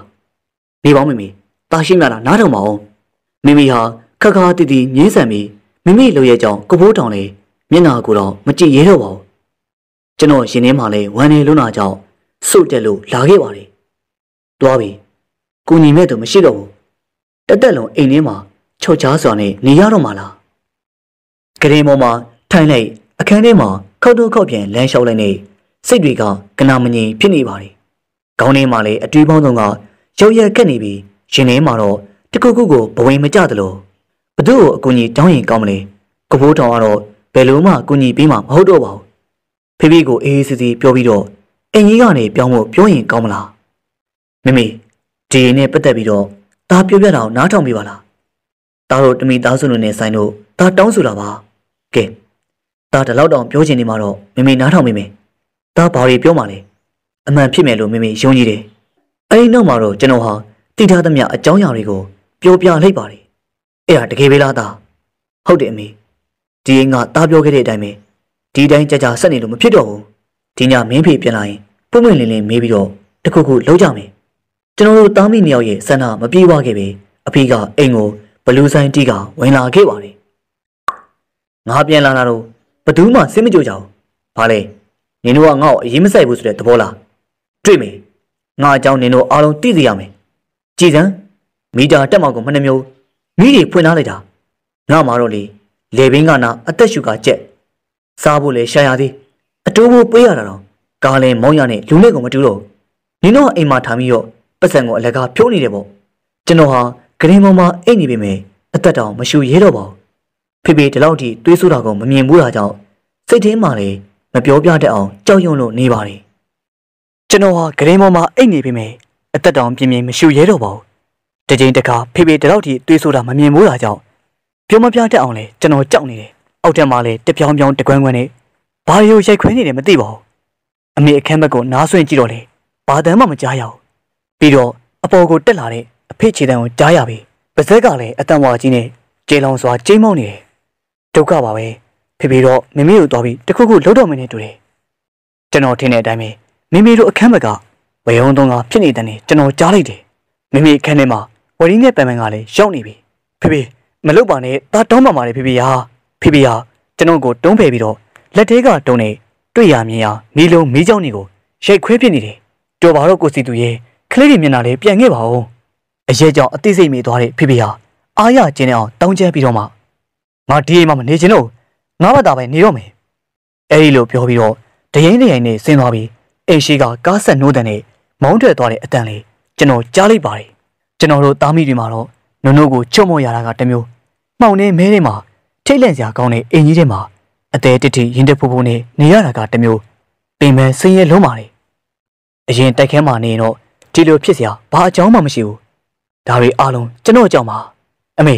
မိပေါင်းမိမိတာရှင်းလာတာနားထောင်ပါအောင်မိမိဟာခက်ခါတီတီငင်းဆန်ပြီးမိမိလိုရဲ့ကြောင့်ကပိုးတောင်လေမျက်နာကိုတော့မကြည့်ရဲတော့ပါဘူးကျွန်တော်ရင်ထဲမှာလဲဝမ်းနေလွန်းတာကြောင့်စုတ်တက်လို့လာခဲ့ပါတယ်တွားပြီကိုညီမဲ့သူမရှိတော့ဘူးတသက်လုံးအိမ်ထဲမှာချော့ချားစွာနဲ့နေရတော့မှလားကရင်ပေါ်မှာထိုင်လိုက်အခန်းထဲမှာခောက်တော့ခောက်ပြန်လမ်းလျှောက်လိုက်နေစိတ်တွေကကနာမငြိမ်ဖြစ်နေပါလေခေါင်းထဲမှာလည်းအတွေးပေါင်းစုံကရုပ်ရက်ကက်နေပြီးရှင်ထဲမှာတော့တခုခုကိုဘဝင်မကြသလိုဘသူ့ကိုအကူကြီးတောင်းရင်ကောင်းမလဲကဘိုးတော်ကတော့ဘယ်လိုမှအကူကြီးပေးမှာမဟုတ်တော့ပါဘူးဖေဖေကိုအေးအေးဆေးဆေးပြောပြီးတော့အင်ကြီးကနေပြောင်းဖို့ပြောရင်ကောင်းမလားမမေဒီနဲ့ပတ်သက်ပြီးတော့သားပြောပြတာကိုနားထောင်မိပါလားသားတို့တမိသားစုလုံးနဲ့ဆိုင်တို့သားတောင်းဆိုလာပါကဲသားဒီလောက်တောင်ပြောချင်နေမှာတော့မမေနားထောင်မိမယ်သားဘာတွေပြောမှလဲအမှန်ဖြစ်မယ်လို့မမေယုံကြည်တယ်အဲ့ဒီနောက်မှာတော့ကျွန်တော်ဟာတိထားသမျှအကြောင်းအရာတွေကိုပြောပြလိုက်ပါတယ်အဲ့ဒါတကယ်ပဲလားသားဟုတ်တယ်အမေဒီငါသားပြောခဲ့တဲ့အတိုင်းပဲဒီတိုင်းကြကြဆက်နေလို့မဖြစ်တော့ဘူးဒီညမင်းဖေပြန်လာရင်ပုံမှန်လင်းလင်းမေးပြီးတော့တခုခုလောက်ကြမယ်ကျွန်တော်တို့သားမိနှစ်ယောက်ရဲ့ဆန္ဒမပြေဝခဲ့ပဲအဖေကအိမ်ကိုဘလူးဆိုင်တီးကဝင်လာခဲ့ပါတယ်ငါပြန်လာတာတော့ဘသူမှစိတ်မကြိုကြဘူးဘာလဲနင်တို့ကငါ့ကိုအရေးမဆိုင်ဘူးဆိုတဲ့သဘောလားတွေ့မယ်ငါအကြောင်းနင်တို့အားလုံးသိစေရမယ်ကြည်စမ်းမီတာတက်မောင်ကိုမနှမျိုးမိတွေဖွင့်ထားလိုက်တာငါမှတော့လေလေဘင်းကနာ အသက်ရှူကကြက်စားဖို့လေရှာရသေးအတိုးဖို့ပေးရတာတော့ကားလဲမောင်းရနဲ့လူလက်ကိုမတူတော့နင်တို့အိမ်မှာထားပြီးတော့ပတ်စံကိုအလကားဖြိုးနေတယ်ပေါ့ကျွန်တော်ဟာဂရင်ပေါ်မှာအိတ်နေပြီမယ်အသက်တောင်မရှူရဲတော့ပါဘူးဖေဖေဒီလောက်ထိသွေးဆိုးတာကိုမမြင်ဘူးတာကြောင့်စိတ်ထဲမှာလည်းမပြောပြတတ်အောင်ကြောက်ရွံ့လို့နေပါတယ်ကျွန်တော်ဟာဂရင်ပေါ်မှာအိတ်နေပြီမယ်အသက်တောင်ပြင်းပြင်းမရှူရဲတော့ပါဘူးတချိန်တခါဖေဖေဒီလောက်ထိသွေးဆိုးတာမမြင်ဘူးတာကြောင့်ပြောမပြတတ်အောင်လဲကျွန်တော်ကြောက်နေတယ်အောက်ထက်မှာလဲတပြောင်ပြောင်တကွန်းကွန်းနဲ့ဘာရိုရိုရိုက်ခွင်းနေတယ်မသိပါဘူးအမေအခန်းဘက်ကိုနားဆွင့်ကြည့်တော့လေဘာတမ်းမှမကြားရဘူးပြီးတော့အပေါ်ကိုတက်လာတဲ့အဖေခြေတံကိုကြားရပြီပါဇက်ကလည်းအတန်ဝါကြီးနဲ့ကျေလောင်စွာကျိမောင်းနေတယ်ဒုက္ခပါပဲဖေဖေတော့မိမိကိုသွားပြီးတခုခုလှုပ်တော့မနေတူတယ်ကျွန်တော်ထင်တဲ့အတိုင်းပဲမိမိတို့အခန်းဘက်ကဝေယုံသုံးကဖြစ်နေတဲ့နေကျွန်တော်ကြားလိုက်တယ်မိမိအခန်းထဲမှာဝရီနဲ့ပန်ပန်ကလည်းရောက်နေပြီဖေဖေမလုပ်ပါနဲ့ဒါတောင်းပါပါလေဖေဖေဟာဖေဖေဟာကျွန်တော်ကိုတုံးဖယ်ပြီးတော့လက်သေးကတုံးနေတွေ့ရမြင်ရမီးလုံးမီးကြောင်းတွေကိုရိုက်ခွဲပြစ်နေတယ်တော်ပါတော့ကိုစီသူရဲ့ကလေးတွေမျက်နှာလေးပြန်ခဲ့ပါဦးအရေးကြောင့်အသိစိတ်မိသွားတဲ့ဖေဖေဟာအာရကျင်းတဲ့အောင်တောင်းကျပြီးတော့မှငါဒီအိမ်မှာမနေချင်တော့ငါဘာသာပဲနေတော့မယ်အဲ့ဒီလိုပြောပြီးတော့တရင်တရင်နဲ့ဆင်းသွားပြီးအိမ်ရှိကကားဆက်နိုးတန်နဲ့မောင်းထွက်သွားတဲ့အတန်လေးကျွန်တော်ကြားလိုက်ပါတယ်ကျွန်တော်တို့သားမိတွေမှာတော့နုံတို့ကိုချုံမော်ရတာကတမျိုးမှောင်နေမဲထဲမှာထိတ်လန့်စရာကောင်းတဲ့အိမ်ကြီးထဲမှာအသေးတစ်ထိရင်တဖို့ဖို့နဲ့နေရတာကတမျိုးပင်ပန်းဆင်းရဲလုံးပါလေအရင်တိုက်ခဲမှနေရင်တော့ဒီလိုဖြစ်เสียဘာအကြောင်းမှမရှိဘူးဒါတွေအားလုံးကျွန်တော်ကြောင့်ပါအမေ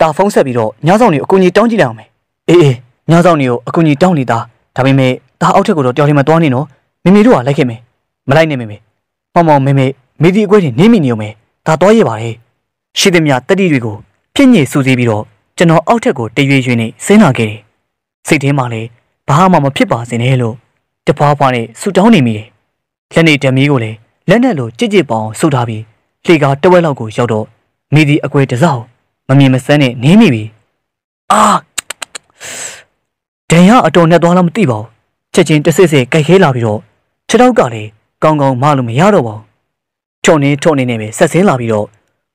ဒါဖုန်းဆက်ပြီးတော့ညဆောင်နေအကူကြီးတောင်းကြည့်လိုက်အောင်မေအေးအေးညဆောင်နေကိုအကူကြီးတောင်းနေတာဒါပေမဲ့ဒါအောက်ထက်ကိုတော့တယောက်တည်းမသွားနေနော်မေမေတို့ကလိုက်ခဲ့မေမလိုက်နဲ့မေမေမောင်မောင်မေမေမိဒီအကွဲတွေနင်းမိနေုံမေဒါတော့ရပါလေရှိသည်မြတတိတွေကိုပြင့်ညေစူးစီးပြီးတော့ကျွန်တော်အောက်ထက်ကိုတရွေ့ရွေ့နေဆင်းလာခဲ့တယ်စိတ်ထဲမှာလည်းဘာမှမဖြစ်ပါစေနဲ့လို့တပွားပွားနဲ့ဆူတောင်းနေမိတယ်လက်နေဓမီးကိုလည်းလက်နဲ့လိုကြစ်ကြစ်ပေါအောင်ဆုပ်ထားပြီးလေကာတဝက်လောက်ကိုရောက်တော့မိဒီအကွဲတစောင်းမမြင်မစမ်းနဲ့နင်းမိပြီအာဒံရအတော်နဲ့သွားလားမသိပါဘူးချက်ချင်းတဆစ်ဆစ်ကြိုက်ခဲလာပြီးတော့ခြေထောက်ကလည်းကောင်းကောင်းမလို့မရတော့ပါဘူးချုံနေထုံနေနေပဲဆက်စင်းလာပြီးတော့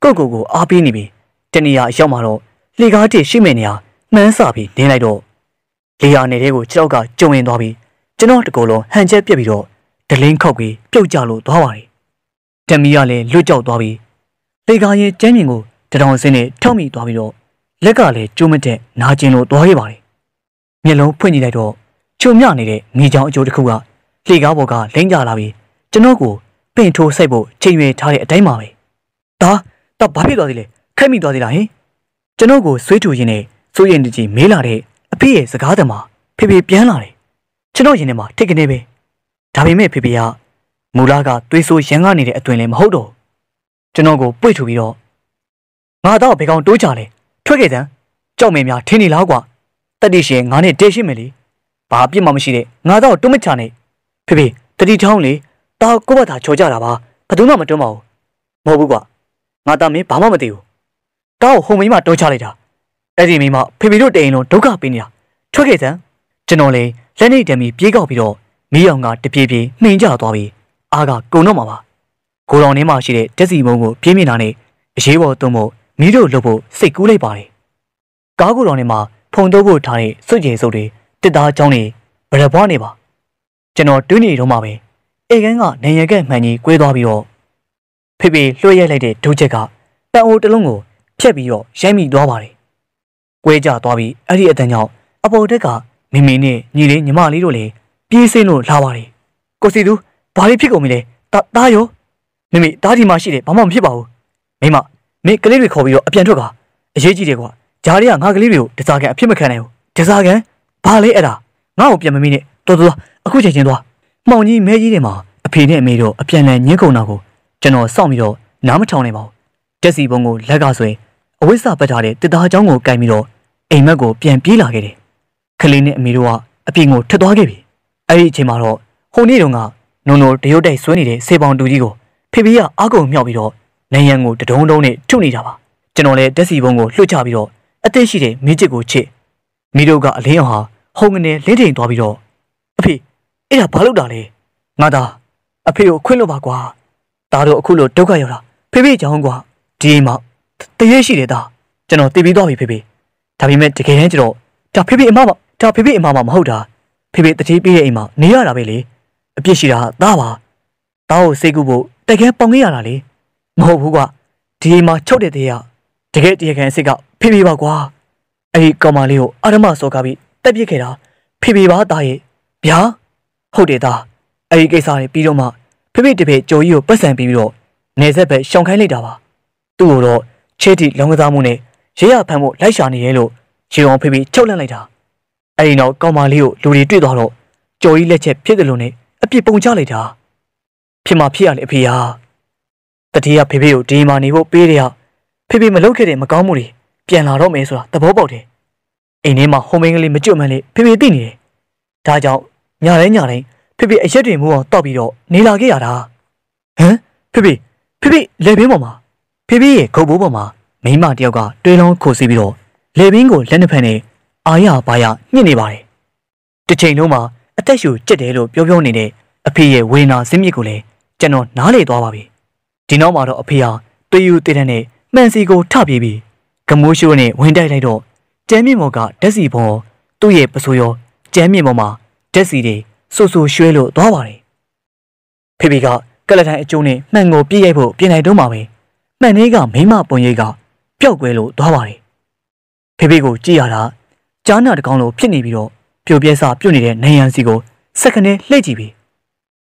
ကိုကိုကိုအားပေးနေပြီတနေရာရောက်မှတော့လေကားတစ်ရှိမဲ့နေရာမှန်းစာပြီးနင်းလိုက်တော့လေယာနယ်ထဲကိုခြေထောက်ကကျုံဝင်သွားပြီးကျွန်တော်တကောလုံးဟန်ချက်ပြက်ပြီးတော့ဒလင်းခောက်ကြီးပြုတ်ကျလို့သွားပါတယ်။တမီကလည်းလွတ်ကြောက်သွားပြီးလေကာရဲ့ကျမ်းမြင်ကိုတထောင်စင်းနဲ့ထောက်မိသွားပြီးတော့လက်ကလည်းကျိုးမတက်နာကျင်လို့သွားခဲ့ပါတယ်။မျက်လုံးဖွင့်ကြည့်လိုက်တော့ချုံမြနေတဲ့ငေချောင်းအကျိုးတစ်ခုကလေကားပေါ်ကလိမ့်ကြလာပြီးကျွန်တော်ကိုပင့်ထိုးစိုက်ဖို့ချိန်ရွယ်ထားတဲ့အတိုင်းပါပဲ။ဒါတော့ဘာဖြစ်သွားသေးလဲခက်မိသွားသေးလားဟင်။ကျွန်တော်ကိုဆွေးထူရင်းနဲ့စိုးရိမ်တကြီးမေးလာတဲ့အဖေရဲ့စကားသမားဖေဖေပြန်လာတယ်။ကျွန်တော်ရင်ထဲမှာထိတ်ကနေပဲ။ဒါပေမဲ့ဖေဖေကမူလကသွေးဆိုးရန်ကနေတဲ့အသွင်လည်းမဟုတ်တော့ကျွန်တော်ကိုပွေ့ထူပြီးတော့ငါတော့ဘယ်ကောင်တိုးကြလဲထွက်ခဲ့စမ်းကြောက်မယ်များထင်းနေလားကွာတတိရှင်ငါနဲ့တဲရှင်းမယ်လေဘာအပြစ်မှမရှိတဲ့ငါတော့တွမချနဲ့ဖေဖေတတိချောင်းလေတာကိုဘသာချော်ကြတာပါဘသူမှမတွန်းပါဘူးမဟုတ်ဘူးကွာငါတာမင်းဘာမှမသိဘူးတာကိုဟိုမိမတိုးချလိုက်တာအဲ့ဒီမိမဖေဖေတို့တိန်လုံးဒုက္ခပေးနေတာထွက်ခဲ့စမ်းကျွန်တော်လေလက်နေတံမီပြေးကောက်ပြီးတော့မီးရောင်ကတပြေးပြေးနှိမ်ကျသွားပြီးအားကကုန်တော့မှာပါဂိုလောင်ထဲမှာရှိတဲ့တက်စီမုံကိုပြင်းပြင်းနာနဲ့အရေးပေါ်သွင်းဖို့မီးတို့လှုပ်ဖို့စိတ်ကူးလိုက်ပါတယ်ကားဂိုလောင်ထဲမှာဖုန်တုပ်ဖို့ထားတဲ့စွတ်ကျင်စုပ်တွေတစ်သားချောင်းတွေဗရဘွားနေပါ ကျွန်တော်တွေးနေတော့မှပဲအေကန်းကနေရကက်မှန်ကြီးကွေးသွားပြီးတော့ဖေဖေလွှဲရိုက်လိုက်တဲ့ဒုချက်ကပန်အိုတလုံးကိုဖြက်ပြီးတော့ရိုက်မိသွားပါတယ်။ကွဲကြသွားပြီးအဲ့ဒီအတန်းကြောင့်အပေါ်တက်ကမိမိနဲ့ညီလေးညီမလေးတို့လည်းပြေးစင်းလို့လာပါတယ်ကိုစီသူဘာတွေဖြစ်ကုန်ပြီလဲတာတာရောမိမိတားဒီမှာရှိတယ်ဘာမှမဖြစ်ပါဘူးမိမမင်းကလေးတွေခေါ်ပြီးတော့အပြန်ထွက်ကအရေးကြီးတယ်ကွာဂျားတွေကငါကလေးတွေကိုတစားကန်အဖြစ်မခံနိုင်ဘူးတစားကန်ဘာလဲအဲ့ဒါငါ့ကိုပြန်မမိနဲ့တော်တော်အခုချိန်ချင်းသွားမှောင်ကြီးမဲကြီးတွေမှာအဖေနဲ့အမေတို့အပြန်လည်ညှင်းကုန်တာကိုကျွန်တော်စောင့်ပြီးတော့နားမထောင်နိုင်ပါဘူးတက်စီဘုံကိုလက်ကဆိုရင်အဝိဇ္ဇာပတ်ထားတဲ့တစ်သားချောင်းကိုကင်ပြီးတော့အိမ်မက်ကိုပြန်ပြေးလာခဲ့တယ်ခလေးနဲ့အမေတို့ကအပြင်ကိုထွက်သွားခဲ့ပြီအဲ့ဒီအချိန်မှာတော့ဟိုနေ့တုန်းကနုံနုံတရုတ်တိုက်ဆွဲနေတဲ့စေပောင်တူကြီးကိုဖေဖေကအကုံမြောက်ပြီးတော့နယံကိုတဒုံဒုံနဲ့ထုနေတာပါကျွန်တော်လည်းတက်စီဘုံကိုလွှတ်ချပြီးတော့အသက်ရှိတဲ့မိချစ်ကိုချစ်မိတို့ကအလင်းအောင်ဟာဟုံငနေလင်းထိန်သွားပြီးတော့အဖေအဲ့ဒါဘာလုပ်တာလဲငါသာအဖေကိုခွင့်လွတ်ပါကွာဒါတော့အခုလို့ဒုက္ခရောက်တာဖေဖေကြောင်းကွာဒီအိမ်မှာတရေရှိတယ်ဒါကျွန်တော်တည်ပြီးသွားပြီဖေဖေဒါပေမဲ့တကယ်တမ်းကျတော့ဒါဖေဖေအမမဒါဖေဖေအမမမဟုတ်တာဖေဖေတတိပြေးတဲ့အိမ်မှာနေရတာပဲလေအပြစ်ရှိတာသားပါသားကိုစိတ်ကူဖို့တကယ်ပေါင်ခဲ့ရတာလေမဟုတ်ဘူးကွာဒီအိမ်မှာချုပ်တဲ့တရားတကယ်တရားခံအစ်စ်ကဖေဖေပါကွာအဲ့ဒီကောင်မလေးကိုအာရမစော်ကားပြီးတက်ပြစ်ခဲ့တာဖေဖေပါသားရဲ့ဗျာဟုတ်တယ်သားအဲ့ဒီကိစ္စတွေပြီးတော့မှဖေဖေတဖေကြော်ကြီးကိုပတ်စံပြီးပြီးတော့နေဆက်ပဲရှောင်ခိုင်းလိုက်တာပါသူ့ကိုတော့ချဲတီလောင်းကစားမှုနဲ့ရဲရဖမ်းဖို့လိုက်ရှာနေရဲလို့ဂျေအောင်ဖေဖေချုပ်လန့်လိုက်တာအဲ့ဒီနောက်ကောင်မလေးကိုလူတွေတွေ့သွားတော့ကြော်ကြီးလက်ချက်ဖြစ်တယ်လို့နဲ့အပြစ်ပုံချလိုက်တာဖြစ်မှာဖြစ်ရလေအဖေဟာတတိယဖေဖေကိုဒီမှာနေဖို့ပေးတယ်ဟာဖေဖေမလုပ်ခဲ့တဲ့မကောင်းမှုတွေပြန်လာတော့မယ်ဆိုတာသဘောပေါက်တယ်အိမ်ထဲမှာဟိုမင်းကလေးမကြွမှန်းလေဖေဖေသိနေတယ်ဒါကြောင့်ညတိုင်းညတိုင်းဖေဖေအရက်တွေမိုးအောင်တောက်ပြီးတော့နေလာခဲ့ရတာဟမ်ဖေဖေဖေဖေလေဘင်းပေါ်မှာဖေဖေရဲ့ခုတ်ဘိုးပေါ်မှာမိမတယောက်ကတွေးလုံးခိုစီးပြီးတော့လေဘင်းကိုလက်နှစ်ဖက်နဲ့အာရပါရညှစ်နေပါတယ်။တစ်ချိန်လုံးမှာအသက်ရှူကျက်တယ်လို့ပြောပြောနေတဲ့အဖေရဲ့ဝေနာစင်းမြစ်ကိုလည်းကျွန်တော်နားလေသွားပါပြီ။ဒီနောက်မှာတော့အဖေဟာသွေးယူတည်တဲ့နဲ့မှန်စီကိုထပြေးပြီးကမိုးရှိုးနဲ့ဝင်တိုက်လိုက်တော့ကျမ်းမြင့်မော်ကဓက်စီပေါ်သူ့ရဲ့ပစိုးရောကျမ်းမြင့်မော်မှာဓက်စီတွေဆူဆူရွှဲလို့သွားပါတယ်။ဖေဖေကကလထိုင်အကျုံးနဲ့မှန်ကိုပြည့်ရိုက်ဖို့ပြင်လိုက်တော့မှပဲ။မှန်လေးကမိမပုံရိပ်ကပျောက်ကွဲလို့သွားပါတယ်။ဖေဖေကိုကြည့်ရတာကြားနာတကောင်လိုဖြစ်နေပြီးတော့ပြိုပြဲစာပြုတ်နေတဲ့နယံစီကိုစက္ကနဲလှည့်ကြည့်ပြီး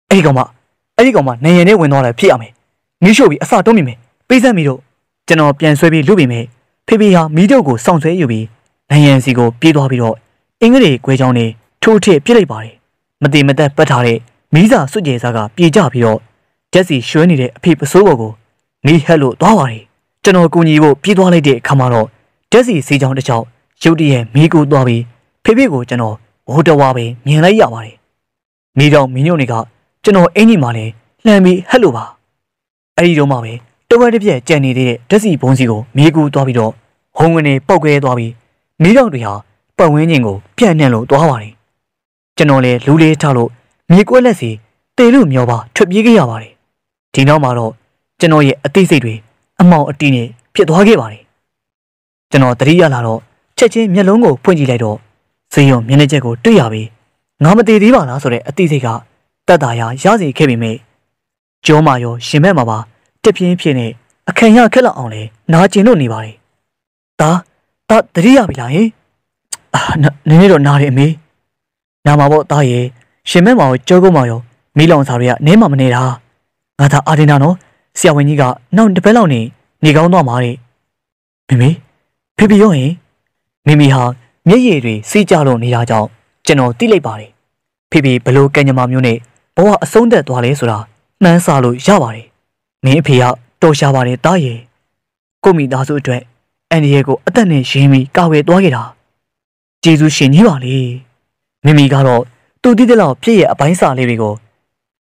အဲ့ဒီကောင်မအဲ့ဒီကောင်မနယံနဲ့ဝင်သွားတာဖြစ်ရမယ်မီးရှို့ပြီးအစာတုံးမိမယ်ပေးစမ်းမိတော့ကျွန်တော်ပြန်ဆွဲပြီးလုပြီးမယ်ဖေဖေဟာမီးတုပ်ကိုစောင့်ဆွဲယူပြီးနယံစီကိုပြေးသွားပြီးတော့အင်္ဂလိပ်ခွဲချောင်းနဲ့ထိုးထည့်ပြစ်လိုက်ပါတယ်မတိမသက်ပတ်ထားတဲ့မီးစာစွကျဲစားကပြေးကြပြီးတော့ဂျက်စီရွှဲနေတဲ့အဖေပစိုးပေါ်ကိုမီးဟက်လို့သွားပါတယ်ကျွန်တော်ကူညီဖို့ပြေးသွားလိုက်တဲ့အခါမှာတော့ဂျက်စီစီချောင်းတစ်ချောင်းရုတ်တရက်မိကိုသွားပြီးဖေဖေကိုကျွန်တော်ဝိုးတဝါပဲမြင်လိုက်ရပါတယ်။မိကြောင့်မင်းညုံတွေကကျွန်တော်အင်ကြီးမှလည်းလှမ်းပြီးဟဲ့လို့ပါ။အဲဒီတော့မှပဲတဝက်တစ်ပြက်ကြံနေတဲ့ဓက်စီဘုံစီကိုမိကူသွားပြီးတော့ဟုံငွေနဲ့ပောက်ခဲသွားပြီးမိကြောင့်တွေဟာပတ်ဝန်းကျင်ကိုပြန့်နှံ့လို့သွားပါတယ်။ကျွန်တော်လည်းလူလေးထလို့မြေကွက်လက်စီတေလူမျောပါထွက်ပြေးခဲ့ရပါတယ်။ဒီနောက်မှာတော့ကျွန်တော်ရဲ့အသိစိတ်တွေအမောင်အတီးနဲ့ဖြစ်သွားခဲ့ပါတယ်။ကျွန်တော်တတိယလာတော့ချက်ချင်းမျက်လုံးကိုဖွင့်ကြည့်လိုက်တော့ဇေယုံမျက်နှာချက်ကိုတွေ့ရပြီငါမတည်သေးပါလားဆိုတဲ့အသိစိတ်ကတက်တာရရစီခဲ့ပေမဲ့ကြောမာရောရှင်မဲ့မှာပါတက်ပြင်းဖြစ်နေအခံရခက်လောက်အောင်လဲနာကျင်လို့နေပါလေဒါဒါတတိယပြီလားဟင်အာနည်းနည်းတော့နားတယ်အမေနာမှာပေါ့တားရဲ့ရှင်မဲ့မှာရောကြောကုတ်မှာရောမိလောင်စာတွေကနေမှမနေတာငါသာအာဒင်နာနော်ဆရာဝန်ကြီးကနောက်တစ်ပတ်လောက်နေနေကောင်းသွားမှာတဲ့မေမေဖေဖေရောဟင်မိမိဟာမျက်ရည်တွေစီးကြလို့နေတာကြောင့်ကျွန်တော်သိလိုက်ပါတယ်ဖေဖေဘလို့ကံကြမ္မာမျိုးနဲ့ဘဝအဆုံးသက်သွားလဲဆိုတာမှန်းဆလို့ရပါတယ်မင်းအဖေကတော်ရှာပါတယ်တားရယ်ကိုမိသားစုအတွက်အန်ဒီရဲ့ကိုအသက်နဲ့ရင်းပြီးကာဝယ်သွားခဲ့တာကျေးဇူးရှင်ကြီးပါလေမိမိကတော့သူတည်တဲ့လောက်ပြည့်ရဲ့အပိုင်းစာလေးတွေကို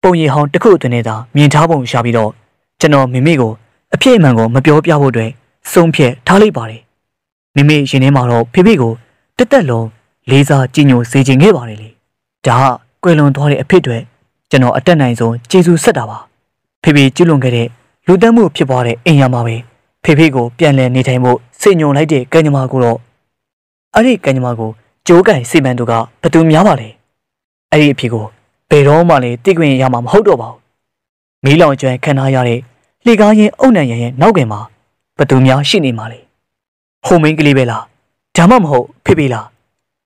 ပုံရိပ်ဟောင်းတစ်ခုအတွင်းနဲ့သာမြင်ထားပုံရှာပြီးတော့ကျွန်တော်မိမိကိုအဖြစ်အမှန်ကိုမပြောပြဖို့အတွက်ဆုံးဖြတ်ထားလိုက်ပါတယ်မိမိရှင်ထဲမှာတော့ဖေဖေကိုတက်တက်လုံးလေးစားကြည်ညိုစေခြင်းခဲ့ပါတယ်လေဒါကွယ်လွန်သွားတဲ့အဖြစ်တွေကျွန်တော်အတက်နိုင်ဆုံးကျေစုဆက်တာပါဖေဖေကျွလွန်ခဲ့တဲ့လူတန်းမှုဖြစ်ပွားတဲ့အင်ရမှာပဲဖေဖေကို ပြန်လည်နေထိုင်ဖို့စိတ်ညွန်လိုက်တဲ့ကံကြမ္မာကိုတော့အဲ့ဒီကံကြမ္မာကိုကြိုးကန်စီမံသူကဘသူများပါလဲအဲ့ဒီအဖြစ်ကိုဘယ်တော့မှလည်းတိကွင်ရမှာမဟုတ်တော့ပါဘူးမီးလောင်ကျွမ်းခံထားရတဲ့လှေကားရင်အုံနံရံရဲ့နောက်ကင်မှာဘသူများရှိနေမှာလဲဟိုမင်းကလေးပဲလားဒါမှမဟုတ်ဖေဖေလား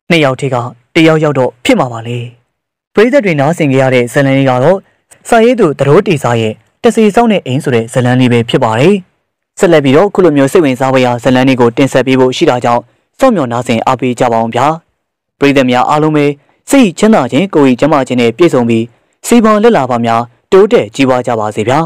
နှစ်ယောက်ထဲကတယောက်ယောက်တော့ဖြစ်မှာပါလေပရိသတ်တွေနားဆင်ကြရတဲ့ဇလန်လေးကတော့စာရေးသူသရိုးတီစာရဲ့တစီဆောင်တဲ့အိမ်ဆိုတဲ့ဇလန်လေးပဲဖြစ်ပါတယ်ဆက်လက်ပြီးတော့ခုလိုမျိုးစိတ်ဝင်စားဖွယ်ရာဇလန်လေးကိုတင်ဆက်ပေးဖို့ရှိတာကြောင့်စောင့်မျှော်နားဆင်အားပေးကြပါအောင်ဗျာပရိသတ်များအားလုံးပဲစိတ်ချမ်းသာခြင်းကိုယ်ရည်ကျန်းမာခြင်းနဲ့ပြည့်စုံပြီးစီပွန်လက်လာပါများတိုးတက်ကြီးပွားကြပါစေဗျာ